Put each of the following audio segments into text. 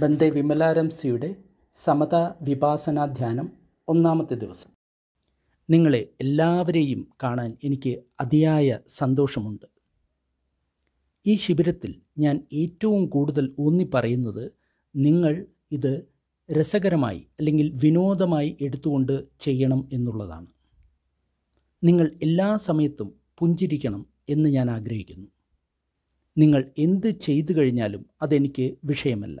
ബന്ദെ സിയുടെ സമത വിപാസന ധ്യാനം ഒന്നാമത്തെ ദിവസം നിങ്ങളെ എല്ലാവരെയും കാണാൻ എനിക്ക് അതിയായ സന്തോഷമുണ്ട് ഈ ശിബിരത്തിൽ ഞാൻ ഏറ്റവും കൂടുതൽ ഊന്നി പറയുന്നത് നിങ്ങൾ ഇത് രസകരമായി അല്ലെങ്കിൽ വിനോദമായി എടുത്തുകൊണ്ട് ചെയ്യണം എന്നുള്ളതാണ് നിങ്ങൾ എല്ലാ സമയത്തും പുഞ്ചിരിക്കണം എന്ന് ഞാൻ ആഗ്രഹിക്കുന്നു നിങ്ങൾ എന്ത് ചെയ്തു കഴിഞ്ഞാലും അതെനിക്ക് വിഷയമല്ല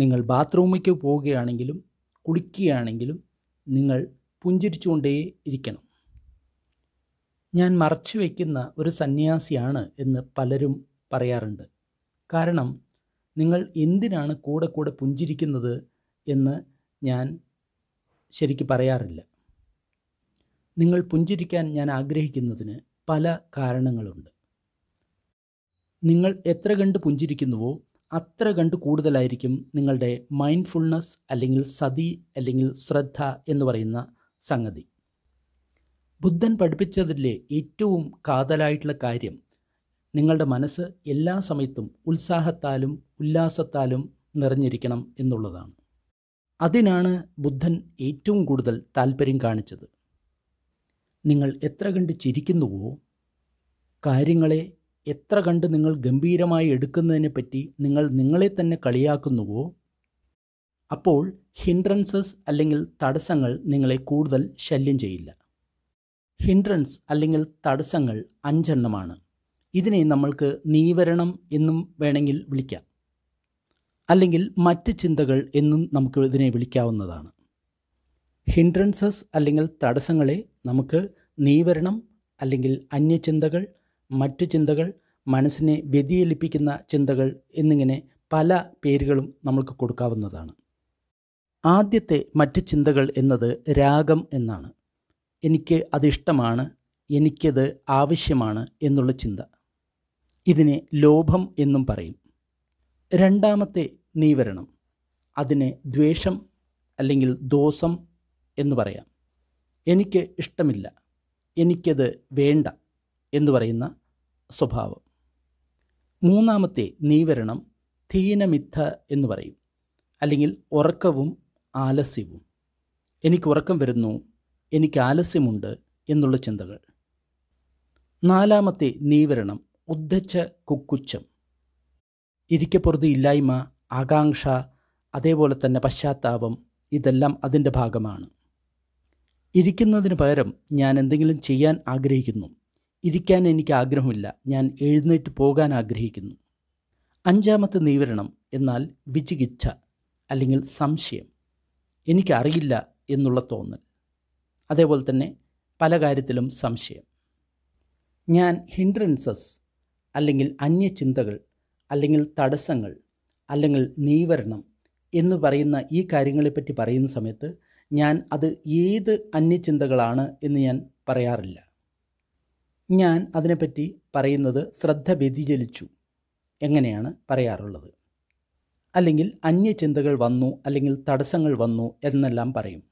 നിങ്ങൾ ബാത്റൂമിലേക്ക് പോവുകയാണെങ്കിലും കുളിക്കുകയാണെങ്കിലും നിങ്ങൾ പുഞ്ചിരിച്ചുകൊണ്ടേ ഇരിക്കണം ഞാൻ മറച്ചു വയ്ക്കുന്ന ഒരു സന്യാസിയാണ് എന്ന് പലരും പറയാറുണ്ട് കാരണം നിങ്ങൾ എന്തിനാണ് കൂടെ കൂടെ പുഞ്ചിരിക്കുന്നത് എന്ന് ഞാൻ ശരിക്ക് പറയാറില്ല നിങ്ങൾ പുഞ്ചിരിക്കാൻ ഞാൻ ആഗ്രഹിക്കുന്നതിന് പല കാരണങ്ങളുണ്ട് നിങ്ങൾ എത്ര കണ്ട് പുഞ്ചിരിക്കുന്നുവോ അത്ര കണ്ട് കൂടുതലായിരിക്കും നിങ്ങളുടെ മൈൻഡ്ഫുൾനെസ് അല്ലെങ്കിൽ സതി അല്ലെങ്കിൽ ശ്രദ്ധ എന്ന് പറയുന്ന സംഗതി ബുദ്ധൻ പഠിപ്പിച്ചതിലെ ഏറ്റവും കാതലായിട്ടുള്ള കാര്യം നിങ്ങളുടെ മനസ്സ് എല്ലാ സമയത്തും ഉത്സാഹത്താലും ഉല്ലാസത്താലും നിറഞ്ഞിരിക്കണം എന്നുള്ളതാണ് അതിനാണ് ബുദ്ധൻ ഏറ്റവും കൂടുതൽ താല്പര്യം കാണിച്ചത് നിങ്ങൾ എത്ര കണ്ട് ചിരിക്കുന്നുവോ കാര്യങ്ങളെ എത്ര കണ്ട് നിങ്ങൾ ഗംഭീരമായി എടുക്കുന്നതിനെ പറ്റി നിങ്ങൾ നിങ്ങളെ തന്നെ കളിയാക്കുന്നുവോ അപ്പോൾ ഹിൻഡ്രൻസസ് അല്ലെങ്കിൽ തടസ്സങ്ങൾ നിങ്ങളെ കൂടുതൽ ശല്യം ചെയ്യില്ല ഹിൻഡ്രൻസ് അല്ലെങ്കിൽ തടസ്സങ്ങൾ അഞ്ചെണ്ണമാണ് ഇതിനെ നമ്മൾക്ക് നീവരണം എന്നും വേണമെങ്കിൽ വിളിക്കാം അല്ലെങ്കിൽ മറ്റ് ചിന്തകൾ എന്നും നമുക്ക് ഇതിനെ വിളിക്കാവുന്നതാണ് ഹിൻഡ്രൻസസ് അല്ലെങ്കിൽ തടസ്സങ്ങളെ നമുക്ക് നീവരണം അല്ലെങ്കിൽ അന്യചിന്തകൾ മറ്റു ചിന്തകൾ മനസ്സിനെ വ്യതിയലിപ്പിക്കുന്ന ചിന്തകൾ എന്നിങ്ങനെ പല പേരുകളും നമുക്ക് കൊടുക്കാവുന്നതാണ് ആദ്യത്തെ മറ്റ് ചിന്തകൾ എന്നത് രാഗം എന്നാണ് എനിക്ക് അതിഷ്ടമാണ് എനിക്കത് ആവശ്യമാണ് എന്നുള്ള ചിന്ത ഇതിനെ ലോഭം എന്നും പറയും രണ്ടാമത്തെ നീവരണം അതിനെ ദ്വേഷം അല്ലെങ്കിൽ ദോഷം എന്ന് പറയാം എനിക്ക് ഇഷ്ടമില്ല എനിക്കത് വേണ്ട എന്ന് പറയുന്ന സ്വഭാവം മൂന്നാമത്തെ നീവരണം ധീനമിത്ത എന്ന് പറയും അല്ലെങ്കിൽ ഉറക്കവും ആലസ്യവും എനിക്ക് ഉറക്കം വരുന്നു എനിക്ക് ആലസ്യമുണ്ട് എന്നുള്ള ചിന്തകൾ നാലാമത്തെ നീവരണം ഉദ്ധച്ച കുക്കുച്ചം ഇരിക്കപ്പുറത്ത് ഇല്ലായ്മ ആകാംക്ഷ അതേപോലെ തന്നെ പശ്ചാത്താപം ഇതെല്ലാം അതിൻ്റെ ഭാഗമാണ് ഇരിക്കുന്നതിന് പകരം ഞാൻ എന്തെങ്കിലും ചെയ്യാൻ ആഗ്രഹിക്കുന്നു ഇരിക്കാൻ എനിക്ക് ആഗ്രഹമില്ല ഞാൻ എഴുന്നേറ്റ് പോകാൻ ആഗ്രഹിക്കുന്നു അഞ്ചാമത്തെ നീവരണം എന്നാൽ വിചികിച്ച അല്ലെങ്കിൽ സംശയം എനിക്കറിയില്ല എന്നുള്ള തോന്നൽ അതേപോലെ തന്നെ പല കാര്യത്തിലും സംശയം ഞാൻ ഹിൻഡ്രൻസസ് അല്ലെങ്കിൽ അന്യചിന്തകൾ അല്ലെങ്കിൽ തടസ്സങ്ങൾ അല്ലെങ്കിൽ നീവരണം എന്ന് പറയുന്ന ഈ കാര്യങ്ങളെപ്പറ്റി പറയുന്ന സമയത്ത് ഞാൻ അത് ഏത് അന്യചിന്തകളാണ് എന്ന് ഞാൻ പറയാറില്ല ഞാൻ അതിനെപ്പറ്റി പറയുന്നത് ശ്രദ്ധ വ്യതിചലിച്ചു എങ്ങനെയാണ് പറയാറുള്ളത് അല്ലെങ്കിൽ അന്യചിന്തകൾ വന്നു അല്ലെങ്കിൽ തടസ്സങ്ങൾ വന്നു എന്നെല്ലാം പറയും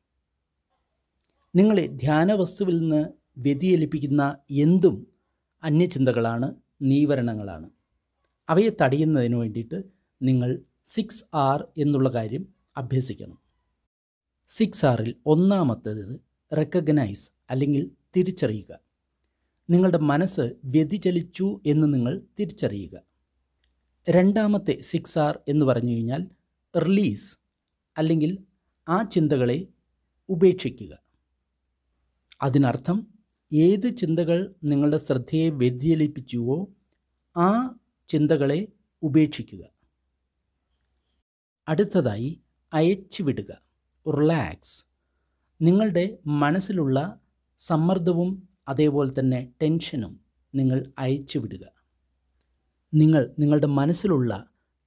നിങ്ങളെ ധ്യാനവസ്തുവിൽ നിന്ന് വ്യതിചലിപ്പിക്കുന്ന എന്തും അന്യചിന്തകളാണ് നീവരണങ്ങളാണ് അവയെ തടയുന്നതിന് വേണ്ടിയിട്ട് നിങ്ങൾ സിക്സ് ആർ എന്നുള്ള കാര്യം അഭ്യസിക്കണം സിക്സ് ആറിൽ ഒന്നാമത്തേത് റെക്കഗ്നൈസ് അല്ലെങ്കിൽ തിരിച്ചറിയുക നിങ്ങളുടെ മനസ്സ് വ്യതിചലിച്ചു എന്ന് നിങ്ങൾ തിരിച്ചറിയുക രണ്ടാമത്തെ സിക്സ് ആർ എന്ന് പറഞ്ഞു കഴിഞ്ഞാൽ റിലീസ് അല്ലെങ്കിൽ ആ ചിന്തകളെ ഉപേക്ഷിക്കുക അതിനർത്ഥം ഏത് ചിന്തകൾ നിങ്ങളുടെ ശ്രദ്ധയെ വ്യതിചലിപ്പിച്ചുവോ ആ ചിന്തകളെ ഉപേക്ഷിക്കുക അടുത്തതായി അയച്ചു വിടുക റിലാക്സ് നിങ്ങളുടെ മനസ്സിലുള്ള സമ്മർദ്ദവും അതേപോലെ തന്നെ ടെൻഷനും നിങ്ങൾ അയച്ചു വിടുക നിങ്ങൾ നിങ്ങളുടെ മനസ്സിലുള്ള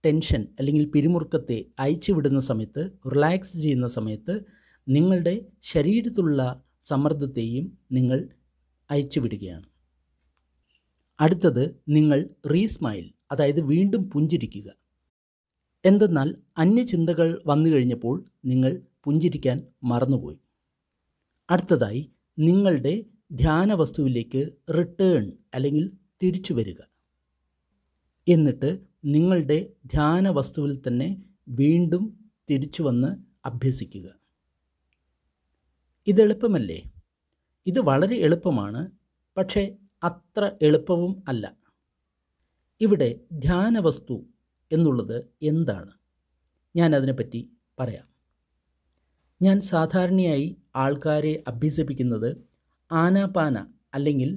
ടെൻഷൻ അല്ലെങ്കിൽ പിരിമുറുക്കത്തെ അയച്ചു വിടുന്ന സമയത്ത് റിലാക്സ് ചെയ്യുന്ന സമയത്ത് നിങ്ങളുടെ ശരീരത്തിലുള്ള സമ്മർദ്ദത്തെയും നിങ്ങൾ അയച്ചു വിടുകയാണ് അടുത്തത് നിങ്ങൾ റീസ്മൈൽ അതായത് വീണ്ടും പുഞ്ചിരിക്കുക എന്തെന്നാൽ അന്യചിന്തകൾ വന്നു കഴിഞ്ഞപ്പോൾ നിങ്ങൾ പുഞ്ചിരിക്കാൻ മറന്നുപോയി അടുത്തതായി നിങ്ങളുടെ ധ്യാന വസ്തുവിലേക്ക് റിട്ടേൺ അല്ലെങ്കിൽ തിരിച്ചു വരിക എന്നിട്ട് നിങ്ങളുടെ ധ്യാന വസ്തുവിൽ തന്നെ വീണ്ടും തിരിച്ചു വന്ന് അഭ്യസിക്കുക ഇത് എളുപ്പമല്ലേ ഇത് വളരെ എളുപ്പമാണ് പക്ഷേ അത്ര എളുപ്പവും അല്ല ഇവിടെ ധ്യാന വസ്തു എന്നുള്ളത് എന്താണ് ഞാൻ അതിനെപ്പറ്റി പറയാം ഞാൻ സാധാരണയായി ആൾക്കാരെ അഭ്യസിപ്പിക്കുന്നത് ആനാപാന അല്ലെങ്കിൽ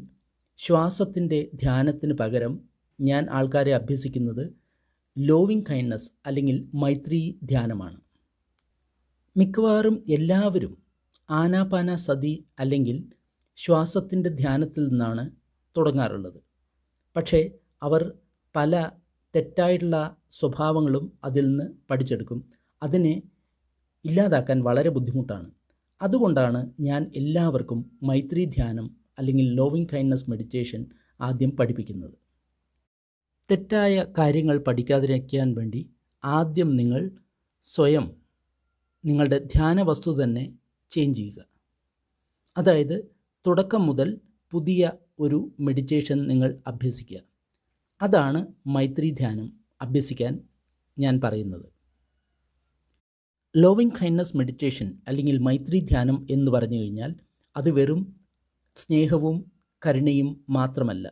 ശ്വാസത്തിൻ്റെ ധ്യാനത്തിന് പകരം ഞാൻ ആൾക്കാരെ അഭ്യസിക്കുന്നത് ലോവിങ് കൈൻഡ്നസ് അല്ലെങ്കിൽ മൈത്രി ധ്യാനമാണ് മിക്കവാറും എല്ലാവരും ആനാപാന സതി അല്ലെങ്കിൽ ശ്വാസത്തിൻ്റെ ധ്യാനത്തിൽ നിന്നാണ് തുടങ്ങാറുള്ളത് പക്ഷേ അവർ പല തെറ്റായിട്ടുള്ള സ്വഭാവങ്ങളും അതിൽ നിന്ന് പഠിച്ചെടുക്കും അതിനെ ഇല്ലാതാക്കാൻ വളരെ ബുദ്ധിമുട്ടാണ് അതുകൊണ്ടാണ് ഞാൻ എല്ലാവർക്കും മൈത്രി ധ്യാനം അല്ലെങ്കിൽ ലോവിങ് കൈൻഡ്നസ് മെഡിറ്റേഷൻ ആദ്യം പഠിപ്പിക്കുന്നത് തെറ്റായ കാര്യങ്ങൾ പഠിക്കാതിരിക്കാൻ വേണ്ടി ആദ്യം നിങ്ങൾ സ്വയം നിങ്ങളുടെ ധ്യാന വസ്തു തന്നെ ചേഞ്ച് ചെയ്യുക അതായത് തുടക്കം മുതൽ പുതിയ ഒരു മെഡിറ്റേഷൻ നിങ്ങൾ അഭ്യസിക്കുക അതാണ് മൈത്രി ധ്യാനം അഭ്യസിക്കാൻ ഞാൻ പറയുന്നത് ലോവിങ് കൈൻഡ്നസ് മെഡിറ്റേഷൻ അല്ലെങ്കിൽ മൈത്രി ധ്യാനം എന്ന് പറഞ്ഞു കഴിഞ്ഞാൽ അത് വെറും സ്നേഹവും കരുണയും മാത്രമല്ല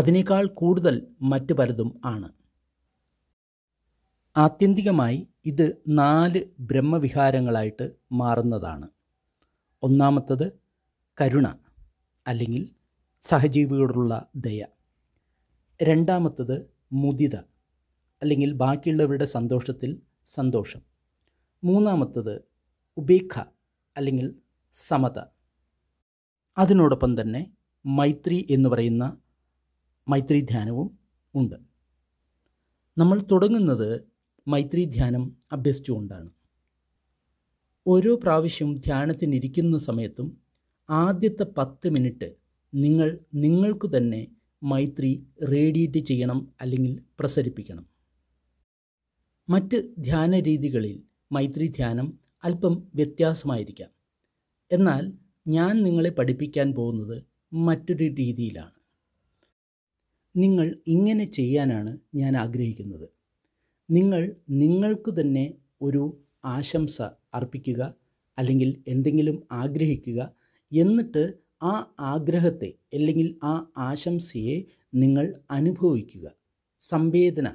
അതിനേക്കാൾ കൂടുതൽ മറ്റു പലതും ആണ് ആത്യന്തികമായി ഇത് നാല് ബ്രഹ്മവിഹാരങ്ങളായിട്ട് മാറുന്നതാണ് ഒന്നാമത്തത് കരുണ അല്ലെങ്കിൽ സഹജീവിയോടുള്ള ദയ രണ്ടാമത്തത് മുദിത അല്ലെങ്കിൽ ബാക്കിയുള്ളവരുടെ സന്തോഷത്തിൽ സന്തോഷം മൂന്നാമത്തത് ഉപേക്ഷ അല്ലെങ്കിൽ സമത അതിനോടൊപ്പം തന്നെ മൈത്രി എന്ന് പറയുന്ന മൈത്രി ധ്യാനവും ഉണ്ട് നമ്മൾ തുടങ്ങുന്നത് മൈത്രി ധ്യാനം അഭ്യസിച്ചുകൊണ്ടാണ് ഓരോ പ്രാവശ്യം ധ്യാനത്തിനിരിക്കുന്ന സമയത്തും ആദ്യത്തെ പത്ത് മിനിറ്റ് നിങ്ങൾ നിങ്ങൾക്ക് തന്നെ മൈത്രി റേഡിയേറ്റ് ചെയ്യണം അല്ലെങ്കിൽ പ്രസരിപ്പിക്കണം മറ്റ് ധ്യാന രീതികളിൽ മൈത്രി ധ്യാനം അല്പം വ്യത്യാസമായിരിക്കാം എന്നാൽ ഞാൻ നിങ്ങളെ പഠിപ്പിക്കാൻ പോകുന്നത് മറ്റൊരു രീതിയിലാണ് നിങ്ങൾ ഇങ്ങനെ ചെയ്യാനാണ് ഞാൻ ആഗ്രഹിക്കുന്നത് നിങ്ങൾ നിങ്ങൾക്ക് തന്നെ ഒരു ആശംസ അർപ്പിക്കുക അല്ലെങ്കിൽ എന്തെങ്കിലും ആഗ്രഹിക്കുക എന്നിട്ട് ആ ആഗ്രഹത്തെ അല്ലെങ്കിൽ ആ ആശംസയെ നിങ്ങൾ അനുഭവിക്കുക സംവേദന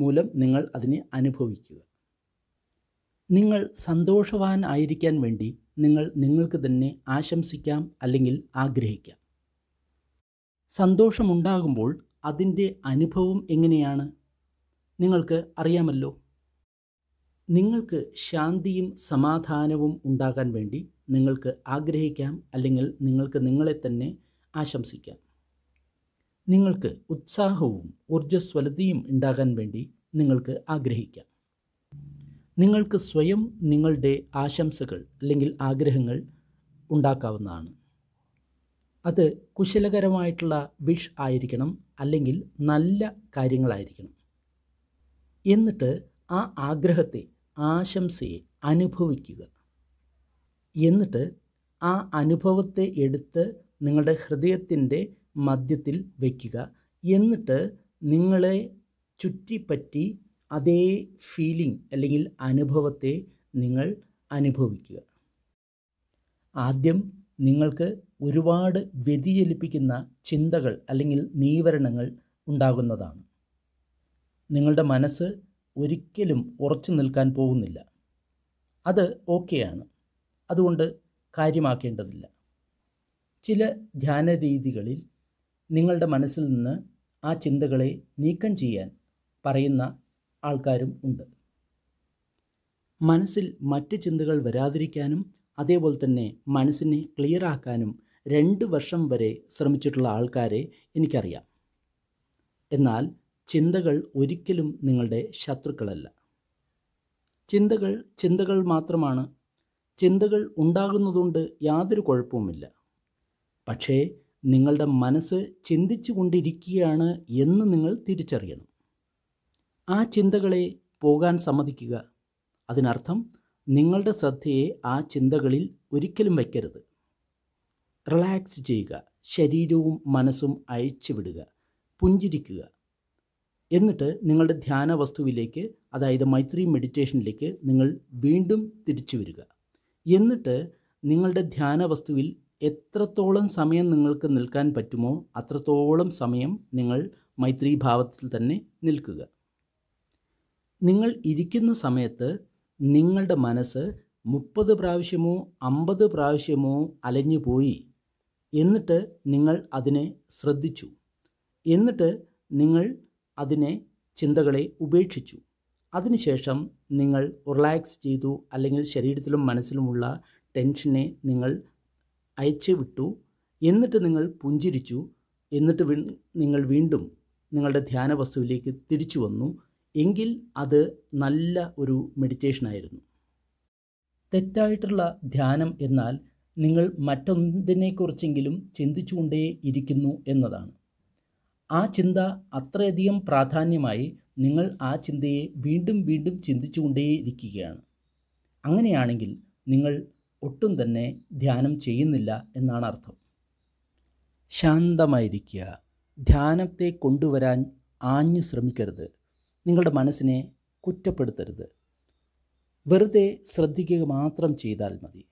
മൂലം നിങ്ങൾ അതിനെ അനുഭവിക്കുക നിങ്ങൾ സന്തോഷവാൻ ആയിരിക്കാൻ വേണ്ടി നിങ്ങൾ നിങ്ങൾക്ക് തന്നെ ആശംസിക്കാം അല്ലെങ്കിൽ ആഗ്രഹിക്കാം സന്തോഷമുണ്ടാകുമ്പോൾ അതിൻ്റെ അനുഭവം എങ്ങനെയാണ് നിങ്ങൾക്ക് അറിയാമല്ലോ നിങ്ങൾക്ക് ശാന്തിയും സമാധാനവും ഉണ്ടാകാൻ വേണ്ടി നിങ്ങൾക്ക് ആഗ്രഹിക്കാം അല്ലെങ്കിൽ നിങ്ങൾക്ക് നിങ്ങളെ തന്നെ ആശംസിക്കാം നിങ്ങൾക്ക് ഉത്സാഹവും ഊർജ്ജസ്വലതയും ഉണ്ടാകാൻ വേണ്ടി നിങ്ങൾക്ക് ആഗ്രഹിക്കാം നിങ്ങൾക്ക് സ്വയം നിങ്ങളുടെ ആശംസകൾ അല്ലെങ്കിൽ ആഗ്രഹങ്ങൾ ഉണ്ടാക്കാവുന്നതാണ് അത് കുശലകരമായിട്ടുള്ള വിഷ് ആയിരിക്കണം അല്ലെങ്കിൽ നല്ല കാര്യങ്ങളായിരിക്കണം എന്നിട്ട് ആ ആഗ്രഹത്തെ ആശംസയെ അനുഭവിക്കുക എന്നിട്ട് ആ അനുഭവത്തെ എടുത്ത് നിങ്ങളുടെ ഹൃദയത്തിൻ്റെ മധ്യത്തിൽ വയ്ക്കുക എന്നിട്ട് നിങ്ങളെ ചുറ്റിപ്പറ്റി അതേ ഫീലിംഗ് അല്ലെങ്കിൽ അനുഭവത്തെ നിങ്ങൾ അനുഭവിക്കുക ആദ്യം നിങ്ങൾക്ക് ഒരുപാട് വ്യതിചലിപ്പിക്കുന്ന ചിന്തകൾ അല്ലെങ്കിൽ നീവരണങ്ങൾ ഉണ്ടാകുന്നതാണ് നിങ്ങളുടെ മനസ്സ് ഒരിക്കലും ഉറച്ചു നിൽക്കാൻ പോകുന്നില്ല അത് ഓക്കെയാണ് അതുകൊണ്ട് കാര്യമാക്കേണ്ടതില്ല ചില ധ്യാന രീതികളിൽ നിങ്ങളുടെ മനസ്സിൽ നിന്ന് ആ ചിന്തകളെ നീക്കം ചെയ്യാൻ പറയുന്ന ആൾക്കാരും ഉണ്ട് മനസ്സിൽ മറ്റ് ചിന്തകൾ വരാതിരിക്കാനും അതേപോലെ തന്നെ മനസ്സിനെ ക്ലിയർ ആക്കാനും രണ്ട് വർഷം വരെ ശ്രമിച്ചിട്ടുള്ള ആൾക്കാരെ എനിക്കറിയാം എന്നാൽ ചിന്തകൾ ഒരിക്കലും നിങ്ങളുടെ ശത്രുക്കളല്ല ചിന്തകൾ ചിന്തകൾ മാത്രമാണ് ചിന്തകൾ ഉണ്ടാകുന്നതുകൊണ്ട് യാതൊരു കുഴപ്പവുമില്ല പക്ഷേ നിങ്ങളുടെ മനസ്സ് ചിന്തിച്ചു കൊണ്ടിരിക്കുകയാണ് എന്ന് നിങ്ങൾ തിരിച്ചറിയണം ആ ചിന്തകളെ പോകാൻ സമ്മതിക്കുക അതിനർത്ഥം നിങ്ങളുടെ ശ്രദ്ധയെ ആ ചിന്തകളിൽ ഒരിക്കലും വയ്ക്കരുത് റിലാക്സ് ചെയ്യുക ശരീരവും മനസ്സും അയച്ചുവിടുക പുഞ്ചിരിക്കുക എന്നിട്ട് നിങ്ങളുടെ ധ്യാന വസ്തുവിലേക്ക് അതായത് മൈത്രി മെഡിറ്റേഷനിലേക്ക് നിങ്ങൾ വീണ്ടും തിരിച്ചു വരിക എന്നിട്ട് നിങ്ങളുടെ ധ്യാന വസ്തുവിൽ എത്രത്തോളം സമയം നിങ്ങൾക്ക് നിൽക്കാൻ പറ്റുമോ അത്രത്തോളം സമയം നിങ്ങൾ മൈത്രീഭാവത്തിൽ തന്നെ നിൽക്കുക നിങ്ങൾ ഇരിക്കുന്ന സമയത്ത് നിങ്ങളുടെ മനസ്സ് മുപ്പത് പ്രാവശ്യമോ അമ്പത് പ്രാവശ്യമോ അലഞ്ഞു പോയി എന്നിട്ട് നിങ്ങൾ അതിനെ ശ്രദ്ധിച്ചു എന്നിട്ട് നിങ്ങൾ അതിനെ ചിന്തകളെ ഉപേക്ഷിച്ചു അതിനുശേഷം നിങ്ങൾ റിലാക്സ് ചെയ്തു അല്ലെങ്കിൽ ശരീരത്തിലും മനസ്സിലുമുള്ള ടെൻഷനെ നിങ്ങൾ അയച്ചു വിട്ടു എന്നിട്ട് നിങ്ങൾ പുഞ്ചിരിച്ചു എന്നിട്ട് നിങ്ങൾ വീണ്ടും നിങ്ങളുടെ ധ്യാന വസ്തുവിലേക്ക് തിരിച്ചു വന്നു എങ്കിൽ അത് നല്ല ഒരു മെഡിറ്റേഷനായിരുന്നു തെറ്റായിട്ടുള്ള ധ്യാനം എന്നാൽ നിങ്ങൾ മറ്റൊന്നിനെക്കുറിച്ചെങ്കിലും ചിന്തിച്ചുകൊണ്ടേ ഇരിക്കുന്നു എന്നതാണ് ആ ചിന്ത അത്രയധികം പ്രാധാന്യമായി നിങ്ങൾ ആ ചിന്തയെ വീണ്ടും വീണ്ടും ഇരിക്കുകയാണ് അങ്ങനെയാണെങ്കിൽ നിങ്ങൾ ഒട്ടും തന്നെ ധ്യാനം ചെയ്യുന്നില്ല എന്നാണ് അർത്ഥം ശാന്തമായിരിക്കുക ധ്യാനത്തെ കൊണ്ടുവരാൻ ആഞ്ഞു ശ്രമിക്കരുത് നിങ്ങളുടെ മനസ്സിനെ കുറ്റപ്പെടുത്തരുത് വെറുതെ ശ്രദ്ധിക്കുക മാത്രം ചെയ്താൽ മതി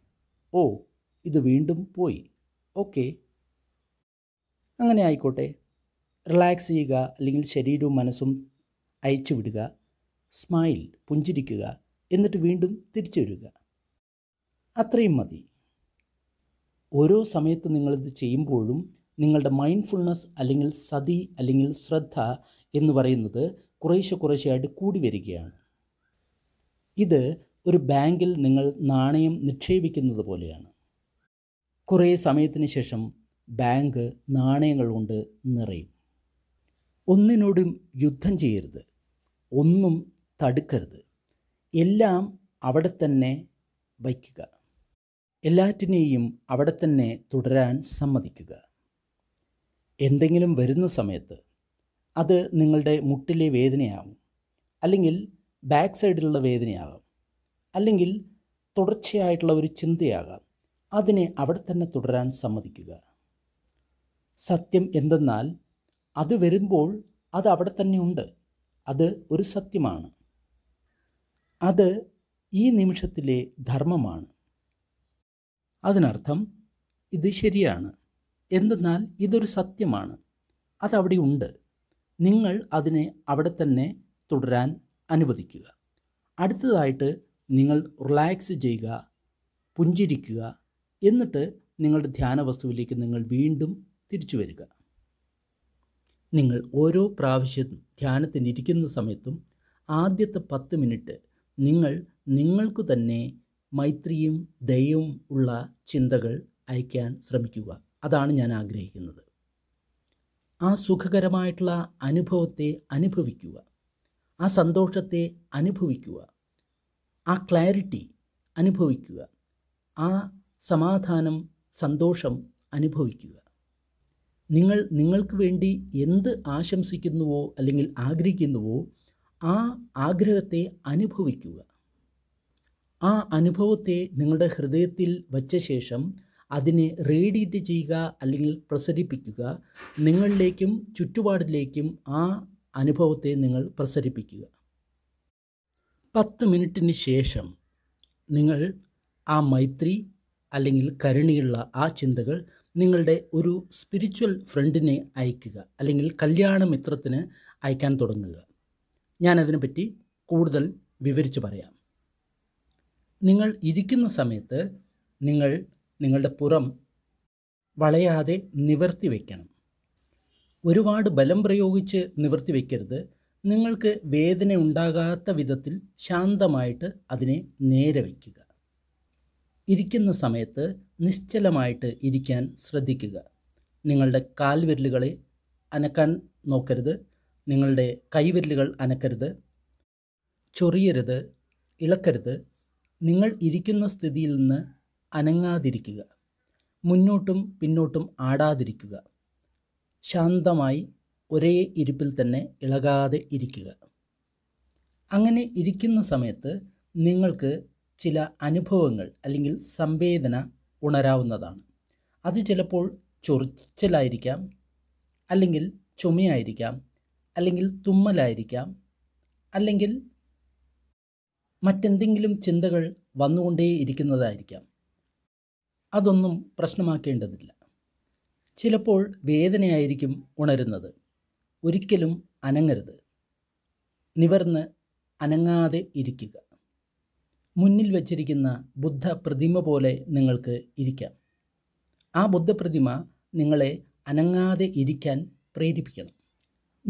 ഓ ഇത് വീണ്ടും പോയി ഓക്കെ അങ്ങനെ ആയിക്കോട്ടെ റിലാക്സ് ചെയ്യുക അല്ലെങ്കിൽ ശരീരവും മനസ്സും അയച്ചു വിടുക സ്മൈൽ പുഞ്ചിരിക്കുക എന്നിട്ട് വീണ്ടും തിരിച്ചു വരിക അത്രയും മതി ഓരോ സമയത്ത് നിങ്ങളിത് ചെയ്യുമ്പോഴും നിങ്ങളുടെ മൈൻഡ്ഫുൾനെസ് അല്ലെങ്കിൽ സതി അല്ലെങ്കിൽ ശ്രദ്ധ എന്ന് പറയുന്നത് കുറേശ്ശെ കുറേശ്ശെയായിട്ട് കൂടി വരികയാണ് ഇത് ഒരു ബാങ്കിൽ നിങ്ങൾ നാണയം നിക്ഷേപിക്കുന്നത് പോലെയാണ് കുറേ സമയത്തിന് ശേഷം ബാങ്ക് നാണയങ്ങൾ കൊണ്ട് നിറയും ഒന്നിനോടും യുദ്ധം ചെയ്യരുത് ഒന്നും തടുക്കരുത് എല്ലാം അവിടെ തന്നെ വയ്ക്കുക എല്ലാറ്റിനെയും അവിടെ തന്നെ തുടരാൻ സമ്മതിക്കുക എന്തെങ്കിലും വരുന്ന സമയത്ത് അത് നിങ്ങളുടെ മുട്ടിലെ വേദനയാകും അല്ലെങ്കിൽ ബാക്ക് സൈഡിലുള്ള വേദനയാകാം അല്ലെങ്കിൽ തുടർച്ചയായിട്ടുള്ള ഒരു ചിന്തയാകാം അതിനെ അവിടെ തന്നെ തുടരാൻ സമ്മതിക്കുക സത്യം എന്തെന്നാൽ അത് വരുമ്പോൾ അത് അവിടെ തന്നെയുണ്ട് അത് ഒരു സത്യമാണ് അത് ഈ നിമിഷത്തിലെ ധർമ്മമാണ് അതിനർത്ഥം ഇത് ശരിയാണ് എന്തെന്നാൽ ഇതൊരു സത്യമാണ് അതവിടെ ഉണ്ട് നിങ്ങൾ അതിനെ അവിടെ തന്നെ തുടരാൻ അനുവദിക്കുക അടുത്തതായിട്ട് നിങ്ങൾ റിലാക്സ് ചെയ്യുക പുഞ്ചിരിക്കുക എന്നിട്ട് നിങ്ങളുടെ ധ്യാന വസ്തുവിലേക്ക് നിങ്ങൾ വീണ്ടും തിരിച്ചു വരിക നിങ്ങൾ ഓരോ പ്രാവശ്യം ധ്യാനത്തിനിരിക്കുന്ന സമയത്തും ആദ്യത്തെ പത്ത് മിനിറ്റ് നിങ്ങൾ നിങ്ങൾക്ക് തന്നെ മൈത്രിയും ദയവും ഉള്ള ചിന്തകൾ അയക്കാൻ ശ്രമിക്കുക അതാണ് ഞാൻ ആഗ്രഹിക്കുന്നത് ആ സുഖകരമായിട്ടുള്ള അനുഭവത്തെ അനുഭവിക്കുക ആ സന്തോഷത്തെ അനുഭവിക്കുക ആ ക്ലാരിറ്റി അനുഭവിക്കുക ആ സമാധാനം സന്തോഷം അനുഭവിക്കുക നിങ്ങൾ നിങ്ങൾക്ക് വേണ്ടി എന്ത് ആശംസിക്കുന്നുവോ അല്ലെങ്കിൽ ആഗ്രഹിക്കുന്നുവോ ആ ആഗ്രഹത്തെ അനുഭവിക്കുക ആ അനുഭവത്തെ നിങ്ങളുടെ ഹൃദയത്തിൽ വച്ച ശേഷം അതിനെ റേഡിയേറ്റ് ചെയ്യുക അല്ലെങ്കിൽ പ്രസരിപ്പിക്കുക നിങ്ങളിലേക്കും ചുറ്റുപാടിലേക്കും ആ അനുഭവത്തെ നിങ്ങൾ പ്രസരിപ്പിക്കുക പത്ത് മിനിറ്റിന് ശേഷം നിങ്ങൾ ആ മൈത്രി അല്ലെങ്കിൽ കരുണയുള്ള ആ ചിന്തകൾ നിങ്ങളുടെ ഒരു സ്പിരിച്വൽ ഫ്രണ്ടിനെ അയക്കുക അല്ലെങ്കിൽ കല്യാണ മിത്രത്തിന് അയക്കാൻ തുടങ്ങുക ഞാനതിനെപ്പറ്റി കൂടുതൽ വിവരിച്ച് പറയാം നിങ്ങൾ ഇരിക്കുന്ന സമയത്ത് നിങ്ങൾ നിങ്ങളുടെ പുറം വളയാതെ നിവർത്തി വയ്ക്കണം ഒരുപാട് ബലം പ്രയോഗിച്ച് നിവർത്തി വയ്ക്കരുത് നിങ്ങൾക്ക് വേദന ഉണ്ടാകാത്ത വിധത്തിൽ ശാന്തമായിട്ട് അതിനെ നേരെ വയ്ക്കുക ഇരിക്കുന്ന സമയത്ത് നിശ്ചലമായിട്ട് ഇരിക്കാൻ ശ്രദ്ധിക്കുക നിങ്ങളുടെ കാൽവിരലുകളെ അനക്കാൻ നോക്കരുത് നിങ്ങളുടെ കൈവിരലുകൾ അനക്കരുത് ചൊറിയരുത് ഇളക്കരുത് നിങ്ങൾ ഇരിക്കുന്ന സ്ഥിതിയിൽ നിന്ന് അനങ്ങാതിരിക്കുക മുന്നോട്ടും പിന്നോട്ടും ആടാതിരിക്കുക ശാന്തമായി ഒരേ ഇരിപ്പിൽ തന്നെ ഇളകാതെ ഇരിക്കുക അങ്ങനെ ഇരിക്കുന്ന സമയത്ത് നിങ്ങൾക്ക് ചില അനുഭവങ്ങൾ അല്ലെങ്കിൽ സംവേദന ഉണരാവുന്നതാണ് അത് ചിലപ്പോൾ ചൊറിച്ചിലായിരിക്കാം അല്ലെങ്കിൽ ചുമയായിരിക്കാം അല്ലെങ്കിൽ തുമ്മലായിരിക്കാം അല്ലെങ്കിൽ മറ്റെന്തെങ്കിലും ചിന്തകൾ വന്നുകൊണ്ടേ ഇരിക്കുന്നതായിരിക്കാം അതൊന്നും പ്രശ്നമാക്കേണ്ടതില്ല ചിലപ്പോൾ വേദനയായിരിക്കും ഉണരുന്നത് ഒരിക്കലും അനങ്ങരുത് നിവർന്ന് അനങ്ങാതെ ഇരിക്കുക മുന്നിൽ വച്ചിരിക്കുന്ന ബുദ്ധ പ്രതിമ പോലെ നിങ്ങൾക്ക് ഇരിക്കാം ആ ബുദ്ധപ്രതിമ നിങ്ങളെ അനങ്ങാതെ ഇരിക്കാൻ പ്രേരിപ്പിക്കണം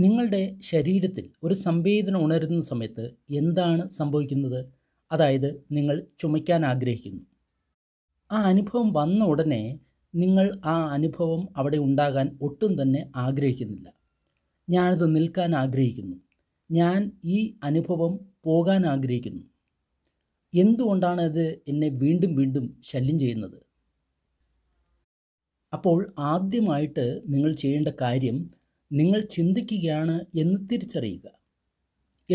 നിങ്ങളുടെ ശരീരത്തിൽ ഒരു സംവേദന ഉണരുന്ന സമയത്ത് എന്താണ് സംഭവിക്കുന്നത് അതായത് നിങ്ങൾ ചുമയ്ക്കാൻ ആഗ്രഹിക്കുന്നു ആ അനുഭവം വന്ന ഉടനെ നിങ്ങൾ ആ അനുഭവം അവിടെ ഉണ്ടാകാൻ ഒട്ടും തന്നെ ആഗ്രഹിക്കുന്നില്ല ഞാനത് നിൽക്കാൻ ആഗ്രഹിക്കുന്നു ഞാൻ ഈ അനുഭവം പോകാൻ ആഗ്രഹിക്കുന്നു എന്തുകൊണ്ടാണ് അത് എന്നെ വീണ്ടും വീണ്ടും ശല്യം ചെയ്യുന്നത് അപ്പോൾ ആദ്യമായിട്ട് നിങ്ങൾ ചെയ്യേണ്ട കാര്യം നിങ്ങൾ ചിന്തിക്കുകയാണ് എന്ന് തിരിച്ചറിയുക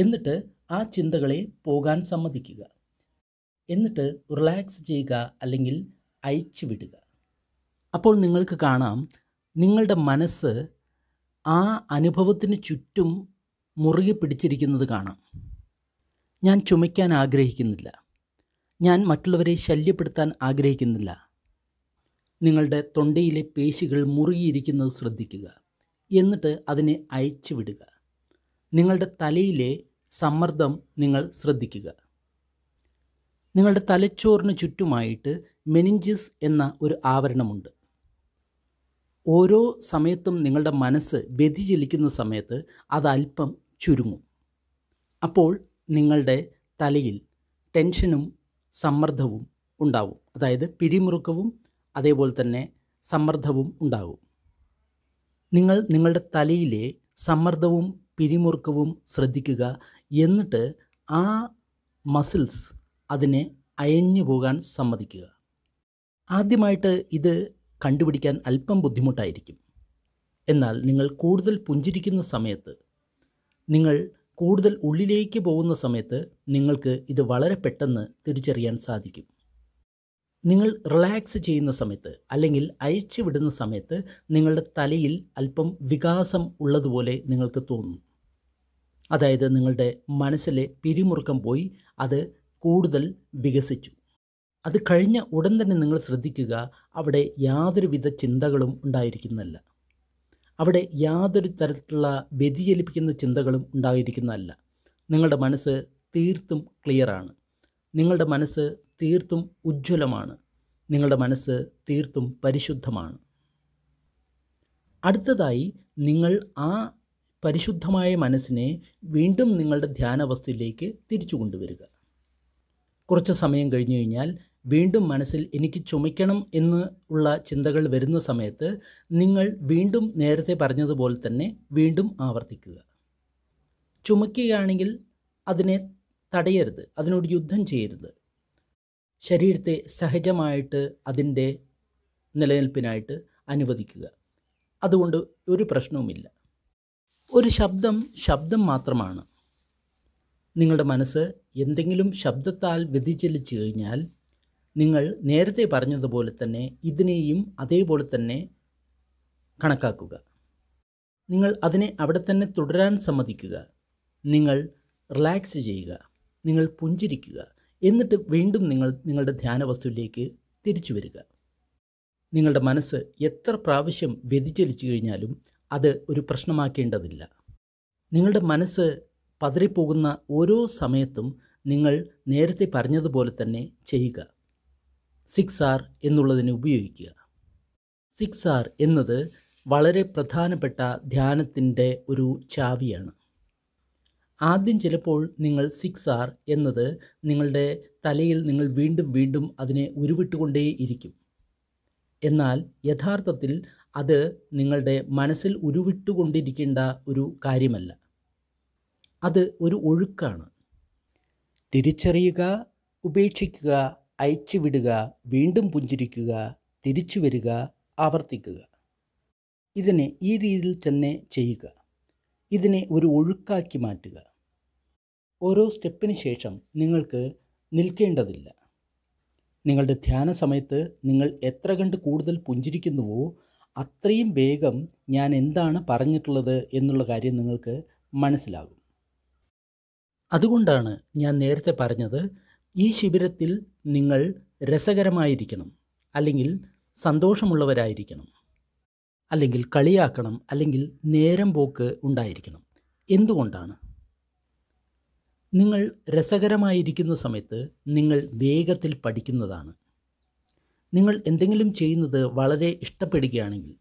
എന്നിട്ട് ആ ചിന്തകളെ പോകാൻ സമ്മതിക്കുക എന്നിട്ട് റിലാക്സ് ചെയ്യുക അല്ലെങ്കിൽ അയച്ചു വിടുക അപ്പോൾ നിങ്ങൾക്ക് കാണാം നിങ്ങളുടെ മനസ്സ് ആ അനുഭവത്തിന് ചുറ്റും മുറുകെ പിടിച്ചിരിക്കുന്നത് കാണാം ഞാൻ ചുമയ്ക്കാൻ ആഗ്രഹിക്കുന്നില്ല ഞാൻ മറ്റുള്ളവരെ ശല്യപ്പെടുത്താൻ ആഗ്രഹിക്കുന്നില്ല നിങ്ങളുടെ തൊണ്ടയിലെ പേശികൾ മുറുകിയിരിക്കുന്നത് ശ്രദ്ധിക്കുക എന്നിട്ട് അതിനെ അയച്ചു വിടുക നിങ്ങളുടെ തലയിലെ സമ്മർദ്ദം നിങ്ങൾ ശ്രദ്ധിക്കുക നിങ്ങളുടെ തലച്ചോറിന് ചുറ്റുമായിട്ട് മെനിഞ്ചിസ് എന്ന ഒരു ആവരണമുണ്ട് ഓരോ സമയത്തും നിങ്ങളുടെ മനസ്സ് വ്യതിചലിക്കുന്ന സമയത്ത് അതല്പം അല്പം ചുരുങ്ങും അപ്പോൾ നിങ്ങളുടെ തലയിൽ ടെൻഷനും സമ്മർദ്ദവും ഉണ്ടാവും അതായത് പിരിമുറുക്കവും അതേപോലെ തന്നെ സമ്മർദ്ദവും ഉണ്ടാകും നിങ്ങൾ നിങ്ങളുടെ തലയിലെ സമ്മർദ്ദവും പിരിമുറുക്കവും ശ്രദ്ധിക്കുക എന്നിട്ട് ആ മസിൽസ് അതിനെ അയഞ്ഞു പോകാൻ സമ്മതിക്കുക ആദ്യമായിട്ട് ഇത് കണ്ടുപിടിക്കാൻ അല്പം ബുദ്ധിമുട്ടായിരിക്കും എന്നാൽ നിങ്ങൾ കൂടുതൽ പുഞ്ചിരിക്കുന്ന സമയത്ത് നിങ്ങൾ കൂടുതൽ ഉള്ളിലേക്ക് പോകുന്ന സമയത്ത് നിങ്ങൾക്ക് ഇത് വളരെ പെട്ടെന്ന് തിരിച്ചറിയാൻ സാധിക്കും നിങ്ങൾ റിലാക്സ് ചെയ്യുന്ന സമയത്ത് അല്ലെങ്കിൽ അയച്ചു വിടുന്ന സമയത്ത് നിങ്ങളുടെ തലയിൽ അല്പം വികാസം ഉള്ളതുപോലെ നിങ്ങൾക്ക് തോന്നും അതായത് നിങ്ങളുടെ മനസ്സിലെ പിരിമുറുക്കം പോയി അത് കൂടുതൽ വികസിച്ചു അത് കഴിഞ്ഞ ഉടൻ തന്നെ നിങ്ങൾ ശ്രദ്ധിക്കുക അവിടെ യാതൊരുവിധ ചിന്തകളും ഉണ്ടായിരിക്കുന്നതല്ല അവിടെ യാതൊരു തരത്തിലുള്ള വ്യതിചലിപ്പിക്കുന്ന ചിന്തകളും ഉണ്ടായിരിക്കുന്നതല്ല നിങ്ങളുടെ മനസ്സ് തീർത്തും ക്ലിയറാണ് നിങ്ങളുടെ മനസ്സ് തീർത്തും ഉജ്ജ്വലമാണ് നിങ്ങളുടെ മനസ്സ് തീർത്തും പരിശുദ്ധമാണ് അടുത്തതായി നിങ്ങൾ ആ പരിശുദ്ധമായ മനസ്സിനെ വീണ്ടും നിങ്ങളുടെ ധ്യാനാവസ്ഥയിലേക്ക് തിരിച്ചു കൊണ്ടുവരിക കുറച്ച് സമയം കഴിഞ്ഞു കഴിഞ്ഞാൽ വീണ്ടും മനസ്സിൽ എനിക്ക് ചുമയ്ക്കണം എന്ന് ഉള്ള ചിന്തകൾ വരുന്ന സമയത്ത് നിങ്ങൾ വീണ്ടും നേരത്തെ പറഞ്ഞതുപോലെ തന്നെ വീണ്ടും ആവർത്തിക്കുക ചുമയ്ക്കുകയാണെങ്കിൽ അതിനെ തടയരുത് അതിനോട് യുദ്ധം ചെയ്യരുത് ശരീരത്തെ സഹജമായിട്ട് അതിൻ്റെ നിലനിൽപ്പിനായിട്ട് അനുവദിക്കുക അതുകൊണ്ട് ഒരു പ്രശ്നവുമില്ല ഒരു ശബ്ദം ശബ്ദം മാത്രമാണ് നിങ്ങളുടെ മനസ്സ് എന്തെങ്കിലും ശബ്ദത്താൽ വ്യതിചലിച്ചു കഴിഞ്ഞാൽ നിങ്ങൾ നേരത്തെ പറഞ്ഞതുപോലെ തന്നെ ഇതിനെയും അതേപോലെ തന്നെ കണക്കാക്കുക നിങ്ങൾ അതിനെ അവിടെ തന്നെ തുടരാൻ സമ്മതിക്കുക നിങ്ങൾ റിലാക്സ് ചെയ്യുക നിങ്ങൾ പുഞ്ചിരിക്കുക എന്നിട്ട് വീണ്ടും നിങ്ങൾ നിങ്ങളുടെ ധ്യാന വസ്തുവിലേക്ക് തിരിച്ചു വരിക നിങ്ങളുടെ മനസ്സ് എത്ര പ്രാവശ്യം വ്യതിചലിച്ചു കഴിഞ്ഞാലും അത് ഒരു പ്രശ്നമാക്കേണ്ടതില്ല നിങ്ങളുടെ മനസ്സ് പതറിപ്പോകുന്ന ഓരോ സമയത്തും നിങ്ങൾ നേരത്തെ പറഞ്ഞതുപോലെ തന്നെ ചെയ്യുക സിക്സ് ആർ എന്നുള്ളതിനെ ഉപയോഗിക്കുക സിക്സ് ആർ എന്നത് വളരെ പ്രധാനപ്പെട്ട ധ്യാനത്തിൻ്റെ ഒരു ചാവിയാണ് ആദ്യം ചിലപ്പോൾ നിങ്ങൾ സിക്സ് ആർ എന്നത് നിങ്ങളുടെ തലയിൽ നിങ്ങൾ വീണ്ടും വീണ്ടും അതിനെ ഉരുവിട്ടുകൊണ്ടേയിരിക്കും എന്നാൽ യഥാർത്ഥത്തിൽ അത് നിങ്ങളുടെ മനസ്സിൽ ഉരുവിട്ടുകൊണ്ടിരിക്കേണ്ട ഒരു കാര്യമല്ല അത് ഒരു ഒഴുക്കാണ് തിരിച്ചറിയുക ഉപേക്ഷിക്കുക അയച്ചുവിടുക വീണ്ടും പുഞ്ചിരിക്കുക തിരിച്ചു വരിക ആവർത്തിക്കുക ഇതിനെ ഈ രീതിയിൽ തന്നെ ചെയ്യുക ഇതിനെ ഒരു ഒഴുക്കാക്കി മാറ്റുക ഓരോ സ്റ്റെപ്പിന് ശേഷം നിങ്ങൾക്ക് നിൽക്കേണ്ടതില്ല നിങ്ങളുടെ ധ്യാന സമയത്ത് നിങ്ങൾ എത്ര കണ്ട് കൂടുതൽ പുഞ്ചിരിക്കുന്നുവോ അത്രയും വേഗം ഞാൻ എന്താണ് പറഞ്ഞിട്ടുള്ളത് എന്നുള്ള കാര്യം നിങ്ങൾക്ക് മനസ്സിലാകും അതുകൊണ്ടാണ് ഞാൻ നേരത്തെ പറഞ്ഞത് ഈ ശിബിരത്തിൽ നിങ്ങൾ രസകരമായിരിക്കണം അല്ലെങ്കിൽ സന്തോഷമുള്ളവരായിരിക്കണം അല്ലെങ്കിൽ കളിയാക്കണം അല്ലെങ്കിൽ നേരം പോക്ക് ഉണ്ടായിരിക്കണം എന്തുകൊണ്ടാണ് നിങ്ങൾ രസകരമായിരിക്കുന്ന സമയത്ത് നിങ്ങൾ വേഗത്തിൽ പഠിക്കുന്നതാണ് നിങ്ങൾ എന്തെങ്കിലും ചെയ്യുന്നത് വളരെ ഇഷ്ടപ്പെടുകയാണെങ്കിൽ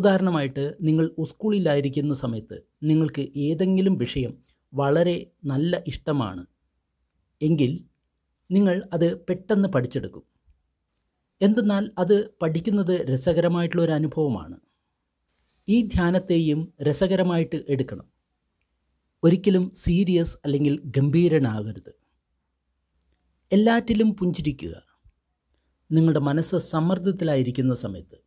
ഉദാഹരണമായിട്ട് നിങ്ങൾ സ്കൂളിലായിരിക്കുന്ന സമയത്ത് നിങ്ങൾക്ക് ഏതെങ്കിലും വിഷയം വളരെ നല്ല ഇഷ്ടമാണ് എങ്കിൽ നിങ്ങൾ അത് പെട്ടെന്ന് പഠിച്ചെടുക്കും എന്തെന്നാൽ അത് പഠിക്കുന്നത് രസകരമായിട്ടുള്ള ഒരു അനുഭവമാണ് ഈ ധ്യാനത്തെയും രസകരമായിട്ട് എടുക്കണം ഒരിക്കലും സീരിയസ് അല്ലെങ്കിൽ ഗംഭീരനാകരുത് എല്ലാറ്റിലും പുഞ്ചിരിക്കുക നിങ്ങളുടെ മനസ്സ് സമ്മർദ്ദത്തിലായിരിക്കുന്ന സമയത്ത്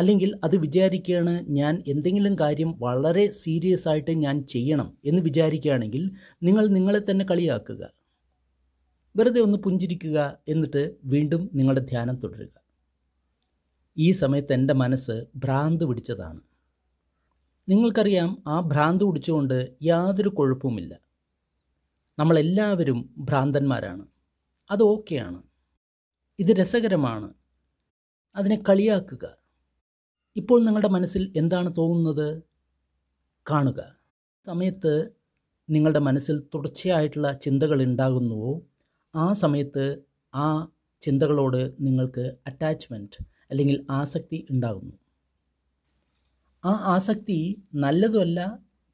അല്ലെങ്കിൽ അത് വിചാരിക്കുകയാണ് ഞാൻ എന്തെങ്കിലും കാര്യം വളരെ സീരിയസ് ആയിട്ട് ഞാൻ ചെയ്യണം എന്ന് വിചാരിക്കുകയാണെങ്കിൽ നിങ്ങൾ നിങ്ങളെ തന്നെ കളിയാക്കുക വെറുതെ ഒന്ന് പുഞ്ചിരിക്കുക എന്നിട്ട് വീണ്ടും നിങ്ങളുടെ ധ്യാനം തുടരുക ഈ സമയത്ത് എൻ്റെ മനസ്സ് ഭ്രാന്ത് പിടിച്ചതാണ് നിങ്ങൾക്കറിയാം ആ ഭ്രാന്ത് പിടിച്ചുകൊണ്ട് യാതൊരു കുഴപ്പവുമില്ല നമ്മളെല്ലാവരും ഭ്രാന്തന്മാരാണ് അത് ഓക്കെയാണ് ഇത് രസകരമാണ് അതിനെ കളിയാക്കുക ഇപ്പോൾ നിങ്ങളുടെ മനസ്സിൽ എന്താണ് തോന്നുന്നത് കാണുക സമയത്ത് നിങ്ങളുടെ മനസ്സിൽ തുടർച്ചയായിട്ടുള്ള ചിന്തകൾ ഉണ്ടാകുന്നുവോ ആ സമയത്ത് ആ ചിന്തകളോട് നിങ്ങൾക്ക് അറ്റാച്ച്മെൻറ്റ് അല്ലെങ്കിൽ ആസക്തി ഉണ്ടാകുന്നു ആ ആസക്തി നല്ലതുമല്ല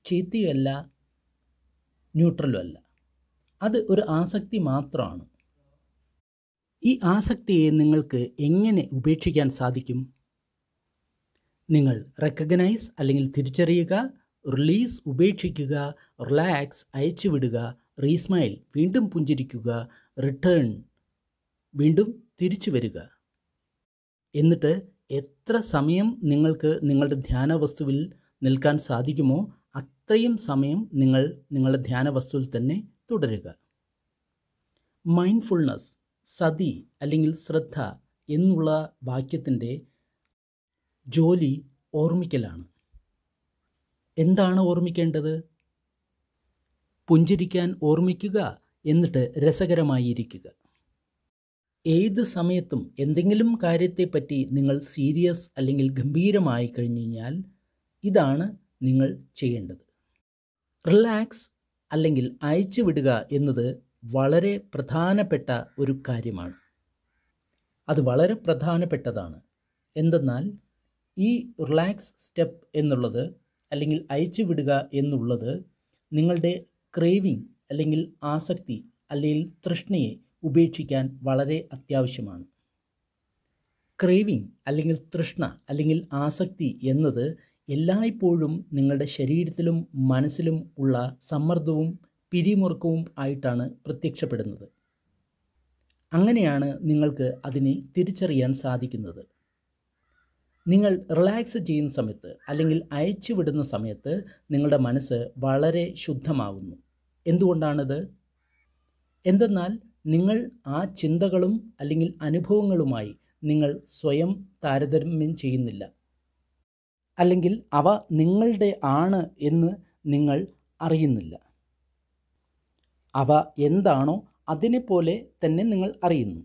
ചീത്തയുമല്ല ന്യൂട്രലുമല്ല അത് ഒരു ആസക്തി മാത്രമാണ് ഈ ആസക്തിയെ നിങ്ങൾക്ക് എങ്ങനെ ഉപേക്ഷിക്കാൻ സാധിക്കും നിങ്ങൾ റെക്കഗ്നൈസ് അല്ലെങ്കിൽ തിരിച്ചറിയുക റിലീസ് ഉപേക്ഷിക്കുക റിലാക്സ് അയച്ചുവിടുക റീസ്മൈൽ വീണ്ടും പുഞ്ചിരിക്കുക റിട്ടേൺ വീണ്ടും തിരിച്ചു വരിക എന്നിട്ട് എത്ര സമയം നിങ്ങൾക്ക് നിങ്ങളുടെ ധ്യാന വസ്തുവിൽ നിൽക്കാൻ സാധിക്കുമോ അത്രയും സമയം നിങ്ങൾ നിങ്ങളുടെ ധ്യാന വസ്തുവിൽ തന്നെ തുടരുക മൈൻഡ്ഫുൾനെസ് സതി അല്ലെങ്കിൽ ശ്രദ്ധ എന്നുള്ള വാക്യത്തിൻ്റെ ജോലി ഓർമ്മിക്കലാണ് എന്താണ് ഓർമ്മിക്കേണ്ടത് പുഞ്ചിരിക്കാൻ ഓർമ്മിക്കുക എന്നിട്ട് രസകരമായി ഇരിക്കുക ഏത് സമയത്തും എന്തെങ്കിലും കാര്യത്തെപ്പറ്റി നിങ്ങൾ സീരിയസ് അല്ലെങ്കിൽ ഗംഭീരമായി കഴിഞ്ഞു കഴിഞ്ഞാൽ ഇതാണ് നിങ്ങൾ ചെയ്യേണ്ടത് റിലാക്സ് അല്ലെങ്കിൽ അയച്ചുവിടുക എന്നത് വളരെ പ്രധാനപ്പെട്ട ഒരു കാര്യമാണ് അത് വളരെ പ്രധാനപ്പെട്ടതാണ് എന്തെന്നാൽ ഈ റിലാക്സ് സ്റ്റെപ്പ് എന്നുള്ളത് അല്ലെങ്കിൽ അയച്ചു വിടുക എന്നുള്ളത് നിങ്ങളുടെ ക്രേവിങ് അല്ലെങ്കിൽ ആസക്തി അല്ലെങ്കിൽ തൃഷ്ണയെ ഉപേക്ഷിക്കാൻ വളരെ അത്യാവശ്യമാണ് ക്രേവിങ് അല്ലെങ്കിൽ തൃഷ്ണ അല്ലെങ്കിൽ ആസക്തി എന്നത് എല്ലായ്പ്പോഴും നിങ്ങളുടെ ശരീരത്തിലും മനസ്സിലും ഉള്ള സമ്മർദ്ദവും പിരിമുറുക്കവും ആയിട്ടാണ് പ്രത്യക്ഷപ്പെടുന്നത് അങ്ങനെയാണ് നിങ്ങൾക്ക് അതിനെ തിരിച്ചറിയാൻ സാധിക്കുന്നത് നിങ്ങൾ റിലാക്സ് ചെയ്യുന്ന സമയത്ത് അല്ലെങ്കിൽ അയച്ചുവിടുന്ന സമയത്ത് നിങ്ങളുടെ മനസ്സ് വളരെ ശുദ്ധമാകുന്നു എന്തുകൊണ്ടാണത് എന്തെന്നാൽ നിങ്ങൾ ആ ചിന്തകളും അല്ലെങ്കിൽ അനുഭവങ്ങളുമായി നിങ്ങൾ സ്വയം താരതമ്യം ചെയ്യുന്നില്ല അല്ലെങ്കിൽ അവ നിങ്ങളുടെ ആണ് എന്ന് നിങ്ങൾ അറിയുന്നില്ല അവ എന്താണോ അതിനെപ്പോലെ തന്നെ നിങ്ങൾ അറിയുന്നു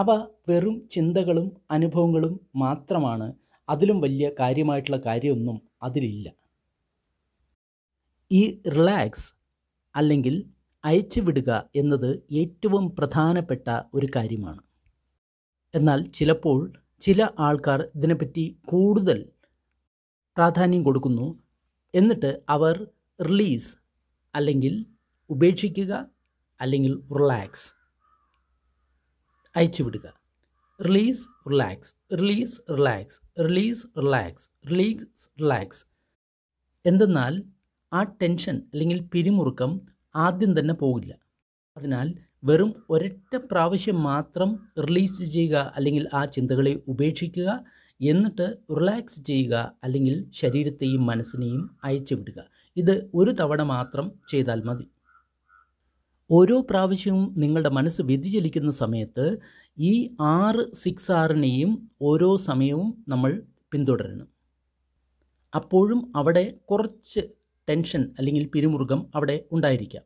അവ വെറും ചിന്തകളും അനുഭവങ്ങളും മാത്രമാണ് അതിലും വലിയ കാര്യമായിട്ടുള്ള കാര്യമൊന്നും അതിലില്ല ഈ റിലാക്സ് അല്ലെങ്കിൽ അയച്ചുവിടുക എന്നത് ഏറ്റവും പ്രധാനപ്പെട്ട ഒരു കാര്യമാണ് എന്നാൽ ചിലപ്പോൾ ചില ആൾക്കാർ ഇതിനെപ്പറ്റി കൂടുതൽ പ്രാധാന്യം കൊടുക്കുന്നു എന്നിട്ട് അവർ റിലീസ് അല്ലെങ്കിൽ ഉപേക്ഷിക്കുക അല്ലെങ്കിൽ റിലാക്സ് അയച്ചുവിടുക release relax release relax release relax release relax എന്തെന്നാൽ ആ ടെൻഷൻ അല്ലെങ്കിൽ പിരിമുറുക്കം ആദ്യം തന്നെ പോകില്ല അതിനാൽ വെറും ഒരൊറ്റ പ്രാവശ്യം മാത്രം റിലീസ് ചെയ്യുക അല്ലെങ്കിൽ ആ ചിന്തകളെ ഉപേക്ഷിക്കുക എന്നിട്ട് റിലാക്സ് ചെയ്യുക അല്ലെങ്കിൽ ശരീരത്തെയും മനസ്സിനെയും അയച്ചു വിടുക ഇത് ഒരു തവണ മാത്രം ചെയ്താൽ മതി ഓരോ പ്രാവശ്യവും നിങ്ങളുടെ മനസ്സ് വ്യതിചലിക്കുന്ന സമയത്ത് ഈ ആറ് സിക്സ് ആറിനെയും ഓരോ സമയവും നമ്മൾ പിന്തുടരണം അപ്പോഴും അവിടെ കുറച്ച് ടെൻഷൻ അല്ലെങ്കിൽ പിരിമുറുകം അവിടെ ഉണ്ടായിരിക്കാം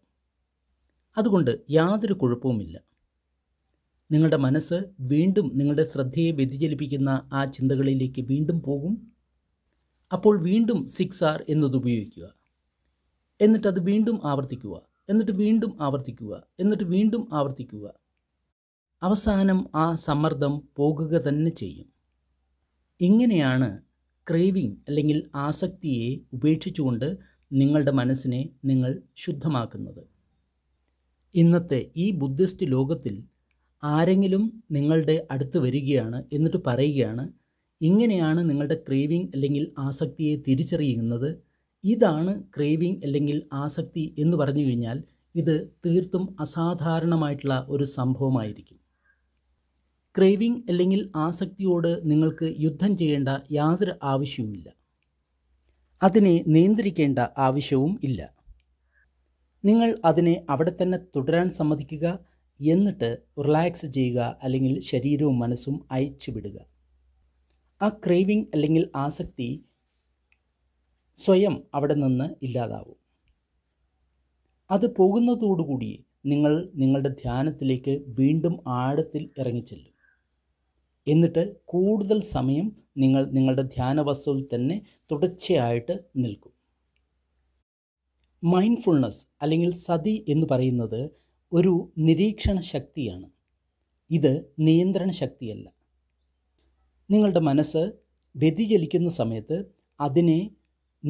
അതുകൊണ്ട് യാതൊരു കുഴപ്പവുമില്ല നിങ്ങളുടെ മനസ്സ് വീണ്ടും നിങ്ങളുടെ ശ്രദ്ധയെ വ്യതിചലിപ്പിക്കുന്ന ആ ചിന്തകളിലേക്ക് വീണ്ടും പോകും അപ്പോൾ വീണ്ടും സിക്സ് ആർ എന്നത് ഉപയോഗിക്കുക എന്നിട്ടത് വീണ്ടും ആവർത്തിക്കുക എന്നിട്ട് വീണ്ടും ആവർത്തിക്കുക എന്നിട്ട് വീണ്ടും ആവർത്തിക്കുക അവസാനം ആ സമ്മർദ്ദം പോകുക തന്നെ ചെയ്യും ഇങ്ങനെയാണ് ക്രേവിംഗ് അല്ലെങ്കിൽ ആസക്തിയെ ഉപേക്ഷിച്ചുകൊണ്ട് നിങ്ങളുടെ മനസ്സിനെ നിങ്ങൾ ശുദ്ധമാക്കുന്നത് ഇന്നത്തെ ഈ ബുദ്ധിസ്റ്റ് ലോകത്തിൽ ആരെങ്കിലും നിങ്ങളുടെ അടുത്ത് വരികയാണ് എന്നിട്ട് പറയുകയാണ് ഇങ്ങനെയാണ് നിങ്ങളുടെ ക്രേവിംഗ് അല്ലെങ്കിൽ ആസക്തിയെ തിരിച്ചറിയുന്നത് ഇതാണ് ക്രേവിംഗ് അല്ലെങ്കിൽ ആസക്തി എന്ന് പറഞ്ഞു കഴിഞ്ഞാൽ ഇത് തീർത്തും അസാധാരണമായിട്ടുള്ള ഒരു സംഭവമായിരിക്കും ക്രേവിംഗ് അല്ലെങ്കിൽ ആസക്തിയോട് നിങ്ങൾക്ക് യുദ്ധം ചെയ്യേണ്ട യാതൊരു ആവശ്യവുമില്ല അതിനെ നിയന്ത്രിക്കേണ്ട ആവശ്യവും ഇല്ല നിങ്ങൾ അതിനെ അവിടെ തന്നെ തുടരാൻ സമ്മതിക്കുക എന്നിട്ട് റിലാക്സ് ചെയ്യുക അല്ലെങ്കിൽ ശരീരവും മനസ്സും അയച്ചു വിടുക ആ ക്രേവിംഗ് അല്ലെങ്കിൽ ആസക്തി സ്വയം അവിടെ നിന്ന് ഇല്ലാതാവും അത് പോകുന്നതോടുകൂടി നിങ്ങൾ നിങ്ങളുടെ ധ്യാനത്തിലേക്ക് വീണ്ടും ആഴത്തിൽ ഇറങ്ങിച്ചെല്ലും എന്നിട്ട് കൂടുതൽ സമയം നിങ്ങൾ നിങ്ങളുടെ ധ്യാന വസ്തുവിൽ തന്നെ തുടർച്ചയായിട്ട് നിൽക്കും മൈൻഡ്ഫുൾനെസ് അല്ലെങ്കിൽ സതി എന്ന് പറയുന്നത് ഒരു നിരീക്ഷണ ശക്തിയാണ് ഇത് നിയന്ത്രണ ശക്തിയല്ല നിങ്ങളുടെ മനസ്സ് വ്യതിചലിക്കുന്ന സമയത്ത് അതിനെ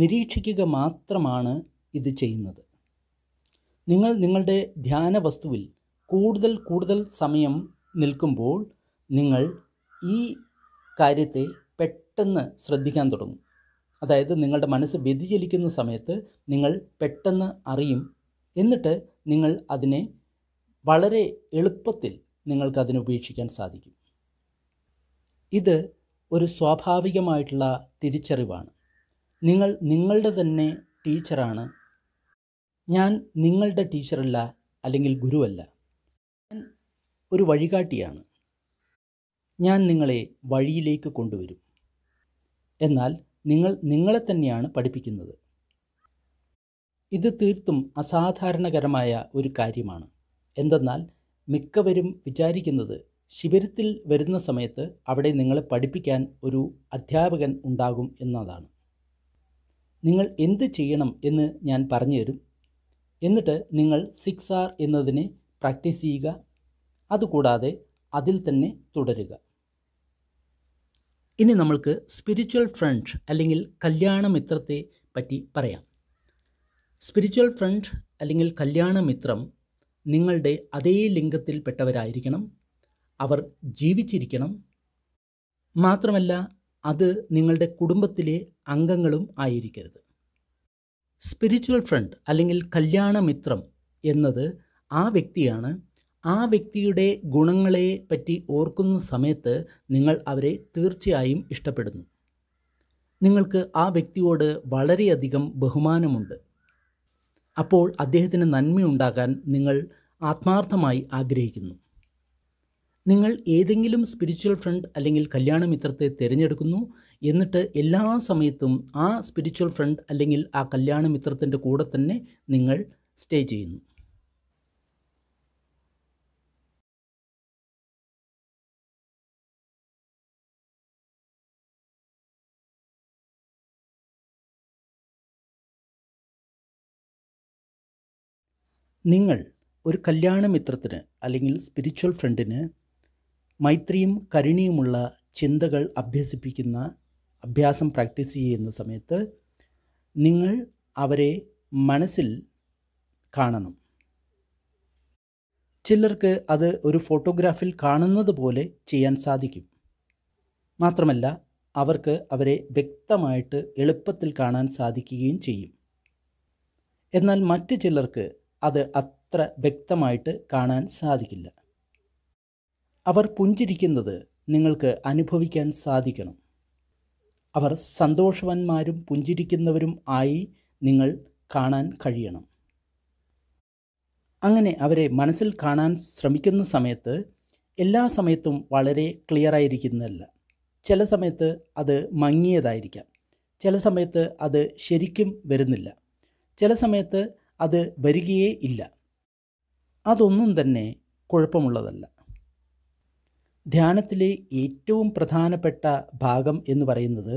നിരീക്ഷിക്കുക മാത്രമാണ് ഇത് ചെയ്യുന്നത് നിങ്ങൾ നിങ്ങളുടെ ധ്യാന വസ്തുവിൽ കൂടുതൽ കൂടുതൽ സമയം നിൽക്കുമ്പോൾ നിങ്ങൾ ഈ കാര്യത്തെ പെട്ടെന്ന് ശ്രദ്ധിക്കാൻ തുടങ്ങും അതായത് നിങ്ങളുടെ മനസ്സ് വ്യതിചലിക്കുന്ന സമയത്ത് നിങ്ങൾ പെട്ടെന്ന് അറിയും എന്നിട്ട് നിങ്ങൾ അതിനെ വളരെ എളുപ്പത്തിൽ നിങ്ങൾക്കതിനെ ഉപേക്ഷിക്കാൻ സാധിക്കും ഇത് ഒരു സ്വാഭാവികമായിട്ടുള്ള തിരിച്ചറിവാണ് നിങ്ങൾ നിങ്ങളുടെ തന്നെ ടീച്ചറാണ് ഞാൻ നിങ്ങളുടെ ടീച്ചറല്ല അല്ലെങ്കിൽ ഗുരുവല്ല ഞാൻ ഒരു വഴികാട്ടിയാണ് ഞാൻ നിങ്ങളെ വഴിയിലേക്ക് കൊണ്ടുവരും എന്നാൽ നിങ്ങൾ നിങ്ങളെ തന്നെയാണ് പഠിപ്പിക്കുന്നത് ഇത് തീർത്തും അസാധാരണകരമായ ഒരു കാര്യമാണ് എന്തെന്നാൽ മിക്കവരും വിചാരിക്കുന്നത് ശിബിരത്തിൽ വരുന്ന സമയത്ത് അവിടെ നിങ്ങളെ പഠിപ്പിക്കാൻ ഒരു അധ്യാപകൻ ഉണ്ടാകും എന്നതാണ് നിങ്ങൾ എന്ത് ചെയ്യണം എന്ന് ഞാൻ പറഞ്ഞു തരും എന്നിട്ട് നിങ്ങൾ സിക്സ് ആർ എന്നതിനെ പ്രാക്ടീസ് ചെയ്യുക അതുകൂടാതെ അതിൽ തന്നെ തുടരുക ഇനി നമ്മൾക്ക് സ്പിരിച്വൽ ഫ്രണ്ട് അല്ലെങ്കിൽ കല്യാണമിത്രത്തെ പറ്റി പറയാം സ്പിരിച്വൽ ഫ്രണ്ട് അല്ലെങ്കിൽ കല്യാണമിത്രം നിങ്ങളുടെ അതേ ലിംഗത്തിൽപ്പെട്ടവരായിരിക്കണം അവർ ജീവിച്ചിരിക്കണം മാത്രമല്ല അത് നിങ്ങളുടെ കുടുംബത്തിലെ അംഗങ്ങളും ആയിരിക്കരുത് സ്പിരിച്വൽ ഫ്രണ്ട് അല്ലെങ്കിൽ കല്യാണമിത്രം എന്നത് ആ വ്യക്തിയാണ് ആ വ്യക്തിയുടെ ഗുണങ്ങളെ പറ്റി ഓർക്കുന്ന സമയത്ത് നിങ്ങൾ അവരെ തീർച്ചയായും ഇഷ്ടപ്പെടുന്നു നിങ്ങൾക്ക് ആ വ്യക്തിയോട് വളരെയധികം ബഹുമാനമുണ്ട് അപ്പോൾ അദ്ദേഹത്തിന് നന്മയുണ്ടാകാൻ നിങ്ങൾ ആത്മാർത്ഥമായി ആഗ്രഹിക്കുന്നു നിങ്ങൾ ഏതെങ്കിലും സ്പിരിച്വൽ ഫ്രണ്ട് അല്ലെങ്കിൽ കല്യാണ മിത്രത്തെ തിരഞ്ഞെടുക്കുന്നു എന്നിട്ട് എല്ലാ സമയത്തും ആ സ്പിരിച്വൽ ഫ്രണ്ട് അല്ലെങ്കിൽ ആ കല്യാണ മിത്രത്തിൻ്റെ കൂടെ തന്നെ നിങ്ങൾ സ്റ്റേ ചെയ്യുന്നു നിങ്ങൾ ഒരു കല്യാണ മിത്രത്തിന് അല്ലെങ്കിൽ സ്പിരിച്വൽ ഫ്രണ്ടിന് മൈത്രിയും കരുണിയുമുള്ള ചിന്തകൾ അഭ്യസിപ്പിക്കുന്ന അഭ്യാസം പ്രാക്ടീസ് ചെയ്യുന്ന സമയത്ത് നിങ്ങൾ അവരെ മനസ്സിൽ കാണണം ചിലർക്ക് അത് ഒരു ഫോട്ടോഗ്രാഫിൽ കാണുന്നത് പോലെ ചെയ്യാൻ സാധിക്കും മാത്രമല്ല അവർക്ക് അവരെ വ്യക്തമായിട്ട് എളുപ്പത്തിൽ കാണാൻ സാധിക്കുകയും ചെയ്യും എന്നാൽ മറ്റ് ചിലർക്ക് അത് അത്ര വ്യക്തമായിട്ട് കാണാൻ സാധിക്കില്ല അവർ പുഞ്ചിരിക്കുന്നത് നിങ്ങൾക്ക് അനുഭവിക്കാൻ സാധിക്കണം അവർ സന്തോഷവാന്മാരും പുഞ്ചിരിക്കുന്നവരും ആയി നിങ്ങൾ കാണാൻ കഴിയണം അങ്ങനെ അവരെ മനസ്സിൽ കാണാൻ ശ്രമിക്കുന്ന സമയത്ത് എല്ലാ സമയത്തും വളരെ ക്ലിയർ ആയിരിക്കുന്നതല്ല ചില സമയത്ത് അത് മങ്ങിയതായിരിക്കാം ചില സമയത്ത് അത് ശരിക്കും വരുന്നില്ല ചില സമയത്ത് അത് വരികയേ ഇല്ല അതൊന്നും തന്നെ കുഴപ്പമുള്ളതല്ല ധ്യാനത്തിലെ ഏറ്റവും പ്രധാനപ്പെട്ട ഭാഗം എന്ന് പറയുന്നത്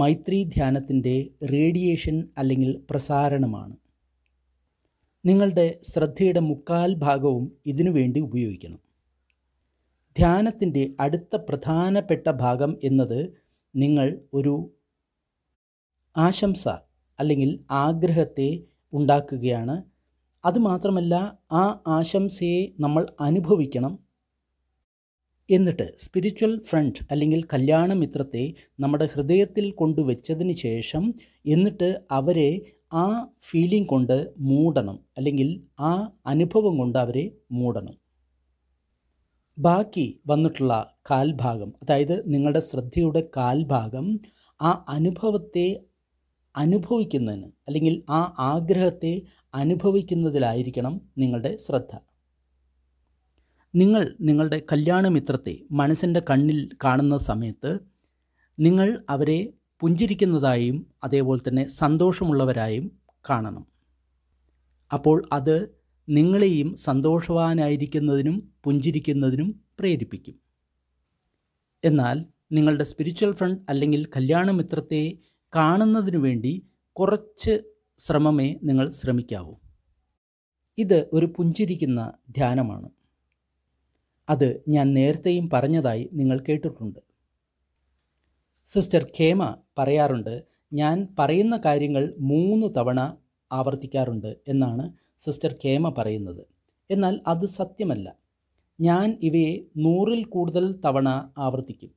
മൈത്രി ധ്യാനത്തിൻ്റെ റേഡിയേഷൻ അല്ലെങ്കിൽ പ്രസാരണമാണ് നിങ്ങളുടെ ശ്രദ്ധയുടെ മുക്കാൽ ഭാഗവും ഇതിനുവേണ്ടി ഉപയോഗിക്കണം ധ്യാനത്തിൻ്റെ അടുത്ത പ്രധാനപ്പെട്ട ഭാഗം എന്നത് നിങ്ങൾ ഒരു ആശംസ അല്ലെങ്കിൽ ആഗ്രഹത്തെ ഉണ്ടാക്കുകയാണ് അതുമാത്രമല്ല ആ ആശംസയെ നമ്മൾ അനുഭവിക്കണം എന്നിട്ട് സ്പിരിച്വൽ ഫ്രണ്ട് അല്ലെങ്കിൽ കല്യാണമിത്രത്തെ നമ്മുടെ ഹൃദയത്തിൽ കൊണ്ടുവച്ചതിന് ശേഷം എന്നിട്ട് അവരെ ആ ഫീലിംഗ് കൊണ്ട് മൂടണം അല്ലെങ്കിൽ ആ അനുഭവം കൊണ്ട് അവരെ മൂടണം ബാക്കി വന്നിട്ടുള്ള കാൽഭാഗം അതായത് നിങ്ങളുടെ ശ്രദ്ധയുടെ കാൽഭാഗം ആ അനുഭവത്തെ അനുഭവിക്കുന്നതിന് അല്ലെങ്കിൽ ആ ആഗ്രഹത്തെ അനുഭവിക്കുന്നതിലായിരിക്കണം നിങ്ങളുടെ ശ്രദ്ധ നിങ്ങൾ നിങ്ങളുടെ കല്യാണമിത്രത്തെ മനസ്സിൻ്റെ കണ്ണിൽ കാണുന്ന സമയത്ത് നിങ്ങൾ അവരെ പുഞ്ചിരിക്കുന്നതായും അതേപോലെ തന്നെ സന്തോഷമുള്ളവരായും കാണണം അപ്പോൾ അത് നിങ്ങളെയും സന്തോഷവാനായിരിക്കുന്നതിനും പുഞ്ചിരിക്കുന്നതിനും പ്രേരിപ്പിക്കും എന്നാൽ നിങ്ങളുടെ സ്പിരിച്വൽ ഫ്രണ്ട് അല്ലെങ്കിൽ കല്യാണമിത്രത്തെ കാണുന്നതിനു വേണ്ടി കുറച്ച് ശ്രമമേ നിങ്ങൾ ശ്രമിക്കാവൂ ഇത് ഒരു പുഞ്ചിരിക്കുന്ന ധ്യാനമാണ് അത് ഞാൻ നേരത്തെയും പറഞ്ഞതായി നിങ്ങൾ കേട്ടിട്ടുണ്ട് സിസ്റ്റർ ഖേമ പറയാറുണ്ട് ഞാൻ പറയുന്ന കാര്യങ്ങൾ മൂന്ന് തവണ ആവർത്തിക്കാറുണ്ട് എന്നാണ് സിസ്റ്റർ ഖേമ പറയുന്നത് എന്നാൽ അത് സത്യമല്ല ഞാൻ ഇവയെ നൂറിൽ കൂടുതൽ തവണ ആവർത്തിക്കും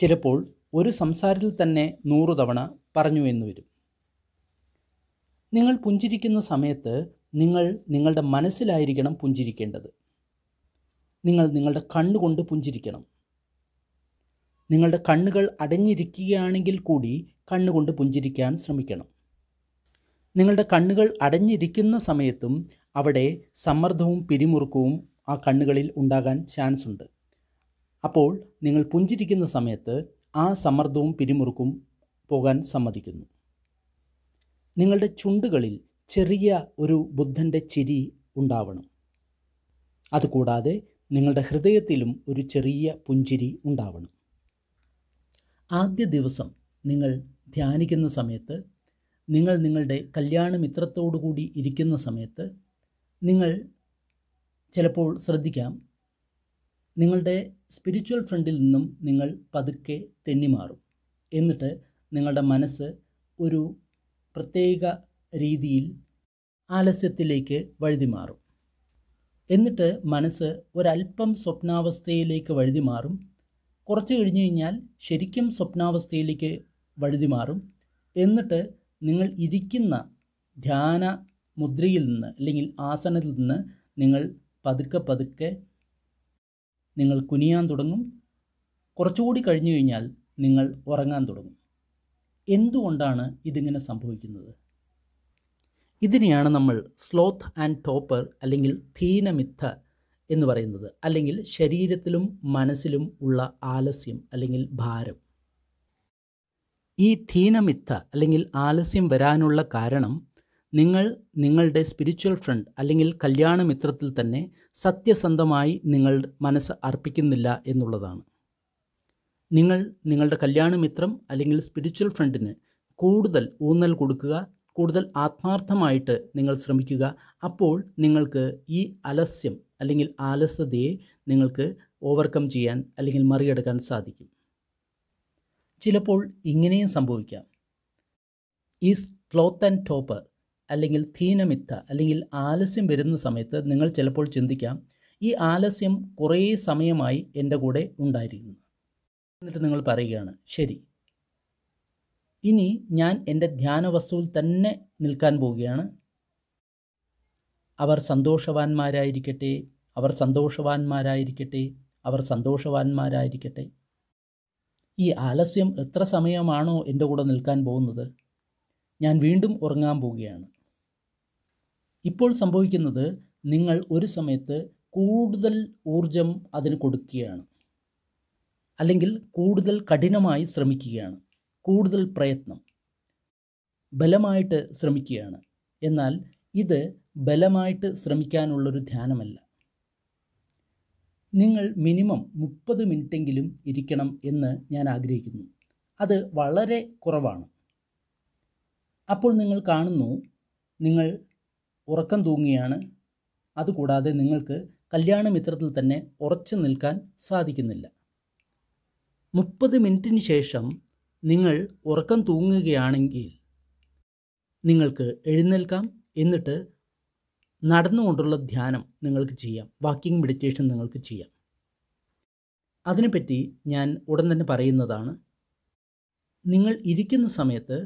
ചിലപ്പോൾ ഒരു സംസാരത്തിൽ തന്നെ നൂറു തവണ പറഞ്ഞു എന്ന് വരും നിങ്ങൾ പുഞ്ചിരിക്കുന്ന സമയത്ത് നിങ്ങൾ നിങ്ങളുടെ മനസ്സിലായിരിക്കണം പുഞ്ചിരിക്കേണ്ടത് നിങ്ങൾ നിങ്ങളുടെ കണ്ണുകൊണ്ട് പുഞ്ചിരിക്കണം നിങ്ങളുടെ കണ്ണുകൾ അടഞ്ഞിരിക്കുകയാണെങ്കിൽ കൂടി കണ്ണുകൊണ്ട് പുഞ്ചിരിക്കാൻ ശ്രമിക്കണം നിങ്ങളുടെ കണ്ണുകൾ അടഞ്ഞിരിക്കുന്ന സമയത്തും അവിടെ സമ്മർദ്ദവും പിരിമുറുക്കവും ആ കണ്ണുകളിൽ ഉണ്ടാകാൻ ചാൻസ് ഉണ്ട് അപ്പോൾ നിങ്ങൾ പുഞ്ചിരിക്കുന്ന സമയത്ത് ആ സമ്മർദ്ദവും പിരിമുറുക്കും പോകാൻ സമ്മതിക്കുന്നു നിങ്ങളുടെ ചുണ്ടുകളിൽ ചെറിയ ഒരു ബുദ്ധൻ്റെ ചിരി ഉണ്ടാവണം അതുകൂടാതെ നിങ്ങളുടെ ഹൃദയത്തിലും ഒരു ചെറിയ പുഞ്ചിരി ഉണ്ടാവണം ആദ്യ ദിവസം നിങ്ങൾ ധ്യാനിക്കുന്ന സമയത്ത് നിങ്ങൾ നിങ്ങളുടെ കല്യാണമിത്രത്തോടുകൂടി ഇരിക്കുന്ന സമയത്ത് നിങ്ങൾ ചിലപ്പോൾ ശ്രദ്ധിക്കാം നിങ്ങളുടെ സ്പിരിച്വൽ ഫ്രണ്ടിൽ നിന്നും നിങ്ങൾ പതുക്കെ തെന്നിമാറും എന്നിട്ട് നിങ്ങളുടെ മനസ്സ് ഒരു പ്രത്യേക രീതിയിൽ ആലസ്യത്തിലേക്ക് വഴുതി മാറും എന്നിട്ട് മനസ്സ് ഒരല്പം സ്വപ്നാവസ്ഥയിലേക്ക് വഴുതി മാറും കുറച്ച് കഴിഞ്ഞു കഴിഞ്ഞാൽ ശരിക്കും സ്വപ്നാവസ്ഥയിലേക്ക് വഴുതി മാറും എന്നിട്ട് നിങ്ങൾ ഇരിക്കുന്ന ധ്യാന മുദ്രയിൽ നിന്ന് അല്ലെങ്കിൽ ആസനത്തിൽ നിന്ന് നിങ്ങൾ പതുക്കെ പതുക്കെ നിങ്ങൾ കുനിയാൻ തുടങ്ങും കുറച്ചുകൂടി കഴിഞ്ഞു കഴിഞ്ഞാൽ നിങ്ങൾ ഉറങ്ങാൻ തുടങ്ങും എന്തുകൊണ്ടാണ് ഇതിങ്ങനെ സംഭവിക്കുന്നത് ഇതിനെയാണ് നമ്മൾ സ്ലോത്ത് ആൻഡ് ടോപ്പർ അല്ലെങ്കിൽ ധീനമിത്ത എന്ന് പറയുന്നത് അല്ലെങ്കിൽ ശരീരത്തിലും മനസ്സിലും ഉള്ള ആലസ്യം അല്ലെങ്കിൽ ഭാരം ഈ ധീനമിത്ത അല്ലെങ്കിൽ ആലസ്യം വരാനുള്ള കാരണം നിങ്ങൾ നിങ്ങളുടെ സ്പിരിച്വൽ ഫ്രണ്ട് അല്ലെങ്കിൽ കല്യാണമിത്രത്തിൽ തന്നെ സത്യസന്ധമായി നിങ്ങൾ മനസ്സ് അർപ്പിക്കുന്നില്ല എന്നുള്ളതാണ് നിങ്ങൾ നിങ്ങളുടെ കല്യാണമിത്രം അല്ലെങ്കിൽ സ്പിരിച്വൽ ഫ്രണ്ടിന് കൂടുതൽ ഊന്നൽ കൊടുക്കുക കൂടുതൽ ആത്മാർത്ഥമായിട്ട് നിങ്ങൾ ശ്രമിക്കുക അപ്പോൾ നിങ്ങൾക്ക് ഈ അലസ്യം അല്ലെങ്കിൽ ആലസ്യതയെ നിങ്ങൾക്ക് ഓവർകം ചെയ്യാൻ അല്ലെങ്കിൽ മറികടക്കാൻ സാധിക്കും ചിലപ്പോൾ ഇങ്ങനെയും സംഭവിക്കാം ഈ ക്ലോത്ത് ആൻഡ് ടോപ്പർ അല്ലെങ്കിൽ ധീനമിത്ത അല്ലെങ്കിൽ ആലസ്യം വരുന്ന സമയത്ത് നിങ്ങൾ ചിലപ്പോൾ ചിന്തിക്കാം ഈ ആലസ്യം കുറേ സമയമായി എൻ്റെ കൂടെ ഉണ്ടായിരിക്കുന്നു എന്നിട്ട് നിങ്ങൾ പറയുകയാണ് ശരി ഇനി ഞാൻ എൻ്റെ ധ്യാന വസ്തുവിൽ തന്നെ നിൽക്കാൻ പോവുകയാണ് അവർ സന്തോഷവാന്മാരായിരിക്കട്ടെ അവർ സന്തോഷവാന്മാരായിരിക്കട്ടെ അവർ സന്തോഷവാന്മാരായിരിക്കട്ടെ ഈ ആലസ്യം എത്ര സമയമാണോ എൻ്റെ കൂടെ നിൽക്കാൻ പോകുന്നത് ഞാൻ വീണ്ടും ഉറങ്ങാൻ പോവുകയാണ് ഇപ്പോൾ സംഭവിക്കുന്നത് നിങ്ങൾ ഒരു സമയത്ത് കൂടുതൽ ഊർജം അതിന് കൊടുക്കുകയാണ് അല്ലെങ്കിൽ കൂടുതൽ കഠിനമായി ശ്രമിക്കുകയാണ് കൂടുതൽ പ്രയത്നം ബലമായിട്ട് ശ്രമിക്കുകയാണ് എന്നാൽ ഇത് ബലമായിട്ട് ശ്രമിക്കാനുള്ളൊരു ധ്യാനമല്ല നിങ്ങൾ മിനിമം മുപ്പത് മിനിറ്റെങ്കിലും ഇരിക്കണം എന്ന് ഞാൻ ആഗ്രഹിക്കുന്നു അത് വളരെ കുറവാണ് അപ്പോൾ നിങ്ങൾ കാണുന്നു നിങ്ങൾ ഉറക്കം തൂങ്ങിയാണ് അതുകൂടാതെ നിങ്ങൾക്ക് മിത്രത്തിൽ തന്നെ ഉറച്ചു നിൽക്കാൻ സാധിക്കുന്നില്ല മുപ്പത് മിനിറ്റിന് ശേഷം നിങ്ങൾ ഉറക്കം തൂങ്ങുകയാണെങ്കിൽ നിങ്ങൾക്ക് എഴുന്നേൽക്കാം എന്നിട്ട് നടന്നുകൊണ്ടുള്ള ധ്യാനം നിങ്ങൾക്ക് ചെയ്യാം വാക്കിംഗ് മെഡിറ്റേഷൻ നിങ്ങൾക്ക് ചെയ്യാം അതിനെപ്പറ്റി ഞാൻ ഉടൻ തന്നെ പറയുന്നതാണ് നിങ്ങൾ ഇരിക്കുന്ന സമയത്ത്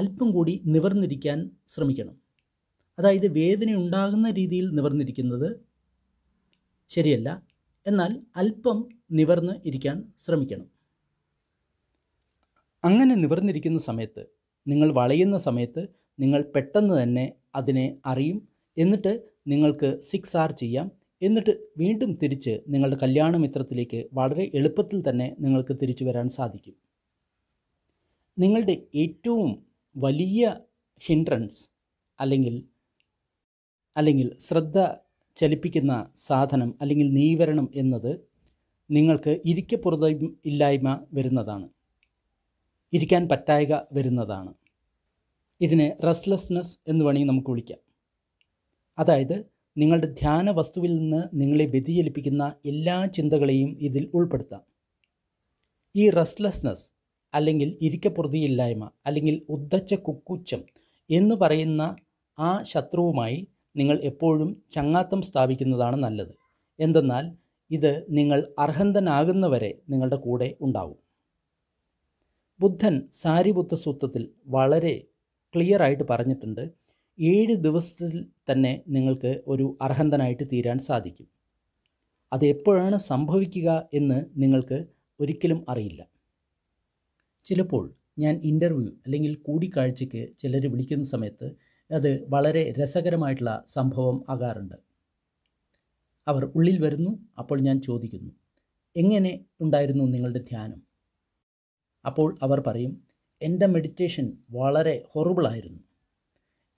അല്പം കൂടി നിവർന്നിരിക്കാൻ ശ്രമിക്കണം അതായത് വേദന ഉണ്ടാകുന്ന രീതിയിൽ നിവർന്നിരിക്കുന്നത് ശരിയല്ല എന്നാൽ അല്പം നിവർന്ന് ഇരിക്കാൻ ശ്രമിക്കണം അങ്ങനെ നിവർന്നിരിക്കുന്ന സമയത്ത് നിങ്ങൾ വളയുന്ന സമയത്ത് നിങ്ങൾ പെട്ടെന്ന് തന്നെ അതിനെ അറിയും എന്നിട്ട് നിങ്ങൾക്ക് സിക്സ് ആർ ചെയ്യാം എന്നിട്ട് വീണ്ടും തിരിച്ച് നിങ്ങളുടെ കല്യാണ മിത്രത്തിലേക്ക് വളരെ എളുപ്പത്തിൽ തന്നെ നിങ്ങൾക്ക് തിരിച്ചു വരാൻ സാധിക്കും നിങ്ങളുടെ ഏറ്റവും വലിയ ഹിൻഡ്രൻസ് അല്ലെങ്കിൽ അല്ലെങ്കിൽ ശ്രദ്ധ ചലിപ്പിക്കുന്ന സാധനം അല്ലെങ്കിൽ നീവരണം എന്നത് നിങ്ങൾക്ക് ഇരിക്കപ്പുറത ഇല്ലായ്മ വരുന്നതാണ് ഇരിക്കാൻ പറ്റായക വരുന്നതാണ് ഇതിനെ റെസ്ലെസ്നെസ് എന്ന് വേണമെങ്കിൽ നമുക്ക് വിളിക്കാം അതായത് നിങ്ങളുടെ ധ്യാന വസ്തുവിൽ നിന്ന് നിങ്ങളെ വ്യതിചലിപ്പിക്കുന്ന എല്ലാ ചിന്തകളെയും ഇതിൽ ഉൾപ്പെടുത്താം ഈ റെസ്ലെസ്നെസ് അല്ലെങ്കിൽ ഇരിക്കപ്പുറതിയില്ലായ്മ അല്ലെങ്കിൽ ഉദ്ദച്ച കുക്കുച്ചം എന്ന് പറയുന്ന ആ ശത്രുവുമായി നിങ്ങൾ എപ്പോഴും ചങ്ങാത്തം സ്ഥാപിക്കുന്നതാണ് നല്ലത് എന്തെന്നാൽ ഇത് നിങ്ങൾ അർഹന്തനാകുന്നവരെ നിങ്ങളുടെ കൂടെ ഉണ്ടാവും ബുദ്ധൻ സാരിപുത്ത സൂത്രത്തിൽ വളരെ ക്ലിയർ ആയിട്ട് പറഞ്ഞിട്ടുണ്ട് ഏഴ് ദിവസത്തിൽ തന്നെ നിങ്ങൾക്ക് ഒരു അർഹന്തനായിട്ട് തീരാൻ സാധിക്കും അത് എപ്പോഴാണ് സംഭവിക്കുക എന്ന് നിങ്ങൾക്ക് ഒരിക്കലും അറിയില്ല ചിലപ്പോൾ ഞാൻ ഇൻ്റർവ്യൂ അല്ലെങ്കിൽ കൂടിക്കാഴ്ചയ്ക്ക് ചിലർ വിളിക്കുന്ന സമയത്ത് അത് വളരെ രസകരമായിട്ടുള്ള സംഭവം ആകാറുണ്ട് അവർ ഉള്ളിൽ വരുന്നു അപ്പോൾ ഞാൻ ചോദിക്കുന്നു എങ്ങനെ ഉണ്ടായിരുന്നു നിങ്ങളുടെ ധ്യാനം അപ്പോൾ അവർ പറയും എൻ്റെ മെഡിറ്റേഷൻ വളരെ ഹൊറിബിളായിരുന്നു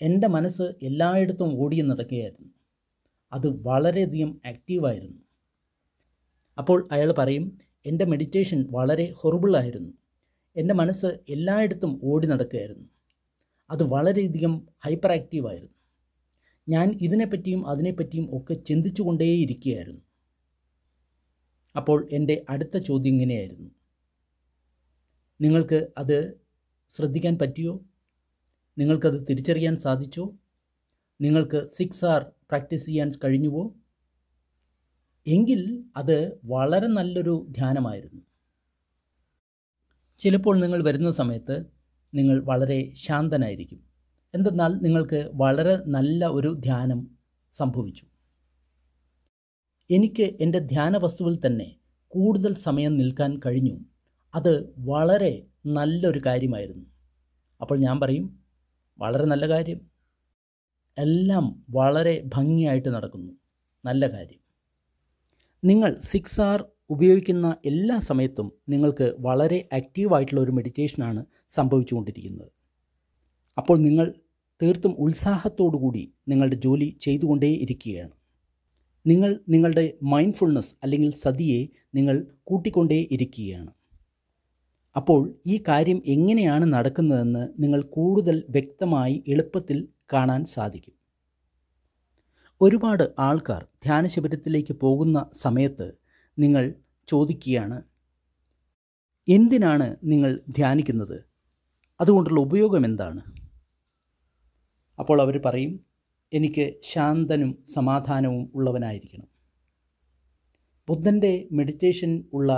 എൻ്റെ മനസ്സ് എല്ലായിടത്തും ഓടി നടക്കുകയായിരുന്നു അത് വളരെയധികം ആക്റ്റീവായിരുന്നു അപ്പോൾ അയാൾ പറയും എൻ്റെ മെഡിറ്റേഷൻ വളരെ ഹൊറിബിളായിരുന്നു എൻ്റെ മനസ്സ് എല്ലായിടത്തും ഓടി നടക്കുകയായിരുന്നു അത് വളരെയധികം ഹൈപ്പർ ആക്റ്റീവായിരുന്നു ഞാൻ ഇതിനെപ്പറ്റിയും അതിനെപ്പറ്റിയും ഒക്കെ ചിന്തിച്ചു കൊണ്ടേയിരിക്കുകയായിരുന്നു അപ്പോൾ എൻ്റെ അടുത്ത ചോദ്യം ഇങ്ങനെയായിരുന്നു നിങ്ങൾക്ക് അത് ശ്രദ്ധിക്കാൻ പറ്റിയോ നിങ്ങൾക്കത് തിരിച്ചറിയാൻ സാധിച്ചോ നിങ്ങൾക്ക് സിക്സ് ആർ പ്രാക്ടീസ് ചെയ്യാൻ കഴിഞ്ഞുവോ എങ്കിൽ അത് വളരെ നല്ലൊരു ധ്യാനമായിരുന്നു ചിലപ്പോൾ നിങ്ങൾ വരുന്ന സമയത്ത് നിങ്ങൾ വളരെ ശാന്തനായിരിക്കും എന്തെന്നാൽ നിങ്ങൾക്ക് വളരെ നല്ല ഒരു ധ്യാനം സംഭവിച്ചു എനിക്ക് എൻ്റെ ധ്യാന വസ്തുവിൽ തന്നെ കൂടുതൽ സമയം നിൽക്കാൻ കഴിഞ്ഞു അത് വളരെ നല്ലൊരു കാര്യമായിരുന്നു അപ്പോൾ ഞാൻ പറയും വളരെ നല്ല കാര്യം എല്ലാം വളരെ ഭംഗിയായിട്ട് നടക്കുന്നു നല്ല കാര്യം നിങ്ങൾ സിക്സ് ആർ ഉപയോഗിക്കുന്ന എല്ലാ സമയത്തും നിങ്ങൾക്ക് വളരെ ആക്റ്റീവായിട്ടുള്ള ഒരു മെഡിറ്റേഷനാണ് സംഭവിച്ചുകൊണ്ടിരിക്കുന്നത് അപ്പോൾ നിങ്ങൾ തീർത്തും ഉത്സാഹത്തോടുകൂടി നിങ്ങളുടെ ജോലി ചെയ്തുകൊണ്ടേ ഇരിക്കുകയാണ് നിങ്ങൾ നിങ്ങളുടെ മൈൻഡ്ഫുൾനെസ് അല്ലെങ്കിൽ സതിയെ നിങ്ങൾ കൂട്ടിക്കൊണ്ടേ ഇരിക്കുകയാണ് അപ്പോൾ ഈ കാര്യം എങ്ങനെയാണ് നടക്കുന്നതെന്ന് നിങ്ങൾ കൂടുതൽ വ്യക്തമായി എളുപ്പത്തിൽ കാണാൻ സാധിക്കും ഒരുപാട് ആൾക്കാർ ധ്യാന പോകുന്ന സമയത്ത് നിങ്ങൾ ചോദിക്കുകയാണ് എന്തിനാണ് നിങ്ങൾ ധ്യാനിക്കുന്നത് അതുകൊണ്ടുള്ള ഉപയോഗം എന്താണ് അപ്പോൾ അവർ പറയും എനിക്ക് ശാന്തനും സമാധാനവും ഉള്ളവനായിരിക്കണം ബുദ്ധൻ്റെ മെഡിറ്റേഷൻ ഉള്ള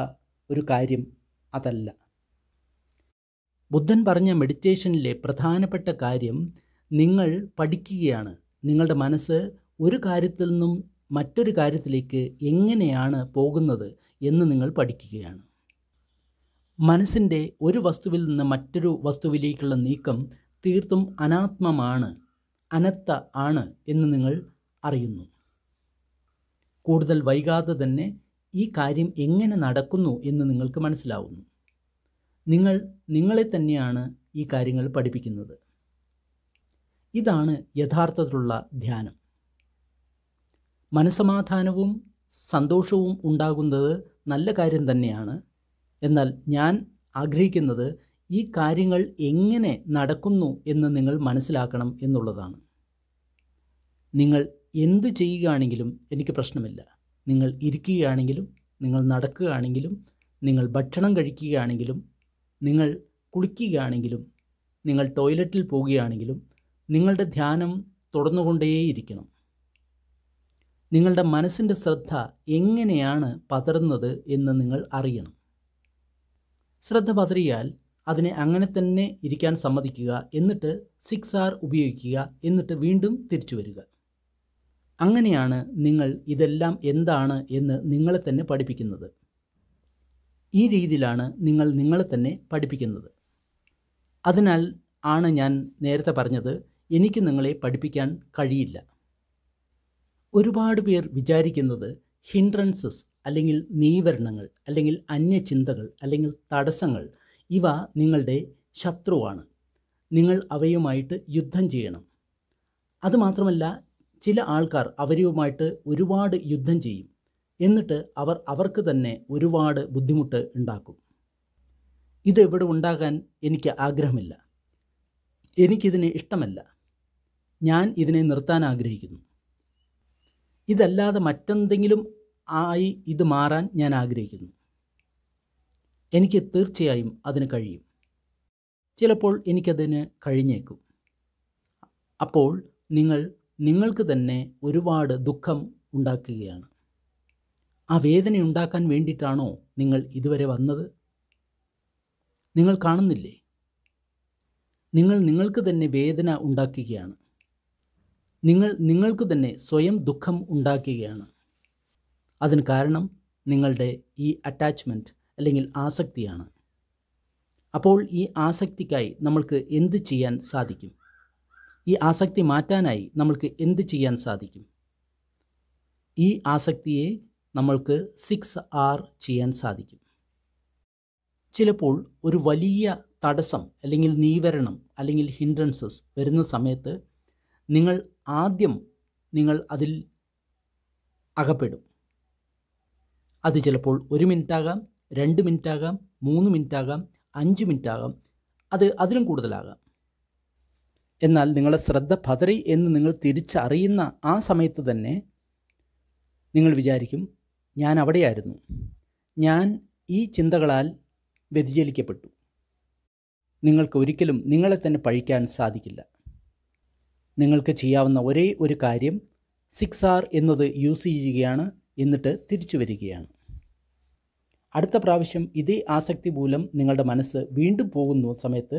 ഒരു കാര്യം അതല്ല ബുദ്ധൻ പറഞ്ഞ മെഡിറ്റേഷനിലെ പ്രധാനപ്പെട്ട കാര്യം നിങ്ങൾ പഠിക്കുകയാണ് നിങ്ങളുടെ മനസ്സ് ഒരു കാര്യത്തിൽ നിന്നും മറ്റൊരു കാര്യത്തിലേക്ക് എങ്ങനെയാണ് പോകുന്നത് എന്ന് നിങ്ങൾ പഠിക്കുകയാണ് മനസ്സിൻ്റെ ഒരു വസ്തുവിൽ നിന്ന് മറ്റൊരു വസ്തുവിലേക്കുള്ള നീക്കം തീർത്തും അനാത്മമാണ് അനത്ത ആണ് എന്ന് നിങ്ങൾ അറിയുന്നു കൂടുതൽ വൈകാതെ തന്നെ ഈ കാര്യം എങ്ങനെ നടക്കുന്നു എന്ന് നിങ്ങൾക്ക് മനസ്സിലാവുന്നു നിങ്ങൾ നിങ്ങളെ തന്നെയാണ് ഈ കാര്യങ്ങൾ പഠിപ്പിക്കുന്നത് ഇതാണ് യഥാർത്ഥത്തിലുള്ള ധ്യാനം മനസമാധാനവും സന്തോഷവും ഉണ്ടാകുന്നത് നല്ല കാര്യം തന്നെയാണ് എന്നാൽ ഞാൻ ആഗ്രഹിക്കുന്നത് ഈ കാര്യങ്ങൾ എങ്ങനെ നടക്കുന്നു എന്ന് നിങ്ങൾ മനസ്സിലാക്കണം എന്നുള്ളതാണ് നിങ്ങൾ എന്ത് ചെയ്യുകയാണെങ്കിലും എനിക്ക് പ്രശ്നമില്ല നിങ്ങൾ ഇരിക്കുകയാണെങ്കിലും നിങ്ങൾ നടക്കുകയാണെങ്കിലും നിങ്ങൾ ഭക്ഷണം കഴിക്കുകയാണെങ്കിലും നിങ്ങൾ കുളിക്കുകയാണെങ്കിലും നിങ്ങൾ ടോയ്ലറ്റിൽ പോവുകയാണെങ്കിലും നിങ്ങളുടെ ധ്യാനം തുടർന്നുകൊണ്ടേയിരിക്കണം നിങ്ങളുടെ മനസ്സിൻ്റെ ശ്രദ്ധ എങ്ങനെയാണ് പതറുന്നത് എന്ന് നിങ്ങൾ അറിയണം ശ്രദ്ധ പതറിയാൽ അതിനെ അങ്ങനെ തന്നെ ഇരിക്കാൻ സമ്മതിക്കുക എന്നിട്ട് സിക്സ് ആർ ഉപയോഗിക്കുക എന്നിട്ട് വീണ്ടും തിരിച്ചു വരിക അങ്ങനെയാണ് നിങ്ങൾ ഇതെല്ലാം എന്താണ് എന്ന് നിങ്ങളെ തന്നെ പഠിപ്പിക്കുന്നത് ഈ രീതിയിലാണ് നിങ്ങൾ നിങ്ങളെ തന്നെ പഠിപ്പിക്കുന്നത് അതിനാൽ ആണ് ഞാൻ നേരത്തെ പറഞ്ഞത് എനിക്ക് നിങ്ങളെ പഠിപ്പിക്കാൻ കഴിയില്ല ഒരുപാട് പേർ വിചാരിക്കുന്നത് ഹിൻഡ്രൻസസ് അല്ലെങ്കിൽ നീവരണങ്ങൾ അല്ലെങ്കിൽ അന്യചിന്തകൾ അല്ലെങ്കിൽ തടസ്സങ്ങൾ ഇവ നിങ്ങളുടെ ശത്രുവാണ് നിങ്ങൾ അവയുമായിട്ട് യുദ്ധം ചെയ്യണം അതുമാത്രമല്ല ചില ആൾക്കാർ അവരുമായിട്ട് ഒരുപാട് യുദ്ധം ചെയ്യും എന്നിട്ട് അവർ അവർക്ക് തന്നെ ഒരുപാട് ബുദ്ധിമുട്ട് ഉണ്ടാക്കും ഇതെവിടെ ഉണ്ടാകാൻ എനിക്ക് ആഗ്രഹമില്ല എനിക്കിതിനെ ഇഷ്ടമല്ല ഞാൻ ഇതിനെ നിർത്താൻ ആഗ്രഹിക്കുന്നു ഇതല്ലാതെ മറ്റെന്തെങ്കിലും ആയി ഇത് മാറാൻ ഞാൻ ആഗ്രഹിക്കുന്നു എനിക്ക് തീർച്ചയായും അതിന് കഴിയും ചിലപ്പോൾ എനിക്കതിന് കഴിഞ്ഞേക്കും അപ്പോൾ നിങ്ങൾ നിങ്ങൾക്ക് തന്നെ ഒരുപാട് ദുഃഖം ഉണ്ടാക്കുകയാണ് ആ വേദനയുണ്ടാക്കാൻ വേണ്ടിയിട്ടാണോ നിങ്ങൾ ഇതുവരെ വന്നത് നിങ്ങൾ കാണുന്നില്ലേ നിങ്ങൾ നിങ്ങൾക്ക് തന്നെ വേദന ഉണ്ടാക്കുകയാണ് നിങ്ങൾ നിങ്ങൾക്ക് തന്നെ സ്വയം ദുഃഖം ഉണ്ടാക്കുകയാണ് അതിന് കാരണം നിങ്ങളുടെ ഈ അറ്റാച്ച്മെൻറ്റ് അല്ലെങ്കിൽ ആസക്തിയാണ് അപ്പോൾ ഈ ആസക്തിക്കായി നമ്മൾക്ക് എന്ത് ചെയ്യാൻ സാധിക്കും ഈ ആസക്തി മാറ്റാനായി നമ്മൾക്ക് എന്ത് ചെയ്യാൻ സാധിക്കും ഈ ആസക്തിയെ നമ്മൾക്ക് സിക്സ് ആർ ചെയ്യാൻ സാധിക്കും ചിലപ്പോൾ ഒരു വലിയ തടസ്സം അല്ലെങ്കിൽ നീവരണം അല്ലെങ്കിൽ ഹിൻഡ്രൻസസ് വരുന്ന സമയത്ത് നിങ്ങൾ ആദ്യം നിങ്ങൾ അതിൽ അകപ്പെടും അത് ചിലപ്പോൾ ഒരു മിനിറ്റ് ആകാം രണ്ട് മിനിറ്റ് ആകാം മൂന്ന് മിനിറ്റ് ആകാം അഞ്ച് മിനിറ്റ് ആകാം അത് അതിലും കൂടുതലാകാം എന്നാൽ നിങ്ങളെ ശ്രദ്ധ പതറി എന്ന് നിങ്ങൾ തിരിച്ചറിയുന്ന ആ സമയത്ത് തന്നെ നിങ്ങൾ വിചാരിക്കും ഞാൻ അവിടെയായിരുന്നു ഞാൻ ഈ ചിന്തകളാൽ വ്യതിചലിക്കപ്പെട്ടു നിങ്ങൾക്ക് ഒരിക്കലും നിങ്ങളെ തന്നെ പഴിക്കാൻ സാധിക്കില്ല നിങ്ങൾക്ക് ചെയ്യാവുന്ന ഒരേ ഒരു കാര്യം സിക്സ് ആർ എന്നത് യൂസ് ചെയ്യുകയാണ് എന്നിട്ട് തിരിച്ചു വരികയാണ് അടുത്ത പ്രാവശ്യം ഇതേ ആസക്തി മൂലം നിങ്ങളുടെ മനസ്സ് വീണ്ടും പോകുന്ന സമയത്ത്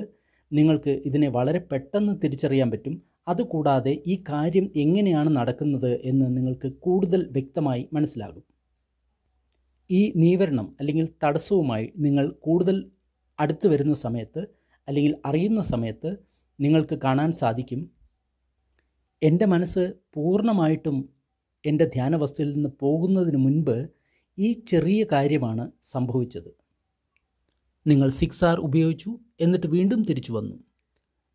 നിങ്ങൾക്ക് ഇതിനെ വളരെ പെട്ടെന്ന് തിരിച്ചറിയാൻ പറ്റും അതുകൂടാതെ ഈ കാര്യം എങ്ങനെയാണ് നടക്കുന്നത് എന്ന് നിങ്ങൾക്ക് കൂടുതൽ വ്യക്തമായി മനസ്സിലാകും ഈ നീവരണം അല്ലെങ്കിൽ തടസ്സവുമായി നിങ്ങൾ കൂടുതൽ അടുത്ത് വരുന്ന സമയത്ത് അല്ലെങ്കിൽ അറിയുന്ന സമയത്ത് നിങ്ങൾക്ക് കാണാൻ സാധിക്കും എൻ്റെ മനസ്സ് പൂർണ്ണമായിട്ടും എൻ്റെ ധ്യാനവസ്ഥയിൽ നിന്ന് പോകുന്നതിന് മുൻപ് ഈ ചെറിയ കാര്യമാണ് സംഭവിച്ചത് നിങ്ങൾ സിക്സ് ആർ ഉപയോഗിച്ചു എന്നിട്ട് വീണ്ടും തിരിച്ചു വന്നു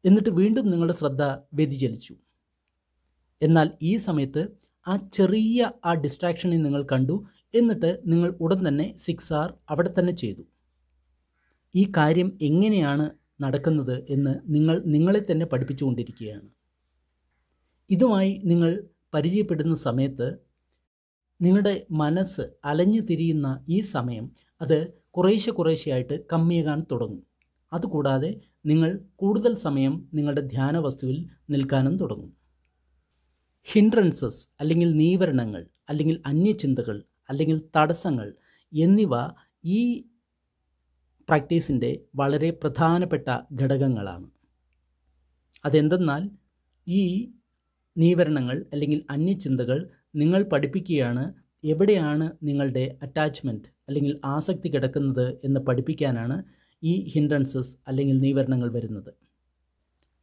എന്നിട്ട് വീണ്ടും നിങ്ങളുടെ ശ്രദ്ധ വ്യതിചലിച്ചു എന്നാൽ ഈ സമയത്ത് ആ ചെറിയ ആ ഡിസ്ട്രാക്ഷനെ നിങ്ങൾ കണ്ടു എന്നിട്ട് നിങ്ങൾ ഉടൻ തന്നെ സിക്സ് ആർ അവിടെ തന്നെ ചെയ്തു ഈ കാര്യം എങ്ങനെയാണ് നടക്കുന്നത് എന്ന് നിങ്ങൾ നിങ്ങളെ തന്നെ പഠിപ്പിച്ചുകൊണ്ടിരിക്കുകയാണ് ഇതുമായി നിങ്ങൾ പരിചയപ്പെടുന്ന സമയത്ത് നിങ്ങളുടെ മനസ്സ് അലഞ്ഞു തിരിയുന്ന ഈ സമയം അത് കുറേശ്ശെ കുറേശ്ശെയായിട്ട് കമ്മിയാകാൻ തുടങ്ങും അതുകൂടാതെ നിങ്ങൾ കൂടുതൽ സമയം നിങ്ങളുടെ ധ്യാന വസ്തുവിൽ നിൽക്കാനും തുടങ്ങും ഹിൻഡ്രൻസസ് അല്ലെങ്കിൽ നീവരണങ്ങൾ അല്ലെങ്കിൽ അന്യചിന്തകൾ അല്ലെങ്കിൽ തടസ്സങ്ങൾ എന്നിവ ഈ പ്രാക്ടീസിൻ്റെ വളരെ പ്രധാനപ്പെട്ട ഘടകങ്ങളാണ് അതെന്തെന്നാൽ ഈ നീവരണങ്ങൾ അല്ലെങ്കിൽ അന്യചിന്തകൾ നിങ്ങൾ പഠിപ്പിക്കുകയാണ് എവിടെയാണ് നിങ്ങളുടെ അറ്റാച്ച്മെൻറ്റ് അല്ലെങ്കിൽ ആസക്തി കിടക്കുന്നത് എന്ന് പഠിപ്പിക്കാനാണ് ഈ ഹിൻഡ്രൻസസ് അല്ലെങ്കിൽ നീവരണങ്ങൾ വരുന്നത്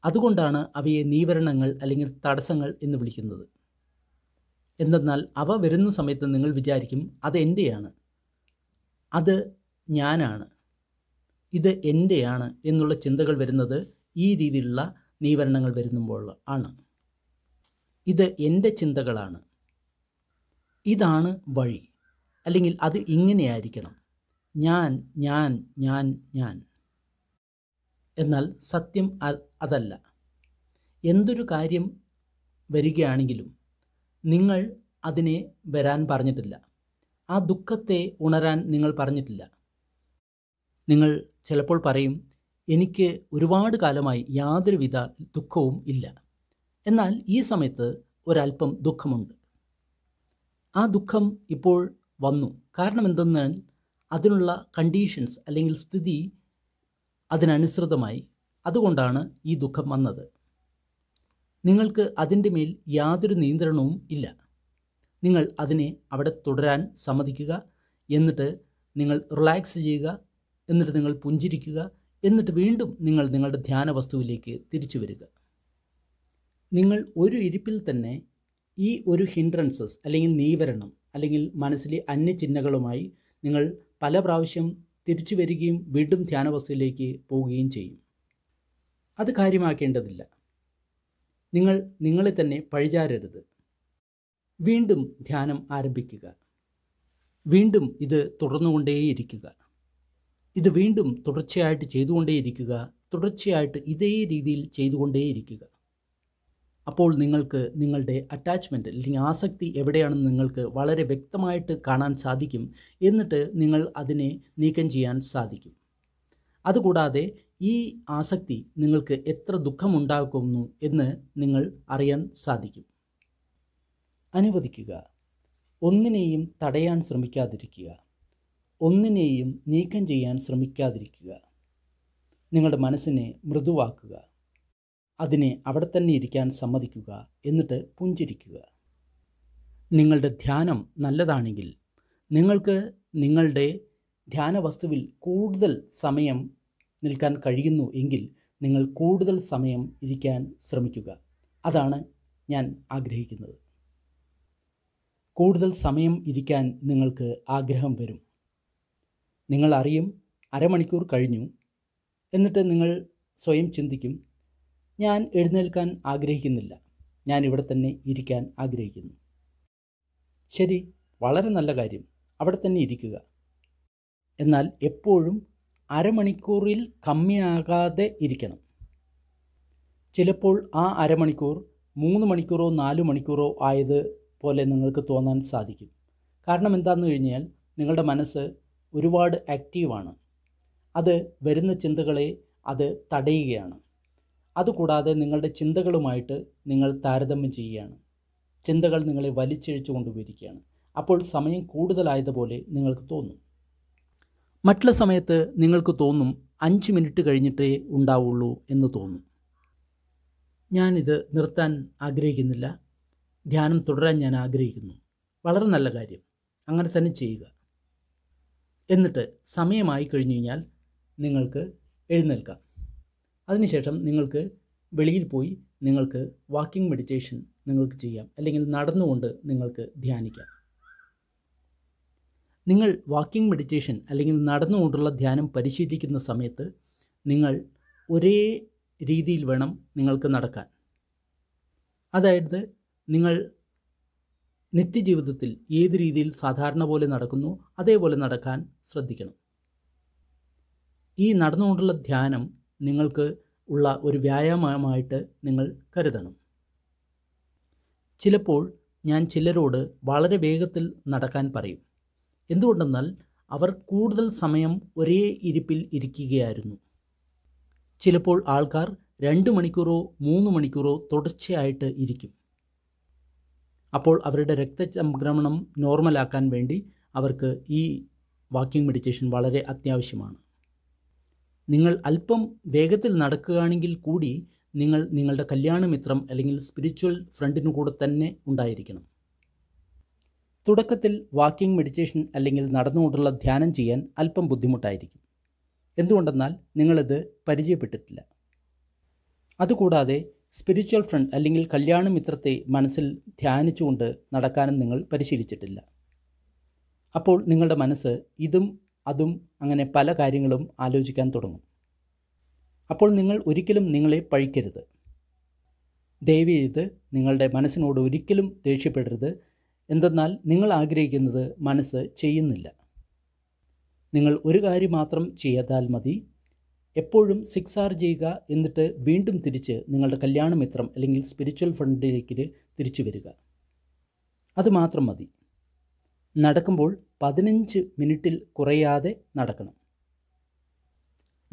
അതുകൊണ്ടാണ് അവയെ നീവരണങ്ങൾ അല്ലെങ്കിൽ തടസ്സങ്ങൾ എന്ന് വിളിക്കുന്നത് എന്തെന്നാൽ അവ വരുന്ന സമയത്ത് നിങ്ങൾ വിചാരിക്കും അത് എൻ്റെയാണ് അത് ഞാനാണ് ഇത് എൻ്റെയാണ് എന്നുള്ള ചിന്തകൾ വരുന്നത് ഈ രീതിയിലുള്ള നീവരണങ്ങൾ വരുമ്പോൾ ആണ് ഇത് എൻ്റെ ചിന്തകളാണ് ഇതാണ് വഴി അല്ലെങ്കിൽ അത് ഇങ്ങനെയായിരിക്കണം ഞാൻ ഞാൻ ഞാൻ ഞാൻ എന്നാൽ സത്യം അതല്ല എന്തൊരു കാര്യം വരികയാണെങ്കിലും നിങ്ങൾ അതിനെ വരാൻ പറഞ്ഞിട്ടില്ല ആ ദുഃഖത്തെ ഉണരാൻ നിങ്ങൾ പറഞ്ഞിട്ടില്ല നിങ്ങൾ ചിലപ്പോൾ പറയും എനിക്ക് ഒരുപാട് കാലമായി യാതൊരുവിധ ദുഃഖവും ഇല്ല എന്നാൽ ഈ സമയത്ത് ഒരല്പം ദുഃഖമുണ്ട് ആ ദുഃഖം ഇപ്പോൾ വന്നു കാരണം എന്തെന്നാൽ അതിനുള്ള കണ്ടീഷൻസ് അല്ലെങ്കിൽ സ്ഥിതി അതിനനുസൃതമായി അതുകൊണ്ടാണ് ഈ ദുഃഖം വന്നത് നിങ്ങൾക്ക് അതിൻ്റെ മേൽ യാതൊരു നിയന്ത്രണവും ഇല്ല നിങ്ങൾ അതിനെ അവിടെ തുടരാൻ സമ്മതിക്കുക എന്നിട്ട് നിങ്ങൾ റിലാക്സ് ചെയ്യുക എന്നിട്ട് നിങ്ങൾ പുഞ്ചിരിക്കുക എന്നിട്ട് വീണ്ടും നിങ്ങൾ നിങ്ങളുടെ ധ്യാന വസ്തുവിലേക്ക് തിരിച്ചു വരിക നിങ്ങൾ ഒരു ഇരിപ്പിൽ തന്നെ ഈ ഒരു ഹിൻഡ്രൻസസ് അല്ലെങ്കിൽ നീവരണം അല്ലെങ്കിൽ മനസ്സിലെ അന്യചിഹ്നകളുമായി നിങ്ങൾ പല പ്രാവശ്യം തിരിച്ചു വരികയും വീണ്ടും ധ്യാനവസ്ഥയിലേക്ക് പോവുകയും ചെയ്യും അത് കാര്യമാക്കേണ്ടതില്ല നിങ്ങൾ നിങ്ങളെ തന്നെ പഴിചാരരുത് വീണ്ടും ധ്യാനം ആരംഭിക്കുക വീണ്ടും ഇത് തുടർന്നുകൊണ്ടേയിരിക്കുക ഇത് വീണ്ടും തുടർച്ചയായിട്ട് ചെയ്തുകൊണ്ടേയിരിക്കുക തുടർച്ചയായിട്ട് ഇതേ രീതിയിൽ ചെയ്തുകൊണ്ടേയിരിക്കുക അപ്പോൾ നിങ്ങൾക്ക് നിങ്ങളുടെ അറ്റാച്ച്മെൻറ്റ് അല്ലെങ്കിൽ ആസക്തി എവിടെയാണെന്ന് നിങ്ങൾക്ക് വളരെ വ്യക്തമായിട്ട് കാണാൻ സാധിക്കും എന്നിട്ട് നിങ്ങൾ അതിനെ നീക്കം ചെയ്യാൻ സാധിക്കും അതുകൂടാതെ ഈ ആസക്തി നിങ്ങൾക്ക് എത്ര ദുഃഖമുണ്ടാക്കുന്നു എന്ന് നിങ്ങൾ അറിയാൻ സാധിക്കും അനുവദിക്കുക ഒന്നിനെയും തടയാൻ ശ്രമിക്കാതിരിക്കുക ഒന്നിനെയും നീക്കം ചെയ്യാൻ ശ്രമിക്കാതിരിക്കുക നിങ്ങളുടെ മനസ്സിനെ മൃദുവാക്കുക അതിനെ അവിടെ തന്നെ ഇരിക്കാൻ സമ്മതിക്കുക എന്നിട്ട് പുഞ്ചിരിക്കുക നിങ്ങളുടെ ധ്യാനം നല്ലതാണെങ്കിൽ നിങ്ങൾക്ക് നിങ്ങളുടെ ധ്യാന വസ്തുവിൽ കൂടുതൽ സമയം നിൽക്കാൻ കഴിയുന്നു എങ്കിൽ നിങ്ങൾ കൂടുതൽ സമയം ഇരിക്കാൻ ശ്രമിക്കുക അതാണ് ഞാൻ ആഗ്രഹിക്കുന്നത് കൂടുതൽ സമയം ഇരിക്കാൻ നിങ്ങൾക്ക് ആഗ്രഹം വരും നിങ്ങൾ അറിയും അരമണിക്കൂർ കഴിഞ്ഞു എന്നിട്ട് നിങ്ങൾ സ്വയം ചിന്തിക്കും ഞാൻ എഴുന്നേൽക്കാൻ ആഗ്രഹിക്കുന്നില്ല ഞാൻ ഇവിടെ തന്നെ ഇരിക്കാൻ ആഗ്രഹിക്കുന്നു ശരി വളരെ നല്ല കാര്യം അവിടെ തന്നെ ഇരിക്കുക എന്നാൽ എപ്പോഴും അരമണിക്കൂറിൽ കമ്മിയാകാതെ ഇരിക്കണം ചിലപ്പോൾ ആ അരമണിക്കൂർ മൂന്ന് മണിക്കൂറോ നാല് മണിക്കൂറോ ആയത് പോലെ നിങ്ങൾക്ക് തോന്നാൻ സാധിക്കും കാരണം എന്താണെന്ന് കഴിഞ്ഞാൽ നിങ്ങളുടെ മനസ്സ് ഒരുപാട് ആക്റ്റീവാണ് അത് വരുന്ന ചിന്തകളെ അത് തടയുകയാണ് അതുകൂടാതെ നിങ്ങളുടെ ചിന്തകളുമായിട്ട് നിങ്ങൾ താരതമ്യം ചെയ്യുകയാണ് ചിന്തകൾ നിങ്ങളെ വലിച്ചിഴച്ചു കൊണ്ടുപോയിരിക്കുകയാണ് അപ്പോൾ സമയം കൂടുതലായതുപോലെ നിങ്ങൾക്ക് തോന്നും മറ്റുള്ള സമയത്ത് നിങ്ങൾക്ക് തോന്നും അഞ്ച് മിനിറ്റ് കഴിഞ്ഞിട്ടേ ഉണ്ടാവുള്ളൂ എന്ന് തോന്നും ഞാനിത് നിർത്താൻ ആഗ്രഹിക്കുന്നില്ല ധ്യാനം തുടരാൻ ഞാൻ ആഗ്രഹിക്കുന്നു വളരെ നല്ല കാര്യം അങ്ങനെ തന്നെ ചെയ്യുക എന്നിട്ട് സമയമായി കഴിഞ്ഞു കഴിഞ്ഞാൽ നിങ്ങൾക്ക് എഴുന്നേൽക്കാം അതിനുശേഷം നിങ്ങൾക്ക് വെളിയിൽ പോയി നിങ്ങൾക്ക് വാക്കിംഗ് മെഡിറ്റേഷൻ നിങ്ങൾക്ക് ചെയ്യാം അല്ലെങ്കിൽ നടന്നുകൊണ്ട് നിങ്ങൾക്ക് ധ്യാനിക്കാം നിങ്ങൾ വാക്കിംഗ് മെഡിറ്റേഷൻ അല്ലെങ്കിൽ നടന്നുകൊണ്ടുള്ള ധ്യാനം പരിശീലിക്കുന്ന സമയത്ത് നിങ്ങൾ ഒരേ രീതിയിൽ വേണം നിങ്ങൾക്ക് നടക്കാൻ അതായത് നിങ്ങൾ നിത്യജീവിതത്തിൽ ഏത് രീതിയിൽ സാധാരണ പോലെ നടക്കുന്നു അതേപോലെ നടക്കാൻ ശ്രദ്ധിക്കണം ഈ നടന്നുകൊണ്ടുള്ള ധ്യാനം നിങ്ങൾക്ക് ഉള്ള ഒരു വ്യായാമമായിട്ട് നിങ്ങൾ കരുതണം ചിലപ്പോൾ ഞാൻ ചിലരോട് വളരെ വേഗത്തിൽ നടക്കാൻ പറയും എന്തുകൊണ്ടെന്നാൽ അവർ കൂടുതൽ സമയം ഒരേ ഇരിപ്പിൽ ഇരിക്കുകയായിരുന്നു ചിലപ്പോൾ ആൾക്കാർ രണ്ട് മണിക്കൂറോ മൂന്ന് മണിക്കൂറോ തുടർച്ചയായിട്ട് ഇരിക്കും അപ്പോൾ അവരുടെ രക്തചംക്രമണം നോർമലാക്കാൻ വേണ്ടി അവർക്ക് ഈ വാക്കിംഗ് മെഡിറ്റേഷൻ വളരെ അത്യാവശ്യമാണ് നിങ്ങൾ അല്പം വേഗത്തിൽ നടക്കുകയാണെങ്കിൽ കൂടി നിങ്ങൾ നിങ്ങളുടെ കല്യാണമിത്രം അല്ലെങ്കിൽ സ്പിരിച്വൽ ഫ്രണ്ടിനു കൂടെ തന്നെ ഉണ്ടായിരിക്കണം തുടക്കത്തിൽ വാക്കിംഗ് മെഡിറ്റേഷൻ അല്ലെങ്കിൽ നടന്നുകൊണ്ടുള്ള ധ്യാനം ചെയ്യാൻ അല്പം ബുദ്ധിമുട്ടായിരിക്കും എന്തുകൊണ്ടെന്നാൽ നിങ്ങളിത് പരിചയപ്പെട്ടിട്ടില്ല അതുകൂടാതെ സ്പിരിച്വൽ ഫ്രണ്ട് അല്ലെങ്കിൽ കല്യാണ മിത്രത്തെ മനസ്സിൽ ധ്യാനിച്ചുകൊണ്ട് നടക്കാനും നിങ്ങൾ പരിശീലിച്ചിട്ടില്ല അപ്പോൾ നിങ്ങളുടെ മനസ്സ് ഇതും അതും അങ്ങനെ പല കാര്യങ്ങളും ആലോചിക്കാൻ തുടങ്ങും അപ്പോൾ നിങ്ങൾ ഒരിക്കലും നിങ്ങളെ പഴിക്കരുത് ദയവ് ചെയ്ത് നിങ്ങളുടെ മനസ്സിനോട് ഒരിക്കലും ദേഷ്യപ്പെടരുത് എന്തെന്നാൽ നിങ്ങൾ ആഗ്രഹിക്കുന്നത് മനസ്സ് ചെയ്യുന്നില്ല നിങ്ങൾ ഒരു കാര്യം മാത്രം ചെയ്താൽ മതി എപ്പോഴും സിക്സ് ആർ ചെയ്യുക എന്നിട്ട് വീണ്ടും തിരിച്ച് നിങ്ങളുടെ കല്യാണമിത്രം അല്ലെങ്കിൽ സ്പിരിച്വൽ ഫണ്ടിലേക്ക് തിരിച്ചു വരിക അതുമാത്രം മതി നടക്കുമ്പോൾ പതിനഞ്ച് മിനിറ്റിൽ കുറയാതെ നടക്കണം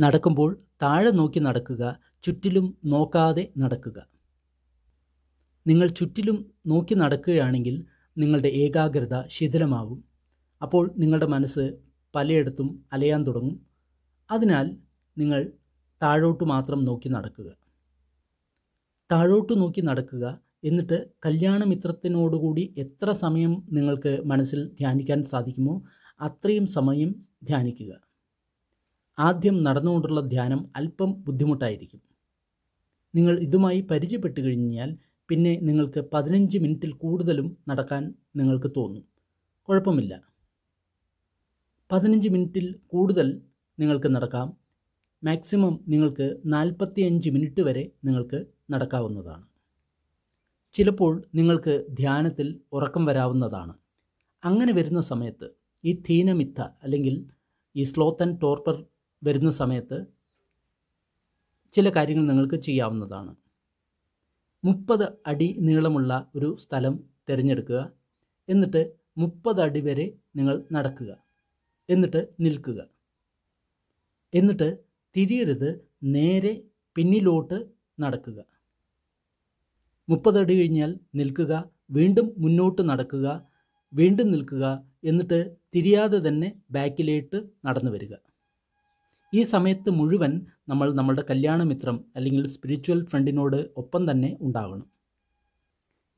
നടക്കുമ്പോൾ താഴെ നോക്കി നടക്കുക ചുറ്റിലും നോക്കാതെ നടക്കുക നിങ്ങൾ ചുറ്റിലും നോക്കി നടക്കുകയാണെങ്കിൽ നിങ്ങളുടെ ഏകാഗ്രത ശിഥിലമാകും അപ്പോൾ നിങ്ങളുടെ മനസ്സ് പലയിടത്തും അലയാൻ തുടങ്ങും അതിനാൽ നിങ്ങൾ താഴോട്ട് മാത്രം നോക്കി നടക്കുക താഴോട്ട് നോക്കി നടക്കുക എന്നിട്ട് കല്യാണമിത്രത്തിനോടുകൂടി എത്ര സമയം നിങ്ങൾക്ക് മനസ്സിൽ ധ്യാനിക്കാൻ സാധിക്കുമോ അത്രയും സമയം ധ്യാനിക്കുക ആദ്യം നടന്നുകൊണ്ടുള്ള ധ്യാനം അല്പം ബുദ്ധിമുട്ടായിരിക്കും നിങ്ങൾ ഇതുമായി പരിചയപ്പെട്ട് കഴിഞ്ഞാൽ പിന്നെ നിങ്ങൾക്ക് പതിനഞ്ച് മിനിറ്റിൽ കൂടുതലും നടക്കാൻ നിങ്ങൾക്ക് തോന്നും കുഴപ്പമില്ല പതിനഞ്ച് മിനിറ്റിൽ കൂടുതൽ നിങ്ങൾക്ക് നടക്കാം മാക്സിമം നിങ്ങൾക്ക് നാൽപ്പത്തിയഞ്ച് മിനിറ്റ് വരെ നിങ്ങൾക്ക് നടക്കാവുന്നതാണ് ചിലപ്പോൾ നിങ്ങൾക്ക് ധ്യാനത്തിൽ ഉറക്കം വരാവുന്നതാണ് അങ്ങനെ വരുന്ന സമയത്ത് ഈ ധീനമിത്ത അല്ലെങ്കിൽ ഈ സ്ലോത്തൻ ടോർപ്പർ വരുന്ന സമയത്ത് ചില കാര്യങ്ങൾ നിങ്ങൾക്ക് ചെയ്യാവുന്നതാണ് മുപ്പത് അടി നീളമുള്ള ഒരു സ്ഥലം തിരഞ്ഞെടുക്കുക എന്നിട്ട് മുപ്പത് അടി വരെ നിങ്ങൾ നടക്കുക എന്നിട്ട് നിൽക്കുക എന്നിട്ട് തിരിയരുത് നേരെ പിന്നിലോട്ട് നടക്കുക മുപ്പതടി കഴിഞ്ഞാൽ നിൽക്കുക വീണ്ടും മുന്നോട്ട് നടക്കുക വീണ്ടും നിൽക്കുക എന്നിട്ട് തിരിയാതെ തന്നെ ബാക്കിലേട്ട് നടന്നു വരിക ഈ സമയത്ത് മുഴുവൻ നമ്മൾ നമ്മളുടെ കല്യാണമിത്രം അല്ലെങ്കിൽ സ്പിരിച്വൽ ഫ്രണ്ടിനോട് ഒപ്പം തന്നെ ഉണ്ടാവണം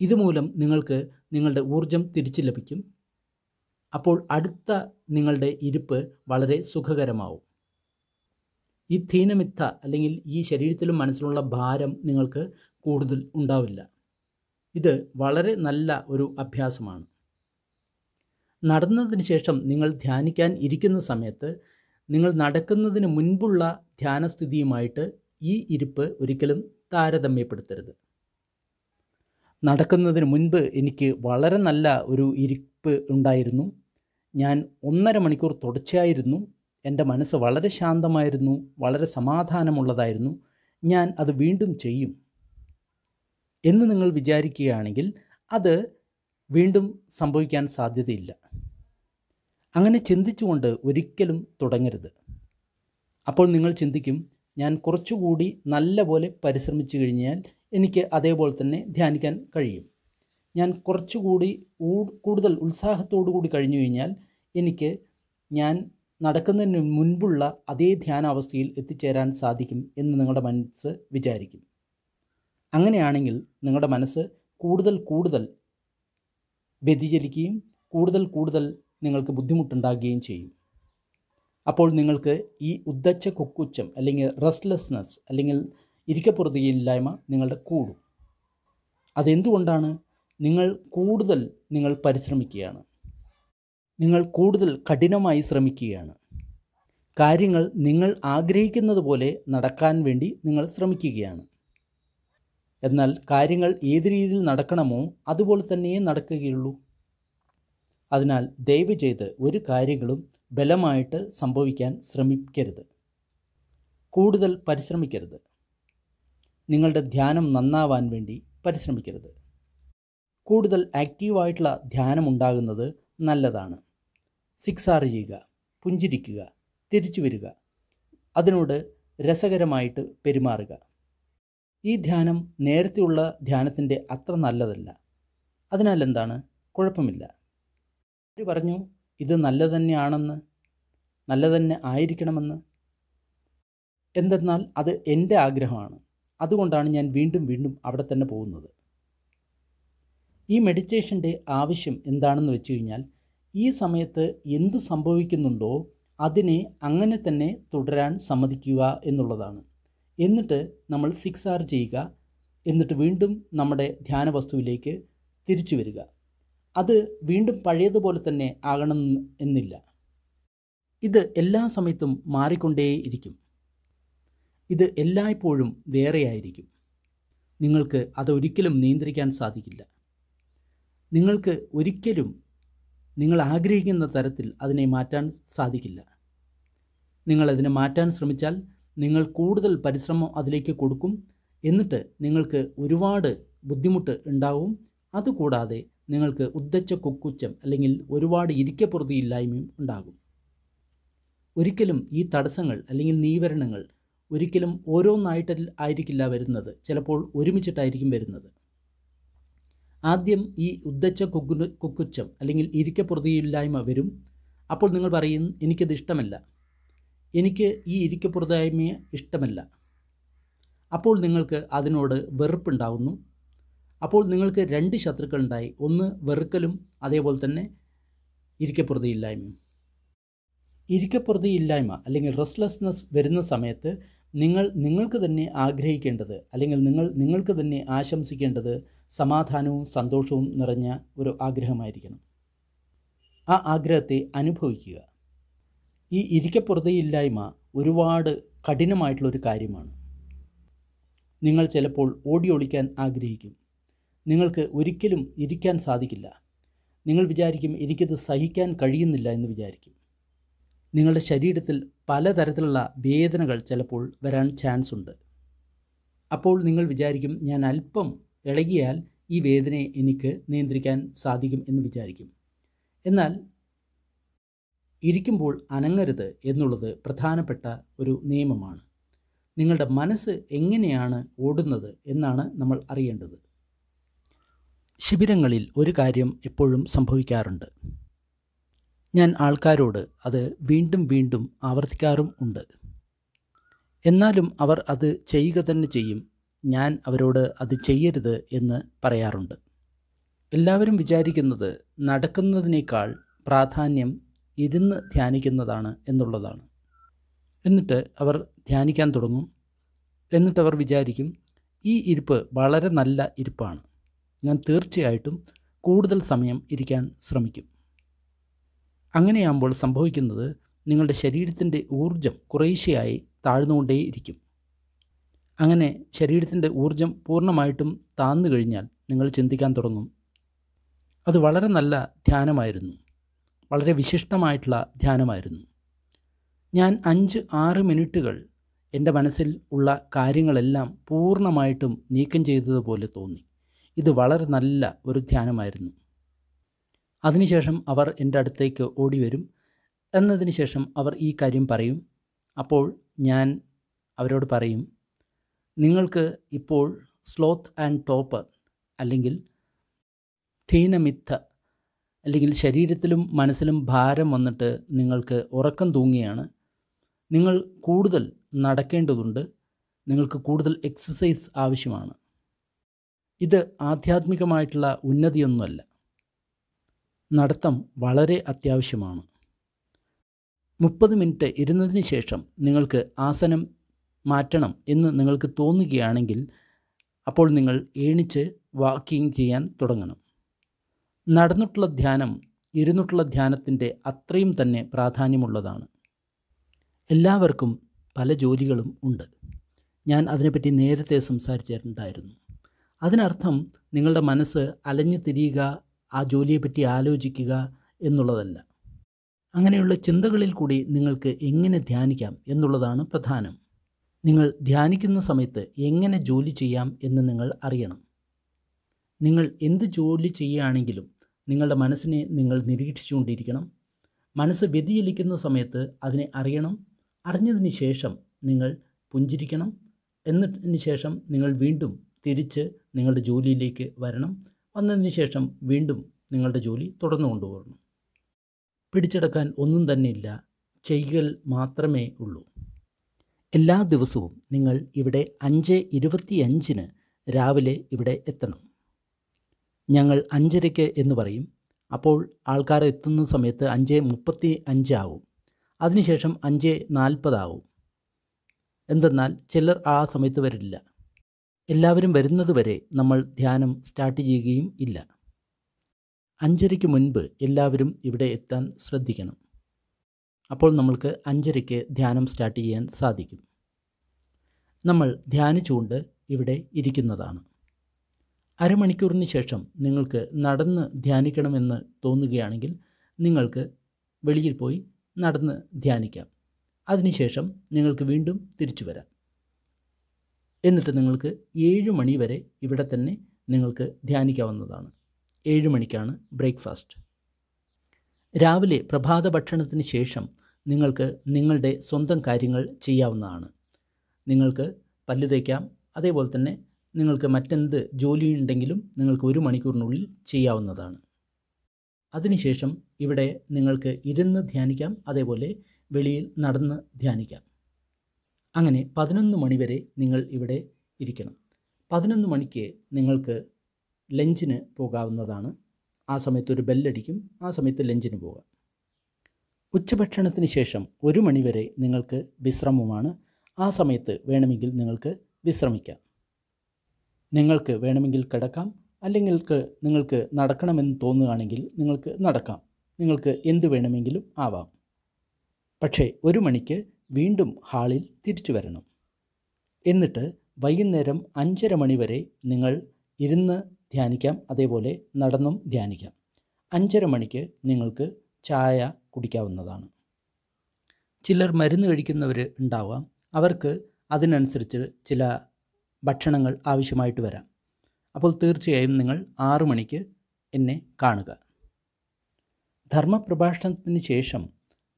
ഇതുമൂലം നിങ്ങൾക്ക് നിങ്ങളുടെ ഊർജം തിരിച്ചു ലഭിക്കും അപ്പോൾ അടുത്ത നിങ്ങളുടെ ഇരിപ്പ് വളരെ സുഖകരമാവും ഈ തീനമിത്ത അല്ലെങ്കിൽ ഈ ശരീരത്തിലും മനസ്സിലുള്ള ഭാരം നിങ്ങൾക്ക് കൂടുതൽ ഉണ്ടാവില്ല ഇത് വളരെ നല്ല ഒരു അഭ്യാസമാണ് നടന്നതിന് ശേഷം നിങ്ങൾ ധ്യാനിക്കാൻ ഇരിക്കുന്ന സമയത്ത് നിങ്ങൾ നടക്കുന്നതിന് മുൻപുള്ള ധ്യാനസ്ഥിതിയുമായിട്ട് ഈ ഇരിപ്പ് ഒരിക്കലും താരതമ്യപ്പെടുത്തരുത് നടക്കുന്നതിന് മുൻപ് എനിക്ക് വളരെ നല്ല ഒരു ഇരിപ്പ് ഉണ്ടായിരുന്നു ഞാൻ ഒന്നര മണിക്കൂർ തുടർച്ചയായിരുന്നു എൻ്റെ മനസ്സ് വളരെ ശാന്തമായിരുന്നു വളരെ സമാധാനമുള്ളതായിരുന്നു ഞാൻ അത് വീണ്ടും ചെയ്യും എന്ന് നിങ്ങൾ വിചാരിക്കുകയാണെങ്കിൽ അത് വീണ്ടും സംഭവിക്കാൻ സാധ്യതയില്ല അങ്ങനെ ചിന്തിച്ചുകൊണ്ട് ഒരിക്കലും തുടങ്ങരുത് അപ്പോൾ നിങ്ങൾ ചിന്തിക്കും ഞാൻ കുറച്ചുകൂടി നല്ല പോലെ പരിശ്രമിച്ചു കഴിഞ്ഞാൽ എനിക്ക് അതേപോലെ തന്നെ ധ്യാനിക്കാൻ കഴിയും ഞാൻ കുറച്ചുകൂടി കൂടുതൽ ഉത്സാഹത്തോടു കൂടി കഴിഞ്ഞു കഴിഞ്ഞാൽ എനിക്ക് ഞാൻ നടക്കുന്നതിന് മുൻപുള്ള അതേ ധ്യാനാവസ്ഥയിൽ എത്തിച്ചേരാൻ സാധിക്കും എന്ന് നിങ്ങളുടെ മനസ്സ് വിചാരിക്കും അങ്ങനെയാണെങ്കിൽ നിങ്ങളുടെ മനസ്സ് കൂടുതൽ കൂടുതൽ വ്യതിചലിക്കുകയും കൂടുതൽ കൂടുതൽ നിങ്ങൾക്ക് ബുദ്ധിമുട്ടുണ്ടാകുകയും ചെയ്യും അപ്പോൾ നിങ്ങൾക്ക് ഈ ഉദ്ദച്ച കൊക്കുച്ചം അല്ലെങ്കിൽ റെസ്റ്റ്ലെസ്നെസ് അല്ലെങ്കിൽ ഇരിക്കപ്പുറതിയില്ലായ്മ നിങ്ങളുടെ കൂടും അതെന്തുകൊണ്ടാണ് നിങ്ങൾ കൂടുതൽ നിങ്ങൾ പരിശ്രമിക്കുകയാണ് നിങ്ങൾ കൂടുതൽ കഠിനമായി ശ്രമിക്കുകയാണ് കാര്യങ്ങൾ നിങ്ങൾ ആഗ്രഹിക്കുന്നത് പോലെ നടക്കാൻ വേണ്ടി നിങ്ങൾ ശ്രമിക്കുകയാണ് എന്നാൽ കാര്യങ്ങൾ ഏത് രീതിയിൽ നടക്കണമോ അതുപോലെ തന്നെയേ നടക്കുകയുള്ളൂ അതിനാൽ ദയവ് ചെയ്ത് ഒരു കാര്യങ്ങളും ബലമായിട്ട് സംഭവിക്കാൻ ശ്രമിക്കരുത് കൂടുതൽ പരിശ്രമിക്കരുത് നിങ്ങളുടെ ധ്യാനം നന്നാവാൻ വേണ്ടി പരിശ്രമിക്കരുത് കൂടുതൽ ആക്റ്റീവായിട്ടുള്ള ധ്യാനം ഉണ്ടാകുന്നത് നല്ലതാണ് സിക്സാറ് ചെയ്യുക പുഞ്ചിരിക്കുക തിരിച്ചു വരിക അതിനോട് രസകരമായിട്ട് പെരുമാറുക ഈ ധ്യാനം നേരത്തെയുള്ള ധ്യാനത്തിൻ്റെ അത്ര നല്ലതല്ല അതിനാൽ എന്താണ് കുഴപ്പമില്ല അവർ പറഞ്ഞു ഇത് നല്ല തന്നെയാണെന്ന് നല്ല തന്നെ ആയിരിക്കണമെന്ന് എന്തെന്നാൽ അത് എൻ്റെ ആഗ്രഹമാണ് അതുകൊണ്ടാണ് ഞാൻ വീണ്ടും വീണ്ടും അവിടെ തന്നെ പോകുന്നത് ഈ മെഡിറ്റേഷൻ്റെ ആവശ്യം എന്താണെന്ന് വെച്ച് കഴിഞ്ഞാൽ ഈ സമയത്ത് എന്തു സംഭവിക്കുന്നുണ്ടോ അതിനെ അങ്ങനെ തന്നെ തുടരാൻ സമ്മതിക്കുക എന്നുള്ളതാണ് എന്നിട്ട് നമ്മൾ സിക്സ് ആർ ചെയ്യുക എന്നിട്ട് വീണ്ടും നമ്മുടെ ധ്യാന വസ്തുവിലേക്ക് തിരിച്ചു വരിക അത് വീണ്ടും പഴയതുപോലെ തന്നെ ആകണം എന്നില്ല ഇത് എല്ലാ സമയത്തും മാറിക്കൊണ്ടേയിരിക്കും ഇത് എല്ലായ്പ്പോഴും വേറെയായിരിക്കും നിങ്ങൾക്ക് അതൊരിക്കലും നിയന്ത്രിക്കാൻ സാധിക്കില്ല നിങ്ങൾക്ക് ഒരിക്കലും നിങ്ങൾ ആഗ്രഹിക്കുന്ന തരത്തിൽ അതിനെ മാറ്റാൻ സാധിക്കില്ല നിങ്ങളതിനെ മാറ്റാൻ ശ്രമിച്ചാൽ നിങ്ങൾ കൂടുതൽ പരിശ്രമം അതിലേക്ക് കൊടുക്കും എന്നിട്ട് നിങ്ങൾക്ക് ഒരുപാട് ബുദ്ധിമുട്ട് ഉണ്ടാവും അതുകൂടാതെ നിങ്ങൾക്ക് ഉദ്ദച്ച കുക്കുച്ചം അല്ലെങ്കിൽ ഒരുപാട് ഇരിക്കപ്പുറതിയില്ലായ്മയും ഉണ്ടാകും ഒരിക്കലും ഈ തടസ്സങ്ങൾ അല്ലെങ്കിൽ നീവരണങ്ങൾ ഒരിക്കലും ഓരോന്നായിട്ട് ആയിരിക്കില്ല വരുന്നത് ചിലപ്പോൾ ഒരുമിച്ചിട്ടായിരിക്കും വരുന്നത് ആദ്യം ഈ ഉദ്ദച്ച കുക്കു കുക്കുച്ചം അല്ലെങ്കിൽ ഇരിക്കപ്പുറതിയില്ലായ്മ വരും അപ്പോൾ നിങ്ങൾ പറയും എനിക്കത് ഇഷ്ടമല്ല എനിക്ക് ഈ ഇരിക്കപ്പുറതായ്മയെ ഇഷ്ടമല്ല അപ്പോൾ നിങ്ങൾക്ക് അതിനോട് വെറുപ്പുണ്ടാകുന്നു അപ്പോൾ നിങ്ങൾക്ക് രണ്ട് ശത്രുക്കളുണ്ടായി ഒന്ന് വെറുക്കലും അതേപോലെ തന്നെ ഇരിക്കപ്പുറതിയില്ലായ്മയും ഇരിക്കപ്പുറതിയില്ലായ്മ അല്ലെങ്കിൽ റെസ്റ്റ്ലെസ്നെസ് വരുന്ന സമയത്ത് നിങ്ങൾ നിങ്ങൾക്ക് തന്നെ ആഗ്രഹിക്കേണ്ടത് അല്ലെങ്കിൽ നിങ്ങൾ നിങ്ങൾക്ക് തന്നെ ആശംസിക്കേണ്ടത് സമാധാനവും സന്തോഷവും നിറഞ്ഞ ഒരു ആഗ്രഹമായിരിക്കണം ആ ആഗ്രഹത്തെ അനുഭവിക്കുക ഈ ഇരിക്കപ്പുറതയില്ലായ്മ ഒരുപാട് കഠിനമായിട്ടുള്ളൊരു കാര്യമാണ് നിങ്ങൾ ചിലപ്പോൾ ഓടി ഒളിക്കാൻ ആഗ്രഹിക്കും നിങ്ങൾക്ക് ഒരിക്കലും ഇരിക്കാൻ സാധിക്കില്ല നിങ്ങൾ വിചാരിക്കും എനിക്കത് സഹിക്കാൻ കഴിയുന്നില്ല എന്ന് വിചാരിക്കും നിങ്ങളുടെ ശരീരത്തിൽ പലതരത്തിലുള്ള വേദനകൾ ചിലപ്പോൾ വരാൻ ചാൻസ് ഉണ്ട് അപ്പോൾ നിങ്ങൾ വിചാരിക്കും ഞാൻ അല്പം ഇളകിയാൽ ഈ വേദനയെ എനിക്ക് നിയന്ത്രിക്കാൻ സാധിക്കും എന്ന് വിചാരിക്കും എന്നാൽ ഇരിക്കുമ്പോൾ അനങ്ങരുത് എന്നുള്ളത് പ്രധാനപ്പെട്ട ഒരു നിയമമാണ് നിങ്ങളുടെ മനസ്സ് എങ്ങനെയാണ് ഓടുന്നത് എന്നാണ് നമ്മൾ അറിയേണ്ടത് ശിബിരങ്ങളിൽ ഒരു കാര്യം എപ്പോഴും സംഭവിക്കാറുണ്ട് ഞാൻ ആൾക്കാരോട് അത് വീണ്ടും വീണ്ടും ആവർത്തിക്കാറും ഉണ്ട് എന്നാലും അവർ അത് ചെയ്യുക തന്നെ ചെയ്യും ഞാൻ അവരോട് അത് ചെയ്യരുത് എന്ന് പറയാറുണ്ട് എല്ലാവരും വിചാരിക്കുന്നത് നടക്കുന്നതിനേക്കാൾ പ്രാധാന്യം ഇരുന്ന് ധ്യാനിക്കുന്നതാണ് എന്നുള്ളതാണ് എന്നിട്ട് അവർ ധ്യാനിക്കാൻ തുടങ്ങും എന്നിട്ട് അവർ വിചാരിക്കും ഈ ഇരിപ്പ് വളരെ നല്ല ഇരിപ്പാണ് ഞാൻ തീർച്ചയായിട്ടും കൂടുതൽ സമയം ഇരിക്കാൻ ശ്രമിക്കും അങ്ങനെയാകുമ്പോൾ സംഭവിക്കുന്നത് നിങ്ങളുടെ ശരീരത്തിൻ്റെ ഊർജം കുറേശ്ശെയായി താഴ്ന്നുകൊണ്ടേയിരിക്കും അങ്ങനെ ശരീരത്തിൻ്റെ ഊർജം പൂർണ്ണമായിട്ടും താന്നു കഴിഞ്ഞാൽ നിങ്ങൾ ചിന്തിക്കാൻ തുടങ്ങും അത് വളരെ നല്ല ധ്യാനമായിരുന്നു വളരെ വിശിഷ്ടമായിട്ടുള്ള ധ്യാനമായിരുന്നു ഞാൻ അഞ്ച് ആറ് മിനിറ്റുകൾ എൻ്റെ മനസ്സിൽ ഉള്ള കാര്യങ്ങളെല്ലാം പൂർണ്ണമായിട്ടും നീക്കം ചെയ്തതുപോലെ തോന്നി ഇത് വളരെ നല്ല ഒരു ധ്യാനമായിരുന്നു അതിനുശേഷം അവർ എൻ്റെ അടുത്തേക്ക് ഓടി വരും എന്നതിന് ശേഷം അവർ ഈ കാര്യം പറയും അപ്പോൾ ഞാൻ അവരോട് പറയും നിങ്ങൾക്ക് ഇപ്പോൾ സ്ലോത്ത് ആൻഡ് ടോപ്പർ അല്ലെങ്കിൽ ധീനമിത്ത അല്ലെങ്കിൽ ശരീരത്തിലും മനസ്സിലും ഭാരം വന്നിട്ട് നിങ്ങൾക്ക് ഉറക്കം തൂങ്ങിയാണ് നിങ്ങൾ കൂടുതൽ നടക്കേണ്ടതുണ്ട് നിങ്ങൾക്ക് കൂടുതൽ എക്സസൈസ് ആവശ്യമാണ് ഇത് ആധ്യാത്മികമായിട്ടുള്ള ഉന്നതിയൊന്നുമല്ല നടത്തം വളരെ അത്യാവശ്യമാണ് മുപ്പത് മിനിറ്റ് ഇരുന്നതിന് ശേഷം നിങ്ങൾക്ക് ആസനം മാറ്റണം എന്ന് നിങ്ങൾക്ക് തോന്നുകയാണെങ്കിൽ അപ്പോൾ നിങ്ങൾ ഏണിച്ച് വാക്കിംഗ് ചെയ്യാൻ തുടങ്ങണം നടന്നിട്ടുള്ള ധ്യാനം ഇരുന്നിട്ടുള്ള ധ്യാനത്തിൻ്റെ അത്രയും തന്നെ പ്രാധാന്യമുള്ളതാണ് എല്ലാവർക്കും പല ജോലികളും ഉണ്ട് ഞാൻ അതിനെപ്പറ്റി നേരത്തെ സംസാരിച്ചിട്ടുണ്ടായിരുന്നു അതിനർത്ഥം നിങ്ങളുടെ മനസ്സ് അലഞ്ഞു തിരിയുക ആ ജോലിയെപ്പറ്റി ആലോചിക്കുക എന്നുള്ളതല്ല അങ്ങനെയുള്ള ചിന്തകളിൽ കൂടി നിങ്ങൾക്ക് എങ്ങനെ ധ്യാനിക്കാം എന്നുള്ളതാണ് പ്രധാനം നിങ്ങൾ ധ്യാനിക്കുന്ന സമയത്ത് എങ്ങനെ ജോലി ചെയ്യാം എന്ന് നിങ്ങൾ അറിയണം നിങ്ങൾ എന്ത് ജോലി ചെയ്യുകയാണെങ്കിലും നിങ്ങളുടെ മനസ്സിനെ നിങ്ങൾ നിരീക്ഷിച്ചുകൊണ്ടിരിക്കണം മനസ്സ് വ്യതിചലിക്കുന്ന സമയത്ത് അതിനെ അറിയണം അറിഞ്ഞതിന് ശേഷം നിങ്ങൾ പുഞ്ചിരിക്കണം എന്നതിന് ശേഷം നിങ്ങൾ വീണ്ടും തിരിച്ച് നിങ്ങളുടെ ജോലിയിലേക്ക് വരണം വന്നതിന് ശേഷം വീണ്ടും നിങ്ങളുടെ ജോലി തുടർന്നു കൊണ്ടുപോകണം പിടിച്ചെടുക്കാൻ ഒന്നും തന്നെ ഇല്ല ചെയ്യൽ മാത്രമേ ഉള്ളൂ എല്ലാ ദിവസവും നിങ്ങൾ ഇവിടെ അഞ്ച് ഇരുപത്തിയഞ്ചിന് രാവിലെ ഇവിടെ എത്തണം ഞങ്ങൾ അഞ്ചരയ്ക്ക് എന്ന് പറയും അപ്പോൾ ആൾക്കാർ എത്തുന്ന സമയത്ത് അഞ്ച് മുപ്പത്തി അഞ്ചാവും അതിനുശേഷം അഞ്ച് നാൽപ്പതാവും എന്തെന്നാൽ ചിലർ ആ സമയത്ത് വരില്ല എല്ലാവരും വരുന്നതുവരെ നമ്മൾ ധ്യാനം സ്റ്റാർട്ട് ചെയ്യുകയും ഇല്ല അഞ്ചരയ്ക്ക് മുൻപ് എല്ലാവരും ഇവിടെ എത്താൻ ശ്രദ്ധിക്കണം അപ്പോൾ നമ്മൾക്ക് അഞ്ചരയ്ക്ക് ധ്യാനം സ്റ്റാർട്ട് ചെയ്യാൻ സാധിക്കും നമ്മൾ ധ്യാനിച്ചുകൊണ്ട് ഇവിടെ ഇരിക്കുന്നതാണ് അരമണിക്കൂറിന് ശേഷം നിങ്ങൾക്ക് നടന്ന് ധ്യാനിക്കണമെന്ന് തോന്നുകയാണെങ്കിൽ നിങ്ങൾക്ക് വെളിയിൽ പോയി നടന്ന് ധ്യാനിക്കാം അതിനുശേഷം നിങ്ങൾക്ക് വീണ്ടും തിരിച്ചു വരാം എന്നിട്ട് നിങ്ങൾക്ക് ഏഴ് മണി വരെ ഇവിടെ തന്നെ നിങ്ങൾക്ക് ധ്യാനിക്കാവുന്നതാണ് ഏഴ് മണിക്കാണ് ബ്രേക്ക്ഫാസ്റ്റ് രാവിലെ പ്രഭാത ഭക്ഷണത്തിന് ശേഷം നിങ്ങൾക്ക് നിങ്ങളുടെ സ്വന്തം കാര്യങ്ങൾ ചെയ്യാവുന്നതാണ് നിങ്ങൾക്ക് പല്ല് തേക്കാം അതേപോലെ തന്നെ നിങ്ങൾക്ക് മറ്റെന്ത് ജോലിയുണ്ടെങ്കിലും നിങ്ങൾക്ക് ഒരു മണിക്കൂറിനുള്ളിൽ ചെയ്യാവുന്നതാണ് അതിനുശേഷം ഇവിടെ നിങ്ങൾക്ക് ഇരുന്ന് ധ്യാനിക്കാം അതേപോലെ വെളിയിൽ നടന്ന് ധ്യാനിക്കാം അങ്ങനെ പതിനൊന്ന് മണിവരെ നിങ്ങൾ ഇവിടെ ഇരിക്കണം പതിനൊന്ന് മണിക്ക് നിങ്ങൾക്ക് ലഞ്ചിന് പോകാവുന്നതാണ് ആ സമയത്ത് ഒരു ബെല്ലടിക്കും ആ സമയത്ത് ലഞ്ചിന് പോകാം ഉച്ചഭക്ഷണത്തിന് ശേഷം ഒരു മണിവരെ നിങ്ങൾക്ക് വിശ്രമമാണ് ആ സമയത്ത് വേണമെങ്കിൽ നിങ്ങൾക്ക് വിശ്രമിക്കാം നിങ്ങൾക്ക് വേണമെങ്കിൽ കിടക്കാം അല്ലെങ്കിൽ നിങ്ങൾക്ക് നടക്കണമെന്ന് തോന്നുകയാണെങ്കിൽ നിങ്ങൾക്ക് നടക്കാം നിങ്ങൾക്ക് എന്ത് വേണമെങ്കിലും ആവാം പക്ഷേ ഒരു മണിക്ക് വീണ്ടും ഹാളിൽ തിരിച്ചു വരണം എന്നിട്ട് വൈകുന്നേരം അഞ്ചര മണി വരെ നിങ്ങൾ ഇരുന്ന് ധ്യാനിക്കാം അതേപോലെ നടന്നും ധ്യാനിക്കാം അഞ്ചര മണിക്ക് നിങ്ങൾക്ക് ചായ കുടിക്കാവുന്നതാണ് ചിലർ മരുന്ന് കഴിക്കുന്നവർ ഉണ്ടാവാം അവർക്ക് അതിനനുസരിച്ച് ചില ഭക്ഷണങ്ങൾ ആവശ്യമായിട്ട് വരാം അപ്പോൾ തീർച്ചയായും നിങ്ങൾ ആറു മണിക്ക് എന്നെ കാണുക ധർമ്മപ്രഭാഷണത്തിന് ശേഷം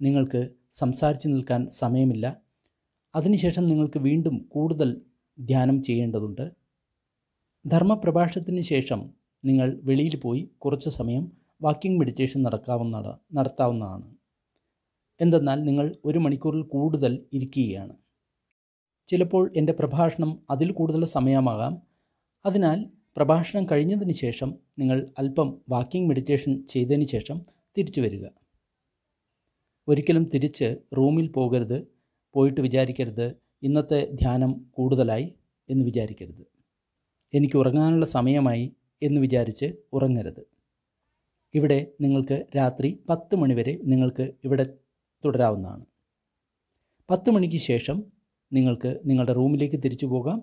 നിങ്ങൾക്ക് സംസാരിച്ച് നിൽക്കാൻ സമയമില്ല അതിനുശേഷം നിങ്ങൾക്ക് വീണ്ടും കൂടുതൽ ധ്യാനം ചെയ്യേണ്ടതുണ്ട് ധർമ്മപ്രഭാഷണത്തിന് ശേഷം നിങ്ങൾ വെളിയിൽ പോയി കുറച്ച് സമയം വാക്കിംഗ് മെഡിറ്റേഷൻ നടക്കാവുന്ന നടത്താവുന്നതാണ് എന്തെന്നാൽ നിങ്ങൾ ഒരു മണിക്കൂറിൽ കൂടുതൽ ഇരിക്കുകയാണ് ചിലപ്പോൾ എൻ്റെ പ്രഭാഷണം അതിൽ കൂടുതൽ സമയമാകാം അതിനാൽ പ്രഭാഷണം കഴിഞ്ഞതിന് ശേഷം നിങ്ങൾ അല്പം വാക്കിംഗ് മെഡിറ്റേഷൻ ചെയ്തതിന് ശേഷം തിരിച്ചു വരിക ഒരിക്കലും തിരിച്ച് റൂമിൽ പോകരുത് പോയിട്ട് വിചാരിക്കരുത് ഇന്നത്തെ ധ്യാനം കൂടുതലായി എന്ന് വിചാരിക്കരുത് എനിക്ക് ഉറങ്ങാനുള്ള സമയമായി എന്ന് വിചാരിച്ച് ഉറങ്ങരുത് ഇവിടെ നിങ്ങൾക്ക് രാത്രി പത്ത് മണിവരെ നിങ്ങൾക്ക് ഇവിടെ തുടരാവുന്നതാണ് പത്ത് മണിക്ക് ശേഷം നിങ്ങൾക്ക് നിങ്ങളുടെ റൂമിലേക്ക് തിരിച്ചു പോകാം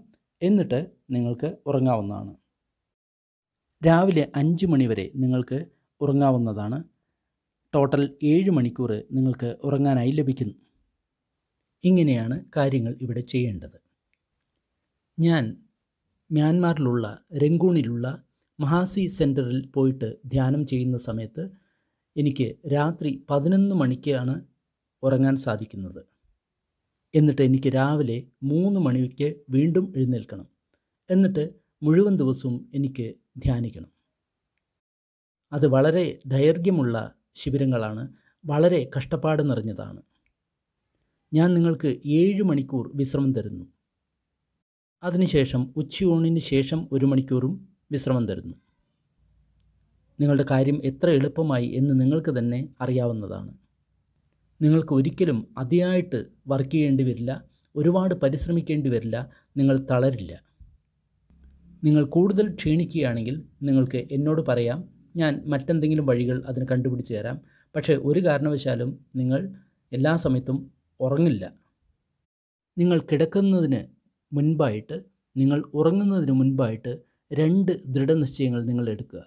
എന്നിട്ട് നിങ്ങൾക്ക് ഉറങ്ങാവുന്നതാണ് രാവിലെ അഞ്ച് മണിവരെ നിങ്ങൾക്ക് ഉറങ്ങാവുന്നതാണ് ടോട്ടൽ ഏഴ് മണിക്കൂർ നിങ്ങൾക്ക് ഉറങ്ങാനായി ലഭിക്കുന്നു ഇങ്ങനെയാണ് കാര്യങ്ങൾ ഇവിടെ ചെയ്യേണ്ടത് ഞാൻ മ്യാൻമാറിലുള്ള രംഗൂണിലുള്ള മഹാസി സെൻറ്ററിൽ പോയിട്ട് ധ്യാനം ചെയ്യുന്ന സമയത്ത് എനിക്ക് രാത്രി പതിനൊന്ന് മണിക്കാണ് ഉറങ്ങാൻ സാധിക്കുന്നത് എന്നിട്ട് എനിക്ക് രാവിലെ മൂന്ന് മണിക്ക് വീണ്ടും എഴുന്നേൽക്കണം എന്നിട്ട് മുഴുവൻ ദിവസവും എനിക്ക് ധ്യാനിക്കണം അത് വളരെ ദൈർഘ്യമുള്ള ശിബിരങ്ങളാണ് വളരെ കഷ്ടപ്പാട് നിറഞ്ഞതാണ് ഞാൻ നിങ്ങൾക്ക് ഏഴ് മണിക്കൂർ വിശ്രമം തരുന്നു അതിനുശേഷം ഉച്ചയൂണിന് ശേഷം ഒരു മണിക്കൂറും വിശ്രമം തരുന്നു നിങ്ങളുടെ കാര്യം എത്ര എളുപ്പമായി എന്ന് നിങ്ങൾക്ക് തന്നെ അറിയാവുന്നതാണ് നിങ്ങൾക്ക് ഒരിക്കലും അതിയായിട്ട് വർക്ക് ചെയ്യേണ്ടി വരില്ല ഒരുപാട് പരിശ്രമിക്കേണ്ടി വരില്ല നിങ്ങൾ തളരില്ല നിങ്ങൾ കൂടുതൽ ക്ഷീണിക്കുകയാണെങ്കിൽ നിങ്ങൾക്ക് എന്നോട് പറയാം ഞാൻ മറ്റെന്തെങ്കിലും വഴികൾ അതിന് കണ്ടുപിടിച്ച് തരാം പക്ഷേ ഒരു കാരണവശാലും നിങ്ങൾ എല്ലാ സമയത്തും ഉറങ്ങില്ല നിങ്ങൾ കിടക്കുന്നതിന് മുൻപായിട്ട് നിങ്ങൾ ഉറങ്ങുന്നതിന് മുൻപായിട്ട് രണ്ട് ദൃഢനിശ്ചയങ്ങൾ നിങ്ങൾ എടുക്കുക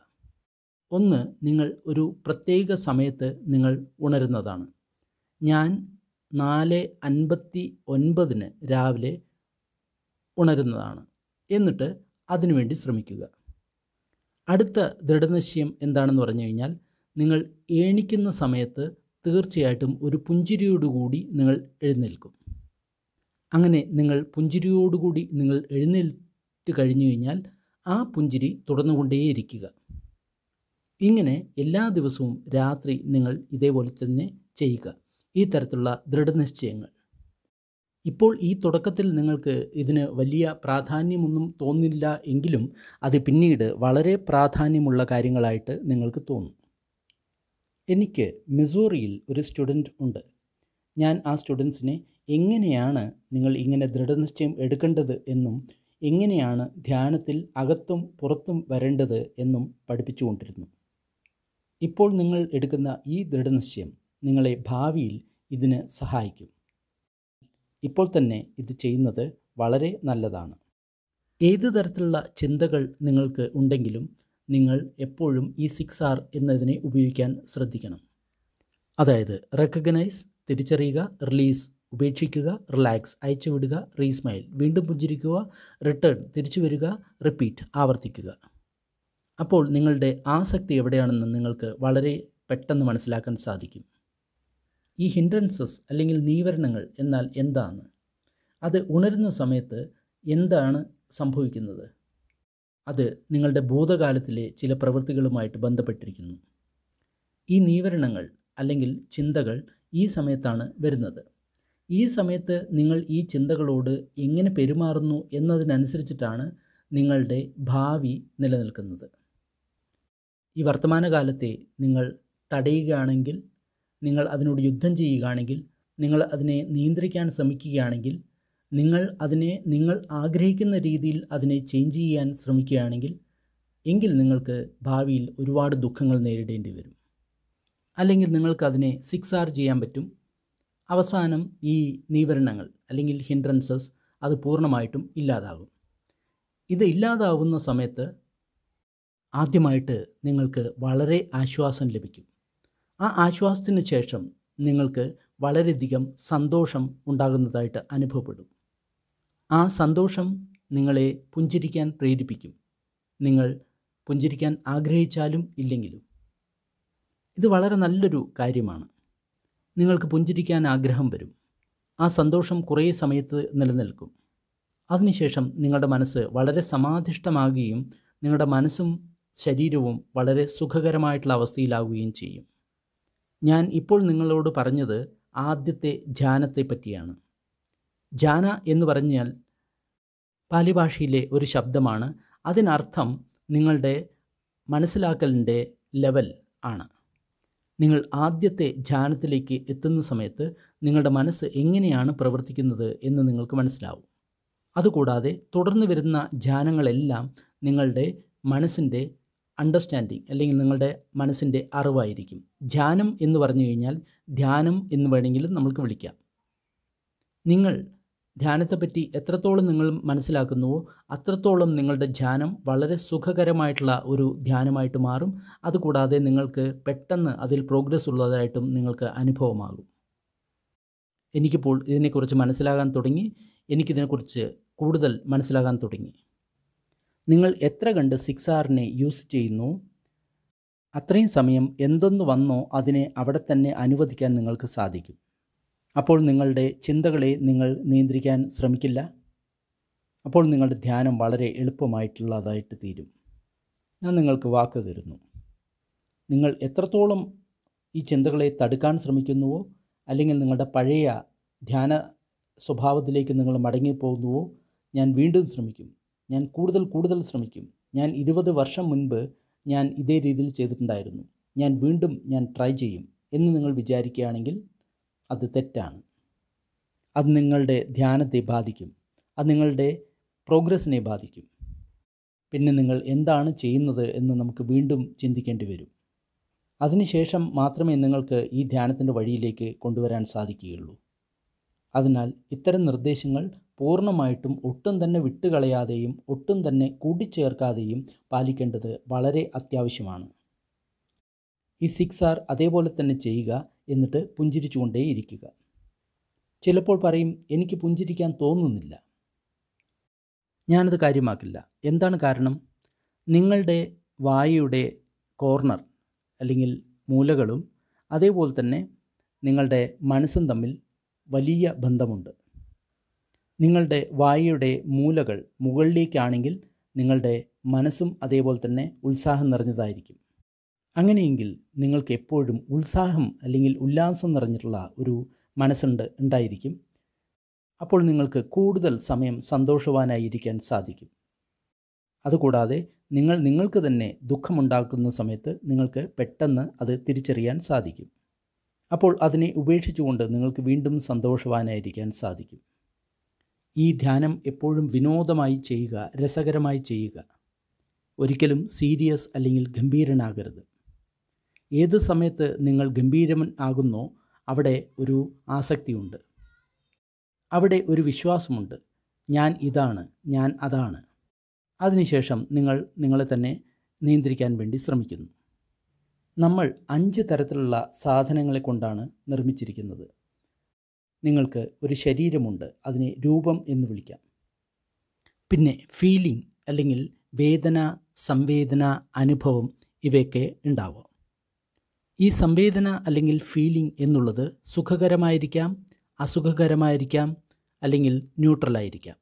ഒന്ന് നിങ്ങൾ ഒരു പ്രത്യേക സമയത്ത് നിങ്ങൾ ഉണരുന്നതാണ് ഞാൻ നാല് അൻപത്തി ഒൻപതിന് രാവിലെ ഉണരുന്നതാണ് എന്നിട്ട് അതിനുവേണ്ടി ശ്രമിക്കുക അടുത്ത ദൃഢനിശ്ചയം എന്താണെന്ന് പറഞ്ഞു കഴിഞ്ഞാൽ നിങ്ങൾ ഏണിക്കുന്ന സമയത്ത് തീർച്ചയായിട്ടും ഒരു പുഞ്ചിരിയോടുകൂടി നിങ്ങൾ എഴുന്നേൽക്കും അങ്ങനെ നിങ്ങൾ പുഞ്ചിരിയോടുകൂടി നിങ്ങൾ എഴുന്നേൽത്ത് കഴിഞ്ഞു കഴിഞ്ഞാൽ ആ പുഞ്ചിരി തുടർന്നുകൊണ്ടേയിരിക്കുക ഇങ്ങനെ എല്ലാ ദിവസവും രാത്രി നിങ്ങൾ ഇതേപോലെ തന്നെ ചെയ്യുക ഈ തരത്തിലുള്ള ദൃഢനിശ്ചയങ്ങൾ ഇപ്പോൾ ഈ തുടക്കത്തിൽ നിങ്ങൾക്ക് ഇതിന് വലിയ പ്രാധാന്യമൊന്നും തോന്നില്ല എങ്കിലും അത് പിന്നീട് വളരെ പ്രാധാന്യമുള്ള കാര്യങ്ങളായിട്ട് നിങ്ങൾക്ക് തോന്നും എനിക്ക് മിസോറിയിൽ ഒരു സ്റ്റുഡൻറ്റ് ഉണ്ട് ഞാൻ ആ സ്റ്റുഡൻസിനെ എങ്ങനെയാണ് നിങ്ങൾ ഇങ്ങനെ ദൃഢനിശ്ചയം എടുക്കേണ്ടത് എന്നും എങ്ങനെയാണ് ധ്യാനത്തിൽ അകത്തും പുറത്തും വരേണ്ടത് എന്നും പഠിപ്പിച്ചുകൊണ്ടിരുന്നു ഇപ്പോൾ നിങ്ങൾ എടുക്കുന്ന ഈ ദൃഢനിശ്ചയം നിങ്ങളെ ഭാവിയിൽ ഇതിന് സഹായിക്കും ഇപ്പോൾ തന്നെ ഇത് ചെയ്യുന്നത് വളരെ നല്ലതാണ് ഏത് തരത്തിലുള്ള ചിന്തകൾ നിങ്ങൾക്ക് ഉണ്ടെങ്കിലും നിങ്ങൾ എപ്പോഴും ഈ സിക്സ് ആർ എന്നതിനെ ഉപയോഗിക്കാൻ ശ്രദ്ധിക്കണം അതായത് റെക്കഗ്നൈസ് തിരിച്ചറിയുക റിലീസ് ഉപേക്ഷിക്കുക റിലാക്സ് അയച്ചുവിടുക റീസ്മൈൽ വീണ്ടും പുഞ്ചിരിക്കുക റിട്ടേൺ തിരിച്ചു വരിക റിപ്പീറ്റ് ആവർത്തിക്കുക അപ്പോൾ നിങ്ങളുടെ ആസക്തി എവിടെയാണെന്ന് നിങ്ങൾക്ക് വളരെ പെട്ടെന്ന് മനസ്സിലാക്കാൻ സാധിക്കും ഈ ഹിൻഡ്രൻസസ് അല്ലെങ്കിൽ നീവരണങ്ങൾ എന്നാൽ എന്താണ് അത് ഉണരുന്ന സമയത്ത് എന്താണ് സംഭവിക്കുന്നത് അത് നിങ്ങളുടെ ബോധകാലത്തിലെ ചില പ്രവൃത്തികളുമായിട്ട് ബന്ധപ്പെട്ടിരിക്കുന്നു ഈ നീവരണങ്ങൾ അല്ലെങ്കിൽ ചിന്തകൾ ഈ സമയത്താണ് വരുന്നത് ഈ സമയത്ത് നിങ്ങൾ ഈ ചിന്തകളോട് എങ്ങനെ പെരുമാറുന്നു എന്നതിനനുസരിച്ചിട്ടാണ് നിങ്ങളുടെ ഭാവി നിലനിൽക്കുന്നത് ഈ വർത്തമാനകാലത്തെ നിങ്ങൾ തടയുകയാണെങ്കിൽ നിങ്ങൾ അതിനോട് യുദ്ധം ചെയ്യുകയാണെങ്കിൽ നിങ്ങൾ അതിനെ നിയന്ത്രിക്കാൻ ശ്രമിക്കുകയാണെങ്കിൽ നിങ്ങൾ അതിനെ നിങ്ങൾ ആഗ്രഹിക്കുന്ന രീതിയിൽ അതിനെ ചേഞ്ച് ചെയ്യാൻ ശ്രമിക്കുകയാണെങ്കിൽ എങ്കിൽ നിങ്ങൾക്ക് ഭാവിയിൽ ഒരുപാട് ദുഃഖങ്ങൾ നേരിടേണ്ടി വരും അല്ലെങ്കിൽ നിങ്ങൾക്ക് അതിനെ സിക്സ് ആർ ചെയ്യാൻ പറ്റും അവസാനം ഈ നീവരണങ്ങൾ അല്ലെങ്കിൽ ഹിൻഡ്രൻസസ് അത് പൂർണ്ണമായിട്ടും ഇല്ലാതാകും ഇത് ഇല്ലാതാവുന്ന സമയത്ത് ആദ്യമായിട്ട് നിങ്ങൾക്ക് വളരെ ആശ്വാസം ലഭിക്കും ആ ആശ്വാസത്തിന് ശേഷം നിങ്ങൾക്ക് വളരെയധികം സന്തോഷം ഉണ്ടാകുന്നതായിട്ട് അനുഭവപ്പെടും ആ സന്തോഷം നിങ്ങളെ പുഞ്ചിരിക്കാൻ പ്രേരിപ്പിക്കും നിങ്ങൾ പുഞ്ചിരിക്കാൻ ആഗ്രഹിച്ചാലും ഇല്ലെങ്കിലും ഇത് വളരെ നല്ലൊരു കാര്യമാണ് നിങ്ങൾക്ക് പുഞ്ചിരിക്കാൻ ആഗ്രഹം വരും ആ സന്തോഷം കുറേ സമയത്ത് നിലനിൽക്കും അതിനുശേഷം നിങ്ങളുടെ മനസ്സ് വളരെ സമാധിഷ്ടമാകുകയും നിങ്ങളുടെ മനസ്സും ശരീരവും വളരെ സുഖകരമായിട്ടുള്ള അവസ്ഥയിലാവുകയും ചെയ്യും ഞാൻ ഇപ്പോൾ നിങ്ങളോട് പറഞ്ഞത് ആദ്യത്തെ ധ്യാനത്തെ പറ്റിയാണ് ജാന എന്ന് പറഞ്ഞാൽ പാലി ഭാഷയിലെ ഒരു ശബ്ദമാണ് അതിനർത്ഥം നിങ്ങളുടെ മനസ്സിലാക്കലിൻ്റെ ലെവൽ ആണ് നിങ്ങൾ ആദ്യത്തെ ധ്യാനത്തിലേക്ക് എത്തുന്ന സമയത്ത് നിങ്ങളുടെ മനസ്സ് എങ്ങനെയാണ് പ്രവർത്തിക്കുന്നത് എന്ന് നിങ്ങൾക്ക് മനസ്സിലാവും അതുകൂടാതെ തുടർന്ന് വരുന്ന ധ്യാനങ്ങളെല്ലാം നിങ്ങളുടെ മനസ്സിൻ്റെ അണ്ടർസ്റ്റാൻഡിങ് അല്ലെങ്കിൽ നിങ്ങളുടെ മനസ്സിൻ്റെ അറിവായിരിക്കും ധ്യാനം എന്ന് പറഞ്ഞു കഴിഞ്ഞാൽ ധ്യാനം എന്ന് വേണമെങ്കിലും നമ്മൾക്ക് വിളിക്കാം നിങ്ങൾ ധ്യാനത്തെപ്പറ്റി എത്രത്തോളം നിങ്ങൾ മനസ്സിലാക്കുന്നുവോ അത്രത്തോളം നിങ്ങളുടെ ധ്യാനം വളരെ സുഖകരമായിട്ടുള്ള ഒരു ധ്യാനമായിട്ട് മാറും അതുകൂടാതെ നിങ്ങൾക്ക് പെട്ടെന്ന് അതിൽ പ്രോഗ്രസ് ഉള്ളതായിട്ടും നിങ്ങൾക്ക് അനുഭവമാകും എനിക്കിപ്പോൾ ഇതിനെക്കുറിച്ച് മനസ്സിലാകാൻ തുടങ്ങി എനിക്കിതിനെക്കുറിച്ച് കൂടുതൽ മനസ്സിലാകാൻ തുടങ്ങി നിങ്ങൾ എത്ര കണ്ട് സിക്സ് ആറിനെ യൂസ് ചെയ്യുന്നു അത്രയും സമയം എന്തൊന്ന് വന്നോ അതിനെ അവിടെ തന്നെ അനുവദിക്കാൻ നിങ്ങൾക്ക് സാധിക്കും അപ്പോൾ നിങ്ങളുടെ ചിന്തകളെ നിങ്ങൾ നിയന്ത്രിക്കാൻ ശ്രമിക്കില്ല അപ്പോൾ നിങ്ങളുടെ ധ്യാനം വളരെ എളുപ്പമായിട്ടുള്ളതായിട്ട് തീരും ഞാൻ നിങ്ങൾക്ക് വാക്ക് തരുന്നു നിങ്ങൾ എത്രത്തോളം ഈ ചിന്തകളെ തടുക്കാൻ ശ്രമിക്കുന്നുവോ അല്ലെങ്കിൽ നിങ്ങളുടെ പഴയ ധ്യാന സ്വഭാവത്തിലേക്ക് നിങ്ങൾ മടങ്ങിപ്പോകുന്നുവോ ഞാൻ വീണ്ടും ശ്രമിക്കും ഞാൻ കൂടുതൽ കൂടുതൽ ശ്രമിക്കും ഞാൻ ഇരുപത് വർഷം മുൻപ് ഞാൻ ഇതേ രീതിയിൽ ചെയ്തിട്ടുണ്ടായിരുന്നു ഞാൻ വീണ്ടും ഞാൻ ട്രൈ ചെയ്യും എന്ന് നിങ്ങൾ വിചാരിക്കുകയാണെങ്കിൽ അത് തെറ്റാണ് അത് നിങ്ങളുടെ ധ്യാനത്തെ ബാധിക്കും അത് നിങ്ങളുടെ പ്രോഗ്രസ്സിനെ ബാധിക്കും പിന്നെ നിങ്ങൾ എന്താണ് ചെയ്യുന്നത് എന്ന് നമുക്ക് വീണ്ടും ചിന്തിക്കേണ്ടി വരും അതിനുശേഷം മാത്രമേ നിങ്ങൾക്ക് ഈ ധ്യാനത്തിൻ്റെ വഴിയിലേക്ക് കൊണ്ടുവരാൻ സാധിക്കുകയുള്ളൂ അതിനാൽ ഇത്തരം നിർദ്ദേശങ്ങൾ പൂർണ്ണമായിട്ടും ഒട്ടും തന്നെ വിട്ടുകളയാതെയും ഒട്ടും തന്നെ കൂട്ടിച്ചേർക്കാതെയും പാലിക്കേണ്ടത് വളരെ അത്യാവശ്യമാണ് ഈ സിക്സ് ആർ അതേപോലെ തന്നെ ചെയ്യുക എന്നിട്ട് പുഞ്ചിരിച്ചുകൊണ്ടേയിരിക്കുക ചിലപ്പോൾ പറയും എനിക്ക് പുഞ്ചിരിക്കാൻ തോന്നുന്നില്ല ഞാനത് കാര്യമാക്കില്ല എന്താണ് കാരണം നിങ്ങളുടെ വായയുടെ കോർണർ അല്ലെങ്കിൽ മൂലകളും അതേപോലെ തന്നെ നിങ്ങളുടെ മനസ്സും തമ്മിൽ വലിയ ബന്ധമുണ്ട് നിങ്ങളുടെ വായയുടെ മൂലകൾ മുകളിലേക്കാണെങ്കിൽ നിങ്ങളുടെ മനസ്സും അതേപോലെ തന്നെ ഉത്സാഹം നിറഞ്ഞതായിരിക്കും അങ്ങനെയെങ്കിൽ നിങ്ങൾക്ക് എപ്പോഴും ഉത്സാഹം അല്ലെങ്കിൽ ഉല്ലാസം നിറഞ്ഞിട്ടുള്ള ഒരു മനസ്സുണ്ട് ഉണ്ടായിരിക്കും അപ്പോൾ നിങ്ങൾക്ക് കൂടുതൽ സമയം സന്തോഷവാനായി ഇരിക്കാൻ സാധിക്കും അതുകൂടാതെ നിങ്ങൾ നിങ്ങൾക്ക് തന്നെ ദുഃഖമുണ്ടാക്കുന്ന സമയത്ത് നിങ്ങൾക്ക് പെട്ടെന്ന് അത് തിരിച്ചറിയാൻ സാധിക്കും അപ്പോൾ അതിനെ ഉപേക്ഷിച്ചുകൊണ്ട് നിങ്ങൾക്ക് വീണ്ടും സന്തോഷവാനായിരിക്കാൻ സാധിക്കും ഈ ധ്യാനം എപ്പോഴും വിനോദമായി ചെയ്യുക രസകരമായി ചെയ്യുക ഒരിക്കലും സീരിയസ് അല്ലെങ്കിൽ ഗംഭീരനാകരുത് ഏത് സമയത്ത് നിങ്ങൾ ഗംഭീരമൻ ആകുന്നോ അവിടെ ഒരു ആസക്തിയുണ്ട് അവിടെ ഒരു വിശ്വാസമുണ്ട് ഞാൻ ഇതാണ് ഞാൻ അതാണ് അതിനുശേഷം നിങ്ങൾ നിങ്ങളെ തന്നെ നിയന്ത്രിക്കാൻ വേണ്ടി ശ്രമിക്കുന്നു നമ്മൾ അഞ്ച് തരത്തിലുള്ള സാധനങ്ങളെ കൊണ്ടാണ് നിർമ്മിച്ചിരിക്കുന്നത് നിങ്ങൾക്ക് ഒരു ശരീരമുണ്ട് അതിനെ രൂപം എന്ന് വിളിക്കാം പിന്നെ ഫീലിംഗ് അല്ലെങ്കിൽ വേദന സംവേദന അനുഭവം ഇവയൊക്കെ ഉണ്ടാവാം ഈ സംവേദന അല്ലെങ്കിൽ ഫീലിംഗ് എന്നുള്ളത് സുഖകരമായിരിക്കാം അസുഖകരമായിരിക്കാം അല്ലെങ്കിൽ ന്യൂട്രലായിരിക്കാം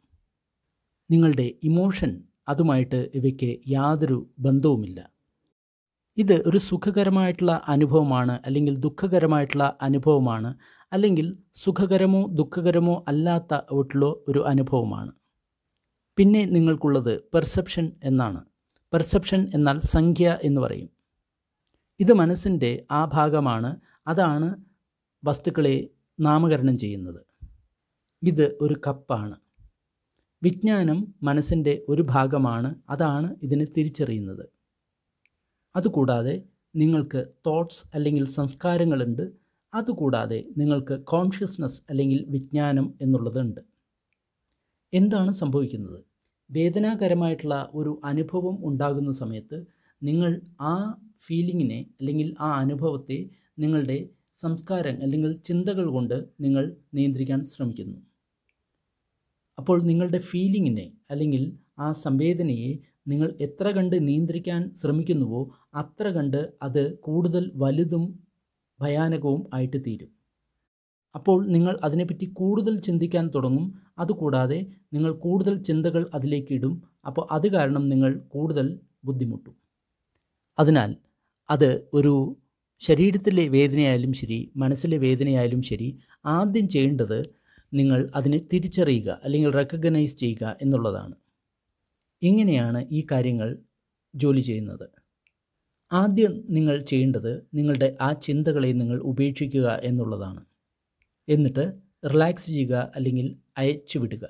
നിങ്ങളുടെ ഇമോഷൻ അതുമായിട്ട് ഇവയ്ക്ക് യാതൊരു ബന്ധവുമില്ല ഇത് ഒരു സുഖകരമായിട്ടുള്ള അനുഭവമാണ് അല്ലെങ്കിൽ ദുഃഖകരമായിട്ടുള്ള അനുഭവമാണ് അല്ലെങ്കിൽ സുഖകരമോ ദുഃഖകരമോ അല്ലാത്ത ഔട്ട്ലോ ഒരു അനുഭവമാണ് പിന്നെ നിങ്ങൾക്കുള്ളത് പെർസെപ്ഷൻ എന്നാണ് പെർസെപ്ഷൻ എന്നാൽ സംഖ്യ എന്ന് പറയും ഇത് മനസ്സിൻ്റെ ആ ഭാഗമാണ് അതാണ് വസ്തുക്കളെ നാമകരണം ചെയ്യുന്നത് ഇത് ഒരു കപ്പാണ് വിജ്ഞാനം മനസ്സിൻ്റെ ഒരു ഭാഗമാണ് അതാണ് ഇതിനെ തിരിച്ചറിയുന്നത് അതുകൂടാതെ നിങ്ങൾക്ക് തോട്ട്സ് അല്ലെങ്കിൽ സംസ്കാരങ്ങളുണ്ട് അതുകൂടാതെ നിങ്ങൾക്ക് കോൺഷ്യസ്നസ് അല്ലെങ്കിൽ വിജ്ഞാനം എന്നുള്ളതുണ്ട് എന്താണ് സംഭവിക്കുന്നത് വേദനാകരമായിട്ടുള്ള ഒരു അനുഭവം ഉണ്ടാകുന്ന സമയത്ത് നിങ്ങൾ ആ ഫീലിങ്ങിനെ അല്ലെങ്കിൽ ആ അനുഭവത്തെ നിങ്ങളുടെ സംസ്കാരം അല്ലെങ്കിൽ ചിന്തകൾ കൊണ്ട് നിങ്ങൾ നിയന്ത്രിക്കാൻ ശ്രമിക്കുന്നു അപ്പോൾ നിങ്ങളുടെ ഫീലിങ്ങിനെ അല്ലെങ്കിൽ ആ സംവേദനയെ നിങ്ങൾ എത്ര കണ്ട് നിയന്ത്രിക്കാൻ ശ്രമിക്കുന്നുവോ അത്ര കണ്ട് അത് കൂടുതൽ വലുതും ഭയാനകവും ആയിട്ട് തീരും അപ്പോൾ നിങ്ങൾ അതിനെപ്പറ്റി കൂടുതൽ ചിന്തിക്കാൻ തുടങ്ങും അതുകൂടാതെ നിങ്ങൾ കൂടുതൽ ചിന്തകൾ അതിലേക്ക് ഇടും അപ്പോൾ അത് കാരണം നിങ്ങൾ കൂടുതൽ ബുദ്ധിമുട്ടും അതിനാൽ അത് ഒരു ശരീരത്തിലെ വേദനയായാലും ശരി മനസ്സിലെ വേദനയായാലും ശരി ആദ്യം ചെയ്യേണ്ടത് നിങ്ങൾ അതിനെ തിരിച്ചറിയുക അല്ലെങ്കിൽ റെക്കഗ്നൈസ് ചെയ്യുക എന്നുള്ളതാണ് ഇങ്ങനെയാണ് ഈ കാര്യങ്ങൾ ജോലി ചെയ്യുന്നത് ആദ്യം നിങ്ങൾ ചെയ്യേണ്ടത് നിങ്ങളുടെ ആ ചിന്തകളെ നിങ്ങൾ ഉപേക്ഷിക്കുക എന്നുള്ളതാണ് എന്നിട്ട് റിലാക്സ് ചെയ്യുക അല്ലെങ്കിൽ അയച്ചുവിടുക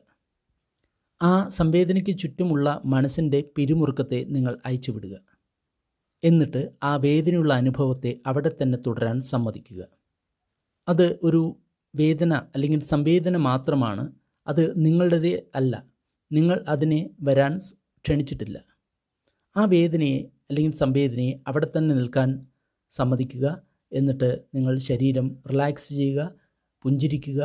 ആ സംവേദനയ്ക്ക് ചുറ്റുമുള്ള മനസ്സിൻ്റെ പിരിമുറുക്കത്തെ നിങ്ങൾ അയച്ചുവിടുക എന്നിട്ട് ആ വേദനയുള്ള അനുഭവത്തെ അവിടെ തന്നെ തുടരാൻ സമ്മതിക്കുക അത് ഒരു വേദന അല്ലെങ്കിൽ സംവേദന മാത്രമാണ് അത് നിങ്ങളുടേതേ അല്ല നിങ്ങൾ അതിനെ വരാൻ ക്ഷണിച്ചിട്ടില്ല ആ വേദനയെ അല്ലെങ്കിൽ സംവേദനയെ അവിടെ തന്നെ നിൽക്കാൻ സമ്മതിക്കുക എന്നിട്ട് നിങ്ങൾ ശരീരം റിലാക്സ് ചെയ്യുക പുഞ്ചിരിക്കുക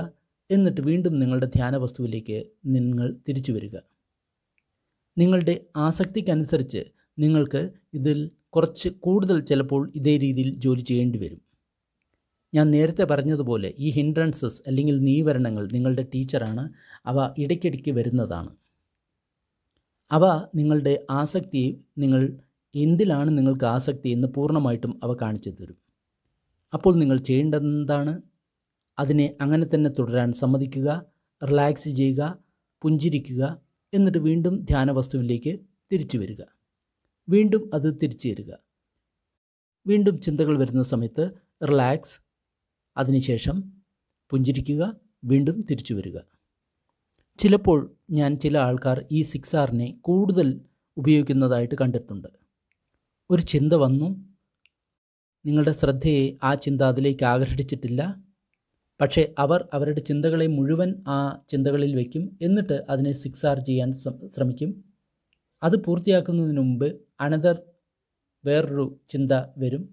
എന്നിട്ട് വീണ്ടും നിങ്ങളുടെ ധ്യാന വസ്തുവിലേക്ക് നിങ്ങൾ തിരിച്ചു വരിക നിങ്ങളുടെ ആസക്തിക്കനുസരിച്ച് നിങ്ങൾക്ക് ഇതിൽ കുറച്ച് കൂടുതൽ ചിലപ്പോൾ ഇതേ രീതിയിൽ ജോലി ചെയ്യേണ്ടി വരും ഞാൻ നേരത്തെ പറഞ്ഞതുപോലെ ഈ ഹിൻഡ്രൻസസ് അല്ലെങ്കിൽ നീവരണങ്ങൾ നിങ്ങളുടെ ടീച്ചറാണ് അവ ഇടയ്ക്കിടയ്ക്ക് വരുന്നതാണ് അവ നിങ്ങളുടെ ആസക്തിയെ നിങ്ങൾ എന്തിലാണ് നിങ്ങൾക്ക് ആസക്തി എന്ന് പൂർണ്ണമായിട്ടും അവ കാണിച്ചു തരും അപ്പോൾ നിങ്ങൾ ചെയ്യേണ്ടതെന്താണ് അതിനെ അങ്ങനെ തന്നെ തുടരാൻ സമ്മതിക്കുക റിലാക്സ് ചെയ്യുക പുഞ്ചിരിക്കുക എന്നിട്ട് വീണ്ടും ധ്യാന വസ്തുവിലേക്ക് തിരിച്ചു വരിക വീണ്ടും അത് തിരിച്ചു തരിക വീണ്ടും ചിന്തകൾ വരുന്ന സമയത്ത് റിലാക്സ് അതിനുശേഷം പുഞ്ചിരിക്കുക വീണ്ടും തിരിച്ചു വരിക ചിലപ്പോൾ ഞാൻ ചില ആൾക്കാർ ഈ സിക്സാറിനെ കൂടുതൽ ഉപയോഗിക്കുന്നതായിട്ട് കണ്ടിട്ടുണ്ട് ഒരു ചിന്ത വന്നു നിങ്ങളുടെ ശ്രദ്ധയെ ആ ചിന്ത അതിലേക്ക് ആകർഷിച്ചിട്ടില്ല പക്ഷേ അവർ അവരുടെ ചിന്തകളെ മുഴുവൻ ആ ചിന്തകളിൽ വയ്ക്കും എന്നിട്ട് അതിനെ സിക്സാർ ചെയ്യാൻ ശ്രമിക്കും അത് പൂർത്തിയാക്കുന്നതിന് മുമ്പ് അനദർ വേറൊരു ചിന്ത വരും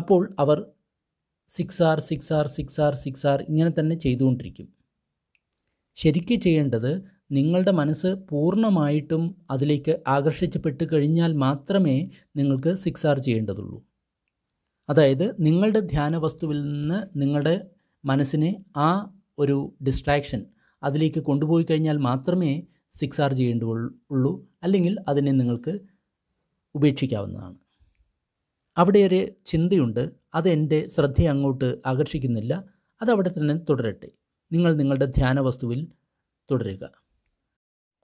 അപ്പോൾ അവർ six R six R six R six R ഇങ്ങനെ തന്നെ ചെയ്തുകൊണ്ടിരിക്കും ശരിക്കും ചെയ്യേണ്ടത് നിങ്ങളുടെ മനസ്സ് പൂർണ്ണമായിട്ടും അതിലേക്ക് ആകർഷിച്ചപ്പെട്ട് കഴിഞ്ഞാൽ മാത്രമേ നിങ്ങൾക്ക് സിക്സ് ആർ ചെയ്യേണ്ടതുള്ളൂ അതായത് നിങ്ങളുടെ ധ്യാന വസ്തുവിൽ നിന്ന് നിങ്ങളുടെ മനസ്സിനെ ആ ഒരു ഡിസ്ട്രാക്ഷൻ അതിലേക്ക് കൊണ്ടുപോയി കഴിഞ്ഞാൽ മാത്രമേ സിക്സ് ആർ ഉള്ളൂ അല്ലെങ്കിൽ അതിനെ നിങ്ങൾക്ക് ഉപേക്ഷിക്കാവുന്നതാണ് അവിടെ ഒരു ചിന്തയുണ്ട് അത് എൻ്റെ ശ്രദ്ധ അങ്ങോട്ട് ആകർഷിക്കുന്നില്ല അതവിടെ തന്നെ തുടരട്ടെ നിങ്ങൾ നിങ്ങളുടെ ധ്യാന വസ്തുവിൽ തുടരുക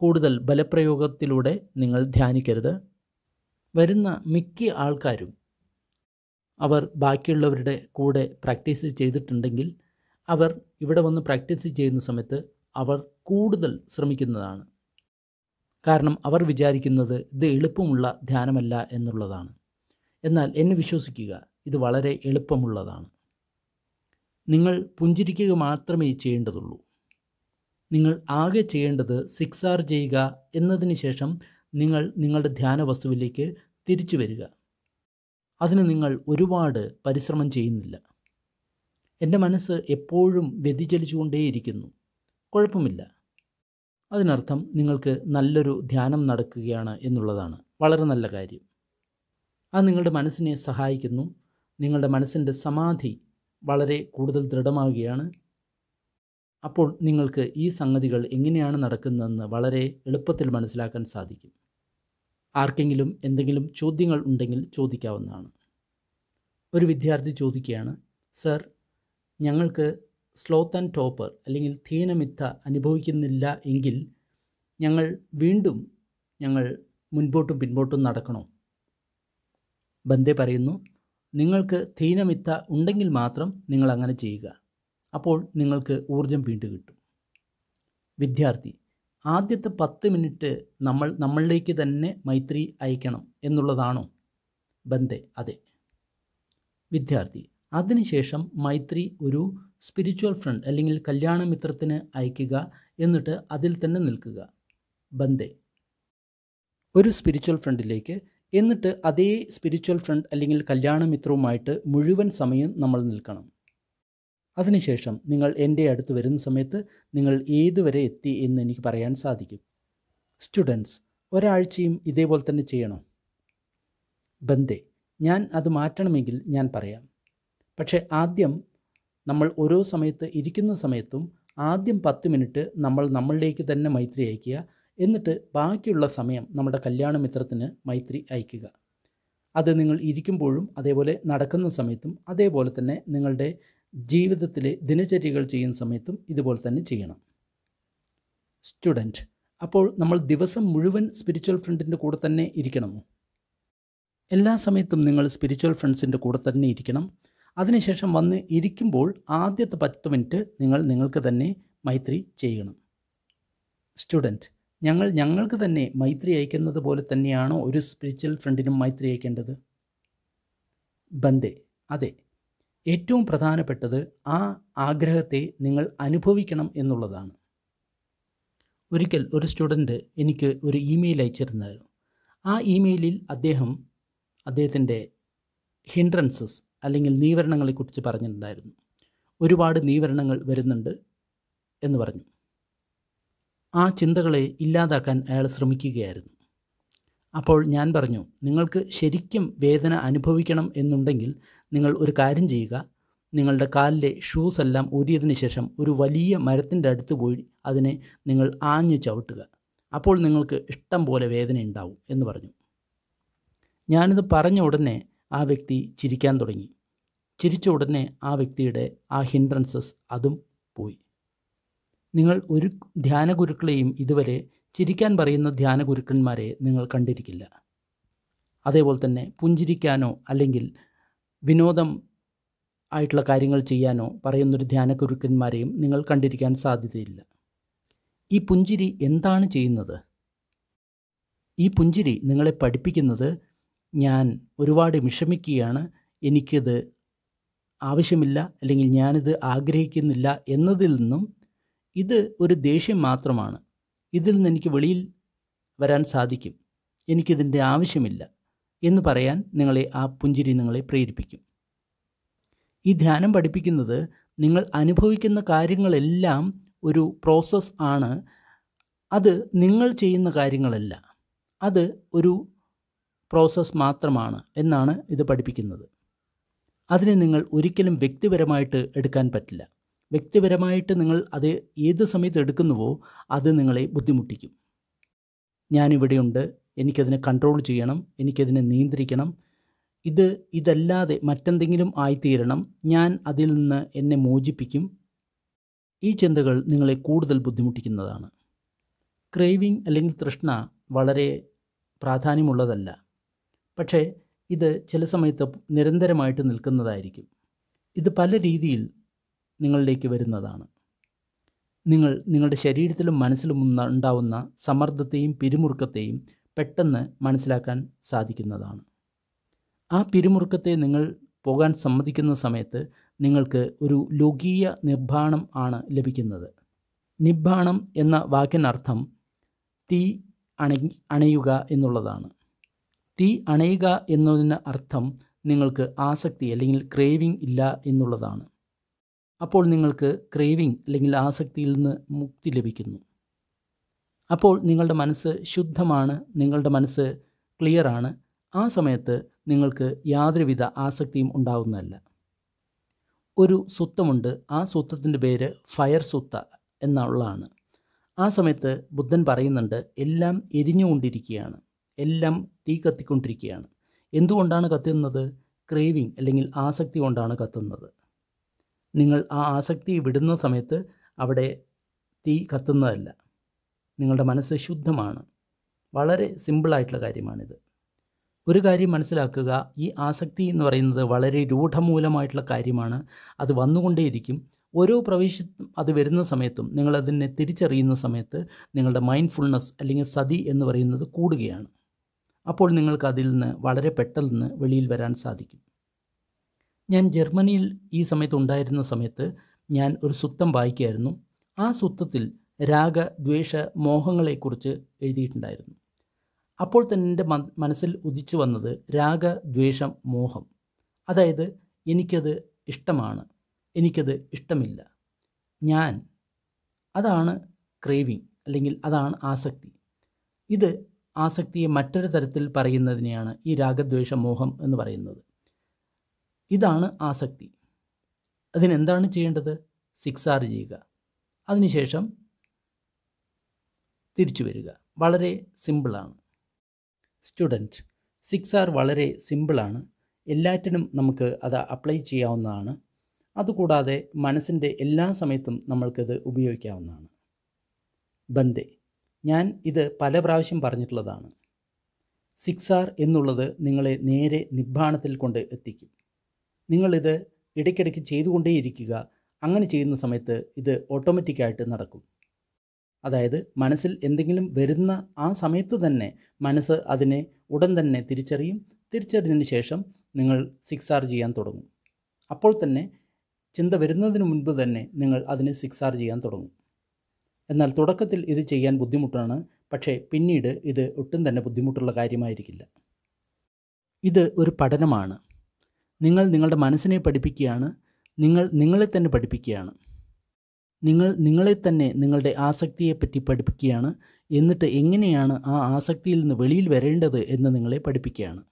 കൂടുതൽ ബലപ്രയോഗത്തിലൂടെ നിങ്ങൾ ധ്യാനിക്കരുത് വരുന്ന മിക്ക ആൾക്കാരും അവർ ബാക്കിയുള്ളവരുടെ കൂടെ പ്രാക്ടീസ് ചെയ്തിട്ടുണ്ടെങ്കിൽ അവർ ഇവിടെ വന്ന് പ്രാക്ടീസ് ചെയ്യുന്ന സമയത്ത് അവർ കൂടുതൽ ശ്രമിക്കുന്നതാണ് കാരണം അവർ വിചാരിക്കുന്നത് ഇത് എളുപ്പമുള്ള ധ്യാനമല്ല എന്നുള്ളതാണ് എന്നാൽ എന്നെ വിശ്വസിക്കുക ഇത് വളരെ എളുപ്പമുള്ളതാണ് നിങ്ങൾ പുഞ്ചിരിക്കുക മാത്രമേ ചെയ്യേണ്ടതുള്ളൂ നിങ്ങൾ ആകെ ചെയ്യേണ്ടത് സിക്സ് ആർ ചെയ്യുക എന്നതിന് ശേഷം നിങ്ങൾ നിങ്ങളുടെ ധ്യാന വസ്തുവിലേക്ക് തിരിച്ചു വരിക അതിന് നിങ്ങൾ ഒരുപാട് പരിശ്രമം ചെയ്യുന്നില്ല എൻ്റെ മനസ്സ് എപ്പോഴും വ്യതിചലിച്ചുകൊണ്ടേയിരിക്കുന്നു കുഴപ്പമില്ല അതിനർത്ഥം നിങ്ങൾക്ക് നല്ലൊരു ധ്യാനം നടക്കുകയാണ് എന്നുള്ളതാണ് വളരെ നല്ല കാര്യം അത് നിങ്ങളുടെ മനസ്സിനെ സഹായിക്കുന്നു നിങ്ങളുടെ മനസ്സിൻ്റെ സമാധി വളരെ കൂടുതൽ ദൃഢമാവുകയാണ് അപ്പോൾ നിങ്ങൾക്ക് ഈ സംഗതികൾ എങ്ങനെയാണ് നടക്കുന്നതെന്ന് വളരെ എളുപ്പത്തിൽ മനസ്സിലാക്കാൻ സാധിക്കും ആർക്കെങ്കിലും എന്തെങ്കിലും ചോദ്യങ്ങൾ ഉണ്ടെങ്കിൽ ചോദിക്കാവുന്നതാണ് ഒരു വിദ്യാർത്ഥി ചോദിക്കുകയാണ് സർ ഞങ്ങൾക്ക് സ്ലോത്ത് ആൻഡ് ടോപ്പർ അല്ലെങ്കിൽ ധീനമിത്ത അനുഭവിക്കുന്നില്ല എങ്കിൽ ഞങ്ങൾ വീണ്ടും ഞങ്ങൾ മുൻപോട്ടും പിൻപോട്ടും നടക്കണോ ബന്ദേ പറയുന്നു നിങ്ങൾക്ക് ധീനമിത്ത ഉണ്ടെങ്കിൽ മാത്രം നിങ്ങൾ അങ്ങനെ ചെയ്യുക അപ്പോൾ നിങ്ങൾക്ക് ഊർജം വീണ്ടും കിട്ടും വിദ്യാർത്ഥി ആദ്യത്തെ പത്ത് മിനിറ്റ് നമ്മൾ നമ്മളിലേക്ക് തന്നെ മൈത്രി അയക്കണം എന്നുള്ളതാണോ ബന്ധേ അതെ വിദ്യാർത്ഥി അതിനുശേഷം മൈത്രി ഒരു സ്പിരിച്വൽ ഫ്രണ്ട് അല്ലെങ്കിൽ മിത്രത്തിന് അയക്കുക എന്നിട്ട് അതിൽ തന്നെ നിൽക്കുക ബന്ധേ ഒരു സ്പിരിച്വൽ ഫ്രണ്ടിലേക്ക് എന്നിട്ട് അതേ സ്പിരിച്വൽ ഫ്രണ്ട് അല്ലെങ്കിൽ കല്യാണമിത്രവുമായിട്ട് മുഴുവൻ സമയം നമ്മൾ നിൽക്കണം അതിനുശേഷം നിങ്ങൾ എൻ്റെ അടുത്ത് വരുന്ന സമയത്ത് നിങ്ങൾ ഏതുവരെ എത്തി എന്ന് എനിക്ക് പറയാൻ സാധിക്കും സ്റ്റുഡൻസ് ഒരാഴ്ചയും ഇതേപോലെ തന്നെ ചെയ്യണോ ബന്ദേ ഞാൻ അത് മാറ്റണമെങ്കിൽ ഞാൻ പറയാം പക്ഷേ ആദ്യം നമ്മൾ ഓരോ സമയത്ത് ഇരിക്കുന്ന സമയത്തും ആദ്യം പത്ത് മിനിറ്റ് നമ്മൾ നമ്മളിലേക്ക് തന്നെ മൈത്രി അയക്കുക എന്നിട്ട് ബാക്കിയുള്ള സമയം നമ്മുടെ കല്യാണ മിത്രത്തിന് മൈത്രി അയക്കുക അത് നിങ്ങൾ ഇരിക്കുമ്പോഴും അതേപോലെ നടക്കുന്ന സമയത്തും അതേപോലെ തന്നെ നിങ്ങളുടെ ജീവിതത്തിലെ ദിനചര്യകൾ ചെയ്യുന്ന സമയത്തും ഇതുപോലെ തന്നെ ചെയ്യണം സ്റ്റുഡൻറ്റ് അപ്പോൾ നമ്മൾ ദിവസം മുഴുവൻ സ്പിരിച്വൽ ഫ്രണ്ടിൻ്റെ കൂടെ തന്നെ ഇരിക്കണമോ എല്ലാ സമയത്തും നിങ്ങൾ സ്പിരിച്വൽ ഫ്രണ്ട്സിൻ്റെ കൂടെ തന്നെ ഇരിക്കണം അതിനുശേഷം വന്ന് ഇരിക്കുമ്പോൾ ആദ്യത്തെ പത്ത് മിനിറ്റ് നിങ്ങൾ നിങ്ങൾക്ക് തന്നെ മൈത്രി ചെയ്യണം സ്റ്റുഡൻറ്റ് ഞങ്ങൾ ഞങ്ങൾക്ക് തന്നെ മൈത്രി അയക്കുന്നത് പോലെ തന്നെയാണോ ഒരു സ്പിരിച്വൽ ഫ്രണ്ടിനും മൈത്രി അയക്കേണ്ടത് ബന്ദേ അതെ ഏറ്റവും പ്രധാനപ്പെട്ടത് ആ ആഗ്രഹത്തെ നിങ്ങൾ അനുഭവിക്കണം എന്നുള്ളതാണ് ഒരിക്കൽ ഒരു സ്റ്റുഡൻറ്റ് എനിക്ക് ഒരു ഇമെയിൽ അയച്ചിരുന്നായിരുന്നു ആ ഇമെയിലിൽ അദ്ദേഹം അദ്ദേഹത്തിൻ്റെ ഹിൻഡ്രൻസസ് അല്ലെങ്കിൽ നീവരണങ്ങളെക്കുറിച്ച് പറഞ്ഞിട്ടുണ്ടായിരുന്നു ഒരുപാട് നീവരണങ്ങൾ വരുന്നുണ്ട് എന്ന് പറഞ്ഞു ആ ചിന്തകളെ ഇല്ലാതാക്കാൻ അയാൾ ശ്രമിക്കുകയായിരുന്നു അപ്പോൾ ഞാൻ പറഞ്ഞു നിങ്ങൾക്ക് ശരിക്കും വേദന അനുഭവിക്കണം എന്നുണ്ടെങ്കിൽ നിങ്ങൾ ഒരു കാര്യം ചെയ്യുക നിങ്ങളുടെ കാലിലെ ഷൂസ് എല്ലാം ഊരിയതിന് ശേഷം ഒരു വലിയ മരത്തിൻ്റെ അടുത്ത് പോയി അതിനെ നിങ്ങൾ ആഞ്ഞു ചവിട്ടുക അപ്പോൾ നിങ്ങൾക്ക് ഇഷ്ടം പോലെ വേദന ഉണ്ടാവും എന്ന് പറഞ്ഞു ഞാനിത് പറഞ്ഞ ഉടനെ ആ വ്യക്തി ചിരിക്കാൻ തുടങ്ങി ചിരിച്ച ഉടനെ ആ വ്യക്തിയുടെ ആ ഹിൻഡ്രൻസസ് അതും പോയി നിങ്ങൾ ഒരു ധ്യാന ഗുരുക്കളെയും ഇതുവരെ ചിരിക്കാൻ പറയുന്ന ധ്യാന ഗുരുക്കന്മാരെ നിങ്ങൾ കണ്ടിരിക്കില്ല അതേപോലെ തന്നെ പുഞ്ചിരിക്കാനോ അല്ലെങ്കിൽ വിനോദം ആയിട്ടുള്ള കാര്യങ്ങൾ ചെയ്യാനോ പറയുന്നൊരു കുരുക്കന്മാരെയും നിങ്ങൾ കണ്ടിരിക്കാൻ സാധ്യതയില്ല ഈ പുഞ്ചിരി എന്താണ് ചെയ്യുന്നത് ഈ പുഞ്ചിരി നിങ്ങളെ പഠിപ്പിക്കുന്നത് ഞാൻ ഒരുപാട് വിഷമിക്കുകയാണ് എനിക്കത് ആവശ്യമില്ല അല്ലെങ്കിൽ ഞാനിത് ആഗ്രഹിക്കുന്നില്ല എന്നതിൽ നിന്നും ഇത് ഒരു ദേഷ്യം മാത്രമാണ് ഇതിൽ നിന്ന് എനിക്ക് വെളിയിൽ വരാൻ സാധിക്കും എനിക്കിതിൻ്റെ ആവശ്യമില്ല എന്ന് പറയാൻ നിങ്ങളെ ആ പുഞ്ചിരി നിങ്ങളെ പ്രേരിപ്പിക്കും ഈ ധ്യാനം പഠിപ്പിക്കുന്നത് നിങ്ങൾ അനുഭവിക്കുന്ന കാര്യങ്ങളെല്ലാം ഒരു പ്രോസസ്സ് ആണ് അത് നിങ്ങൾ ചെയ്യുന്ന കാര്യങ്ങളല്ല അത് ഒരു പ്രോസസ്സ് മാത്രമാണ് എന്നാണ് ഇത് പഠിപ്പിക്കുന്നത് അതിനെ നിങ്ങൾ ഒരിക്കലും വ്യക്തിപരമായിട്ട് എടുക്കാൻ പറ്റില്ല വ്യക്തിപരമായിട്ട് നിങ്ങൾ അത് ഏത് സമയത്ത് എടുക്കുന്നുവോ അത് നിങ്ങളെ ബുദ്ധിമുട്ടിക്കും ഞാനിവിടെയുണ്ട് എനിക്കതിനെ കൺട്രോൾ ചെയ്യണം എനിക്കതിനെ നിയന്ത്രിക്കണം ഇത് ഇതല്ലാതെ മറ്റെന്തെങ്കിലും ആയിത്തീരണം ഞാൻ അതിൽ നിന്ന് എന്നെ മോചിപ്പിക്കും ഈ ചിന്തകൾ നിങ്ങളെ കൂടുതൽ ബുദ്ധിമുട്ടിക്കുന്നതാണ് ക്രേവിംഗ് അല്ലെങ്കിൽ തൃഷ്ണ വളരെ പ്രാധാന്യമുള്ളതല്ല പക്ഷേ ഇത് ചില സമയത്ത് നിരന്തരമായിട്ട് നിൽക്കുന്നതായിരിക്കും ഇത് പല രീതിയിൽ നിങ്ങളിലേക്ക് വരുന്നതാണ് നിങ്ങൾ നിങ്ങളുടെ ശരീരത്തിലും മനസ്സിലും ഉണ്ടാവുന്ന സമ്മർദ്ദത്തെയും പിരിമുറുക്കത്തെയും പെട്ടെന്ന് മനസ്സിലാക്കാൻ സാധിക്കുന്നതാണ് ആ പിരിമുറുക്കത്തെ നിങ്ങൾ പോകാൻ സമ്മതിക്കുന്ന സമയത്ത് നിങ്ങൾക്ക് ഒരു ലോകീയ നിർമ്മാണം ആണ് ലഭിക്കുന്നത് നിബ്ബാണം എന്ന വാക്കിനർത്ഥം തീ അണ അണയുക എന്നുള്ളതാണ് തീ അണയുക എന്നതിന് അർത്ഥം നിങ്ങൾക്ക് ആസക്തി അല്ലെങ്കിൽ ക്രേവിംഗ് ഇല്ല എന്നുള്ളതാണ് അപ്പോൾ നിങ്ങൾക്ക് ക്രേവിംഗ് അല്ലെങ്കിൽ ആസക്തിയിൽ നിന്ന് മുക്തി ലഭിക്കുന്നു അപ്പോൾ നിങ്ങളുടെ മനസ്സ് ശുദ്ധമാണ് നിങ്ങളുടെ മനസ്സ് ക്ലിയറാണ് ആ സമയത്ത് നിങ്ങൾക്ക് യാതൊരുവിധ ആസക്തിയും ഉണ്ടാവുന്നതല്ല ഒരു സുത്തമുണ്ട് ആ സുത്തത്തിൻ്റെ പേര് ഫയർ സ്വത്ത എന്നുള്ളതാണ് ആ സമയത്ത് ബുദ്ധൻ പറയുന്നുണ്ട് എല്ലാം എരിഞ്ഞുകൊണ്ടിരിക്കുകയാണ് എല്ലാം തീ കത്തിക്കൊണ്ടിരിക്കുകയാണ് എന്തുകൊണ്ടാണ് കത്തുന്നത് ക്രേവിങ് അല്ലെങ്കിൽ ആസക്തി കൊണ്ടാണ് കത്തുന്നത് നിങ്ങൾ ആ ആസക്തി വിടുന്ന സമയത്ത് അവിടെ തീ കത്തുന്നതല്ല നിങ്ങളുടെ മനസ്സ് ശുദ്ധമാണ് വളരെ സിമ്പിളായിട്ടുള്ള കാര്യമാണിത് ഒരു കാര്യം മനസ്സിലാക്കുക ഈ ആസക്തി എന്ന് പറയുന്നത് വളരെ രൂഢമൂലമായിട്ടുള്ള കാര്യമാണ് അത് വന്നുകൊണ്ടേയിരിക്കും ഓരോ പ്രവേശ അത് വരുന്ന സമയത്തും നിങ്ങളതിനെ തിരിച്ചറിയുന്ന സമയത്ത് നിങ്ങളുടെ മൈൻഡ്ഫുൾനെസ് അല്ലെങ്കിൽ സതി എന്ന് പറയുന്നത് കൂടുകയാണ് അപ്പോൾ നിങ്ങൾക്ക് അതിൽ നിന്ന് വളരെ പെട്ടെന്ന് വെളിയിൽ വരാൻ സാധിക്കും ഞാൻ ജർമ്മനിയിൽ ഈ സമയത്ത് ഉണ്ടായിരുന്ന സമയത്ത് ഞാൻ ഒരു സുത്തം വായിക്കുമായിരുന്നു ആ സുത്തത്തിൽ രാഗ ദ്വേഷ മോഹങ്ങളെക്കുറിച്ച് എഴുതിയിട്ടുണ്ടായിരുന്നു അപ്പോൾ തന്നെ എൻ്റെ മനസ്സിൽ ഉദിച്ചു വന്നത് രാഗ ദ്വേഷം മോഹം അതായത് എനിക്കത് ഇഷ്ടമാണ് എനിക്കത് ഇഷ്ടമില്ല ഞാൻ അതാണ് ക്രേവിങ് അല്ലെങ്കിൽ അതാണ് ആസക്തി ഇത് ആസക്തിയെ മറ്റൊരു തരത്തിൽ പറയുന്നതിനെയാണ് ഈ രാഗദ്വേഷ മോഹം എന്ന് പറയുന്നത് ഇതാണ് ആസക്തി അതിനെന്താണ് ചെയ്യേണ്ടത് സിക്സാർ ചെയ്യുക അതിനുശേഷം തിരിച്ചു വരിക വളരെ സിമ്പിളാണ് സ്റ്റുഡൻറ്റ് സിക്സ് ആർ വളരെ സിമ്പിളാണ് എല്ലാറ്റിനും നമുക്ക് അത് അപ്ലൈ ചെയ്യാവുന്നതാണ് അതുകൂടാതെ മനസ്സിൻ്റെ എല്ലാ സമയത്തും നമ്മൾക്കിത് ഉപയോഗിക്കാവുന്നതാണ് ബന്ദേ ഞാൻ ഇത് പല പ്രാവശ്യം പറഞ്ഞിട്ടുള്ളതാണ് സിക്സ് ആർ എന്നുള്ളത് നിങ്ങളെ നേരെ നിബ്ബാണത്തിൽ കൊണ്ട് എത്തിക്കും നിങ്ങളിത് ഇടയ്ക്കിടയ്ക്ക് ചെയ്തുകൊണ്ടേയിരിക്കുക അങ്ങനെ ചെയ്യുന്ന സമയത്ത് ഇത് ഓട്ടോമാറ്റിക്കായിട്ട് നടക്കും അതായത് മനസ്സിൽ എന്തെങ്കിലും വരുന്ന ആ സമയത്ത് തന്നെ മനസ്സ് അതിനെ ഉടൻ തന്നെ തിരിച്ചറിയും തിരിച്ചറിഞ്ഞതിന് ശേഷം നിങ്ങൾ സിക്സാർ ചെയ്യാൻ തുടങ്ങും അപ്പോൾ തന്നെ ചിന്ത വരുന്നതിന് മുൻപ് തന്നെ നിങ്ങൾ അതിനെ സിക്സാർ ചെയ്യാൻ തുടങ്ങും എന്നാൽ തുടക്കത്തിൽ ഇത് ചെയ്യാൻ ബുദ്ധിമുട്ടാണ് പക്ഷേ പിന്നീട് ഇത് ഒട്ടും തന്നെ ബുദ്ധിമുട്ടുള്ള കാര്യമായിരിക്കില്ല ഇത് ഒരു പഠനമാണ് നിങ്ങൾ നിങ്ങളുടെ മനസ്സിനെ പഠിപ്പിക്കുകയാണ് നിങ്ങൾ നിങ്ങളെ തന്നെ പഠിപ്പിക്കുകയാണ് നിങ്ങൾ നിങ്ങളെ തന്നെ നിങ്ങളുടെ ആസക്തിയെപ്പറ്റി പഠിപ്പിക്കുകയാണ് എന്നിട്ട് എങ്ങനെയാണ് ആ ആസക്തിയിൽ നിന്ന് വെളിയിൽ വരേണ്ടത് എന്ന് നിങ്ങളെ പഠിപ്പിക്കുകയാണ്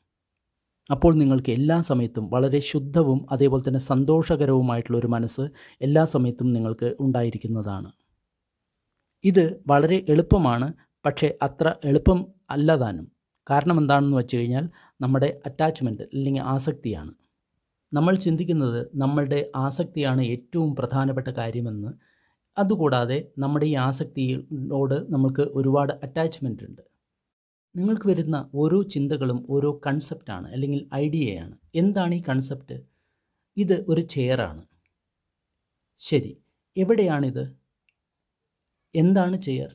അപ്പോൾ നിങ്ങൾക്ക് എല്ലാ സമയത്തും വളരെ ശുദ്ധവും അതേപോലെ തന്നെ സന്തോഷകരവുമായിട്ടുള്ള ഒരു മനസ്സ് എല്ലാ സമയത്തും നിങ്ങൾക്ക് ഉണ്ടായിരിക്കുന്നതാണ് ഇത് വളരെ എളുപ്പമാണ് പക്ഷേ അത്ര എളുപ്പം അല്ലതാനും കാരണം എന്താണെന്ന് വെച്ച് കഴിഞ്ഞാൽ നമ്മുടെ അറ്റാച്ച്മെൻറ്റ് അല്ലെങ്കിൽ ആസക്തിയാണ് നമ്മൾ ചിന്തിക്കുന്നത് നമ്മളുടെ ആസക്തിയാണ് ഏറ്റവും പ്രധാനപ്പെട്ട കാര്യമെന്ന് അതുകൂടാതെ നമ്മുടെ ഈ ആസക്തിയോട് നമ്മൾക്ക് ഒരുപാട് അറ്റാച്ച്മെൻ്റ് ഉണ്ട് നിങ്ങൾക്ക് വരുന്ന ഓരോ ചിന്തകളും ഓരോ കൺസെപ്റ്റാണ് അല്ലെങ്കിൽ ഐഡിയയാണ് എന്താണ് ഈ കൺസെപ്റ്റ് ഇത് ഒരു ചെയറാണ് ശരി എവിടെയാണിത് എന്താണ് ചെയർ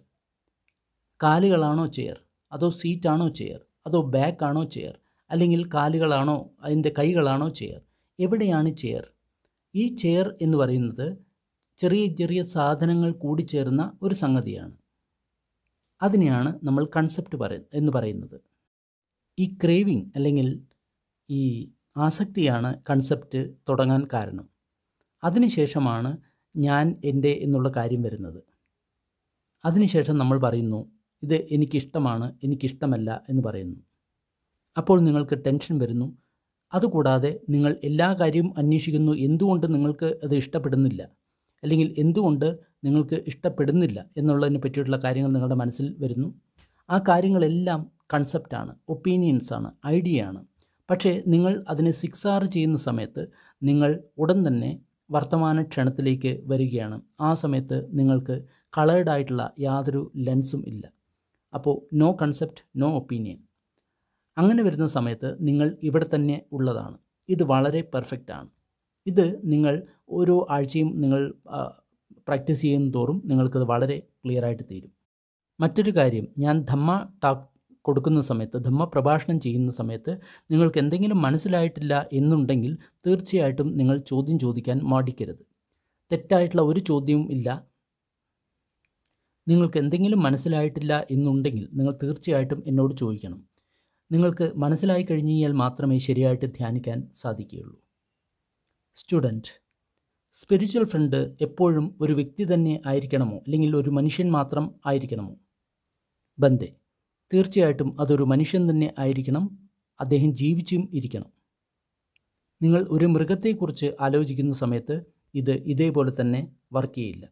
കാലുകളാണോ ചെയർ അതോ സീറ്റാണോ ചെയർ അതോ ബാക്കാണോ ചെയർ അല്ലെങ്കിൽ കാലുകളാണോ അതിൻ്റെ കൈകളാണോ ചെയർ എവിടെയാണ് ചെയർ ഈ ചെയർ എന്ന് പറയുന്നത് ചെറിയ ചെറിയ സാധനങ്ങൾ കൂടി ചേർന്ന ഒരു സംഗതിയാണ് അതിനെയാണ് നമ്മൾ കൺസെപ്റ്റ് പറയ എന്ന് പറയുന്നത് ഈ ക്രേവിങ് അല്ലെങ്കിൽ ഈ ആസക്തിയാണ് കൺസെപ്റ്റ് തുടങ്ങാൻ കാരണം അതിനുശേഷമാണ് ഞാൻ എൻ്റെ എന്നുള്ള കാര്യം വരുന്നത് അതിനുശേഷം നമ്മൾ പറയുന്നു ഇത് എനിക്കിഷ്ടമാണ് എനിക്കിഷ്ടമല്ല എന്ന് പറയുന്നു അപ്പോൾ നിങ്ങൾക്ക് ടെൻഷൻ വരുന്നു അതുകൂടാതെ നിങ്ങൾ എല്ലാ കാര്യവും അന്വേഷിക്കുന്നു എന്തുകൊണ്ട് നിങ്ങൾക്ക് അത് ഇഷ്ടപ്പെടുന്നില്ല അല്ലെങ്കിൽ എന്തുകൊണ്ട് നിങ്ങൾക്ക് ഇഷ്ടപ്പെടുന്നില്ല എന്നുള്ളതിനെ പറ്റിയിട്ടുള്ള കാര്യങ്ങൾ നിങ്ങളുടെ മനസ്സിൽ വരുന്നു ആ കാര്യങ്ങളെല്ലാം കൺസെപ്റ്റാണ് ഒപ്പീനിയൻസാണ് ഐഡിയ ആണ് പക്ഷേ നിങ്ങൾ അതിനെ സിക്സാറ് ചെയ്യുന്ന സമയത്ത് നിങ്ങൾ ഉടൻ തന്നെ വർത്തമാന ക്ഷണത്തിലേക്ക് വരികയാണ് ആ സമയത്ത് നിങ്ങൾക്ക് ആയിട്ടുള്ള യാതൊരു ലെൻസും ഇല്ല അപ്പോൾ നോ കൺസെപ്റ്റ് നോ ഒപ്പീനിയൻ അങ്ങനെ വരുന്ന സമയത്ത് നിങ്ങൾ ഇവിടെ തന്നെ ഉള്ളതാണ് ഇത് വളരെ പെർഫെക്റ്റ് ആണ് ഇത് നിങ്ങൾ ഓരോ ആഴ്ചയും നിങ്ങൾ പ്രാക്ടീസ് ചെയ്യും തോറും നിങ്ങൾക്കത് വളരെ ക്ലിയർ ആയിട്ട് തീരും മറ്റൊരു കാര്യം ഞാൻ ധമ്മ ടാക്ക് കൊടുക്കുന്ന സമയത്ത് ധമ്മ പ്രഭാഷണം ചെയ്യുന്ന സമയത്ത് നിങ്ങൾക്ക് എന്തെങ്കിലും മനസ്സിലായിട്ടില്ല എന്നുണ്ടെങ്കിൽ തീർച്ചയായിട്ടും നിങ്ങൾ ചോദ്യം ചോദിക്കാൻ മടിക്കരുത് തെറ്റായിട്ടുള്ള ഒരു ചോദ്യവും ഇല്ല നിങ്ങൾക്ക് എന്തെങ്കിലും മനസ്സിലായിട്ടില്ല എന്നുണ്ടെങ്കിൽ നിങ്ങൾ തീർച്ചയായിട്ടും എന്നോട് ചോദിക്കണം നിങ്ങൾക്ക് മനസ്സിലായി കഴിഞ്ഞാൽ മാത്രമേ ശരിയായിട്ട് ധ്യാനിക്കാൻ സാധിക്കുകയുള്ളൂ സ്റ്റുഡൻറ്റ് സ്പിരിച്വൽ ഫ്രണ്ട് എപ്പോഴും ഒരു വ്യക്തി തന്നെ ആയിരിക്കണമോ അല്ലെങ്കിൽ ഒരു മനുഷ്യൻ മാത്രം ആയിരിക്കണമോ ബന്ധേ തീർച്ചയായിട്ടും അതൊരു മനുഷ്യൻ തന്നെ ആയിരിക്കണം അദ്ദേഹം ജീവിച്ചും ഇരിക്കണം നിങ്ങൾ ഒരു മൃഗത്തെക്കുറിച്ച് ആലോചിക്കുന്ന സമയത്ത് ഇത് ഇതേപോലെ തന്നെ വർക്ക് ചെയ്യില്ല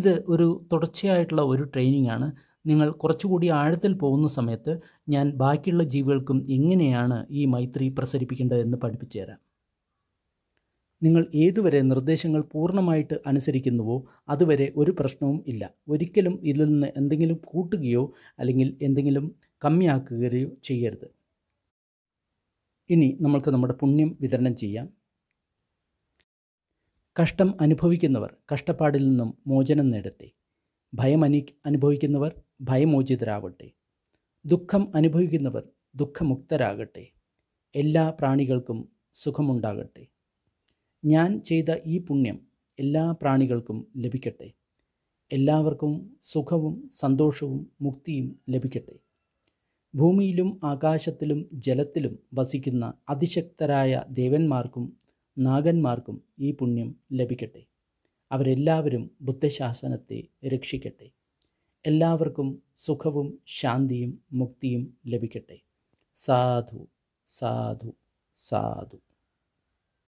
ഇത് ഒരു തുടർച്ചയായിട്ടുള്ള ഒരു ട്രെയിനിങ് ആണ് നിങ്ങൾ കുറച്ചുകൂടി ആഴത്തിൽ പോകുന്ന സമയത്ത് ഞാൻ ബാക്കിയുള്ള ജീവികൾക്കും എങ്ങനെയാണ് ഈ മൈത്രി പ്രസരിപ്പിക്കേണ്ടതെന്ന് പഠിപ്പിച്ചു തരാം നിങ്ങൾ ഏതുവരെ നിർദ്ദേശങ്ങൾ പൂർണ്ണമായിട്ട് അനുസരിക്കുന്നുവോ അതുവരെ ഒരു പ്രശ്നവും ഇല്ല ഒരിക്കലും ഇതിൽ നിന്ന് എന്തെങ്കിലും കൂട്ടുകയോ അല്ലെങ്കിൽ എന്തെങ്കിലും കമ്മിയാക്കുകയോ ചെയ്യരുത് ഇനി നമ്മൾക്ക് നമ്മുടെ പുണ്യം വിതരണം ചെയ്യാം കഷ്ടം അനുഭവിക്കുന്നവർ കഷ്ടപ്പാടിൽ നിന്നും മോചനം നേടട്ടെ ഭയം അനു അനുഭവിക്കുന്നവർ ഭയമോചിതരാവട്ടെ ദുഃഖം അനുഭവിക്കുന്നവർ ദുഃഖമുക്തരാകട്ടെ എല്ലാ പ്രാണികൾക്കും സുഖമുണ്ടാകട്ടെ ഞാൻ ചെയ്ത ഈ പുണ്യം എല്ലാ പ്രാണികൾക്കും ലഭിക്കട്ടെ എല്ലാവർക്കും സുഖവും സന്തോഷവും മുക്തിയും ലഭിക്കട്ടെ ഭൂമിയിലും ആകാശത്തിലും ജലത്തിലും വസിക്കുന്ന അതിശക്തരായ ദേവന്മാർക്കും നാഗന്മാർക്കും ഈ പുണ്യം ലഭിക്കട്ടെ അവരെല്ലാവരും ബുദ്ധശാസനത്തെ രക്ഷിക്കട്ടെ എല്ലാവർക്കും സുഖവും ശാന്തിയും മുക്തിയും ലഭിക്കട്ടെ സാധു സാധു സാധു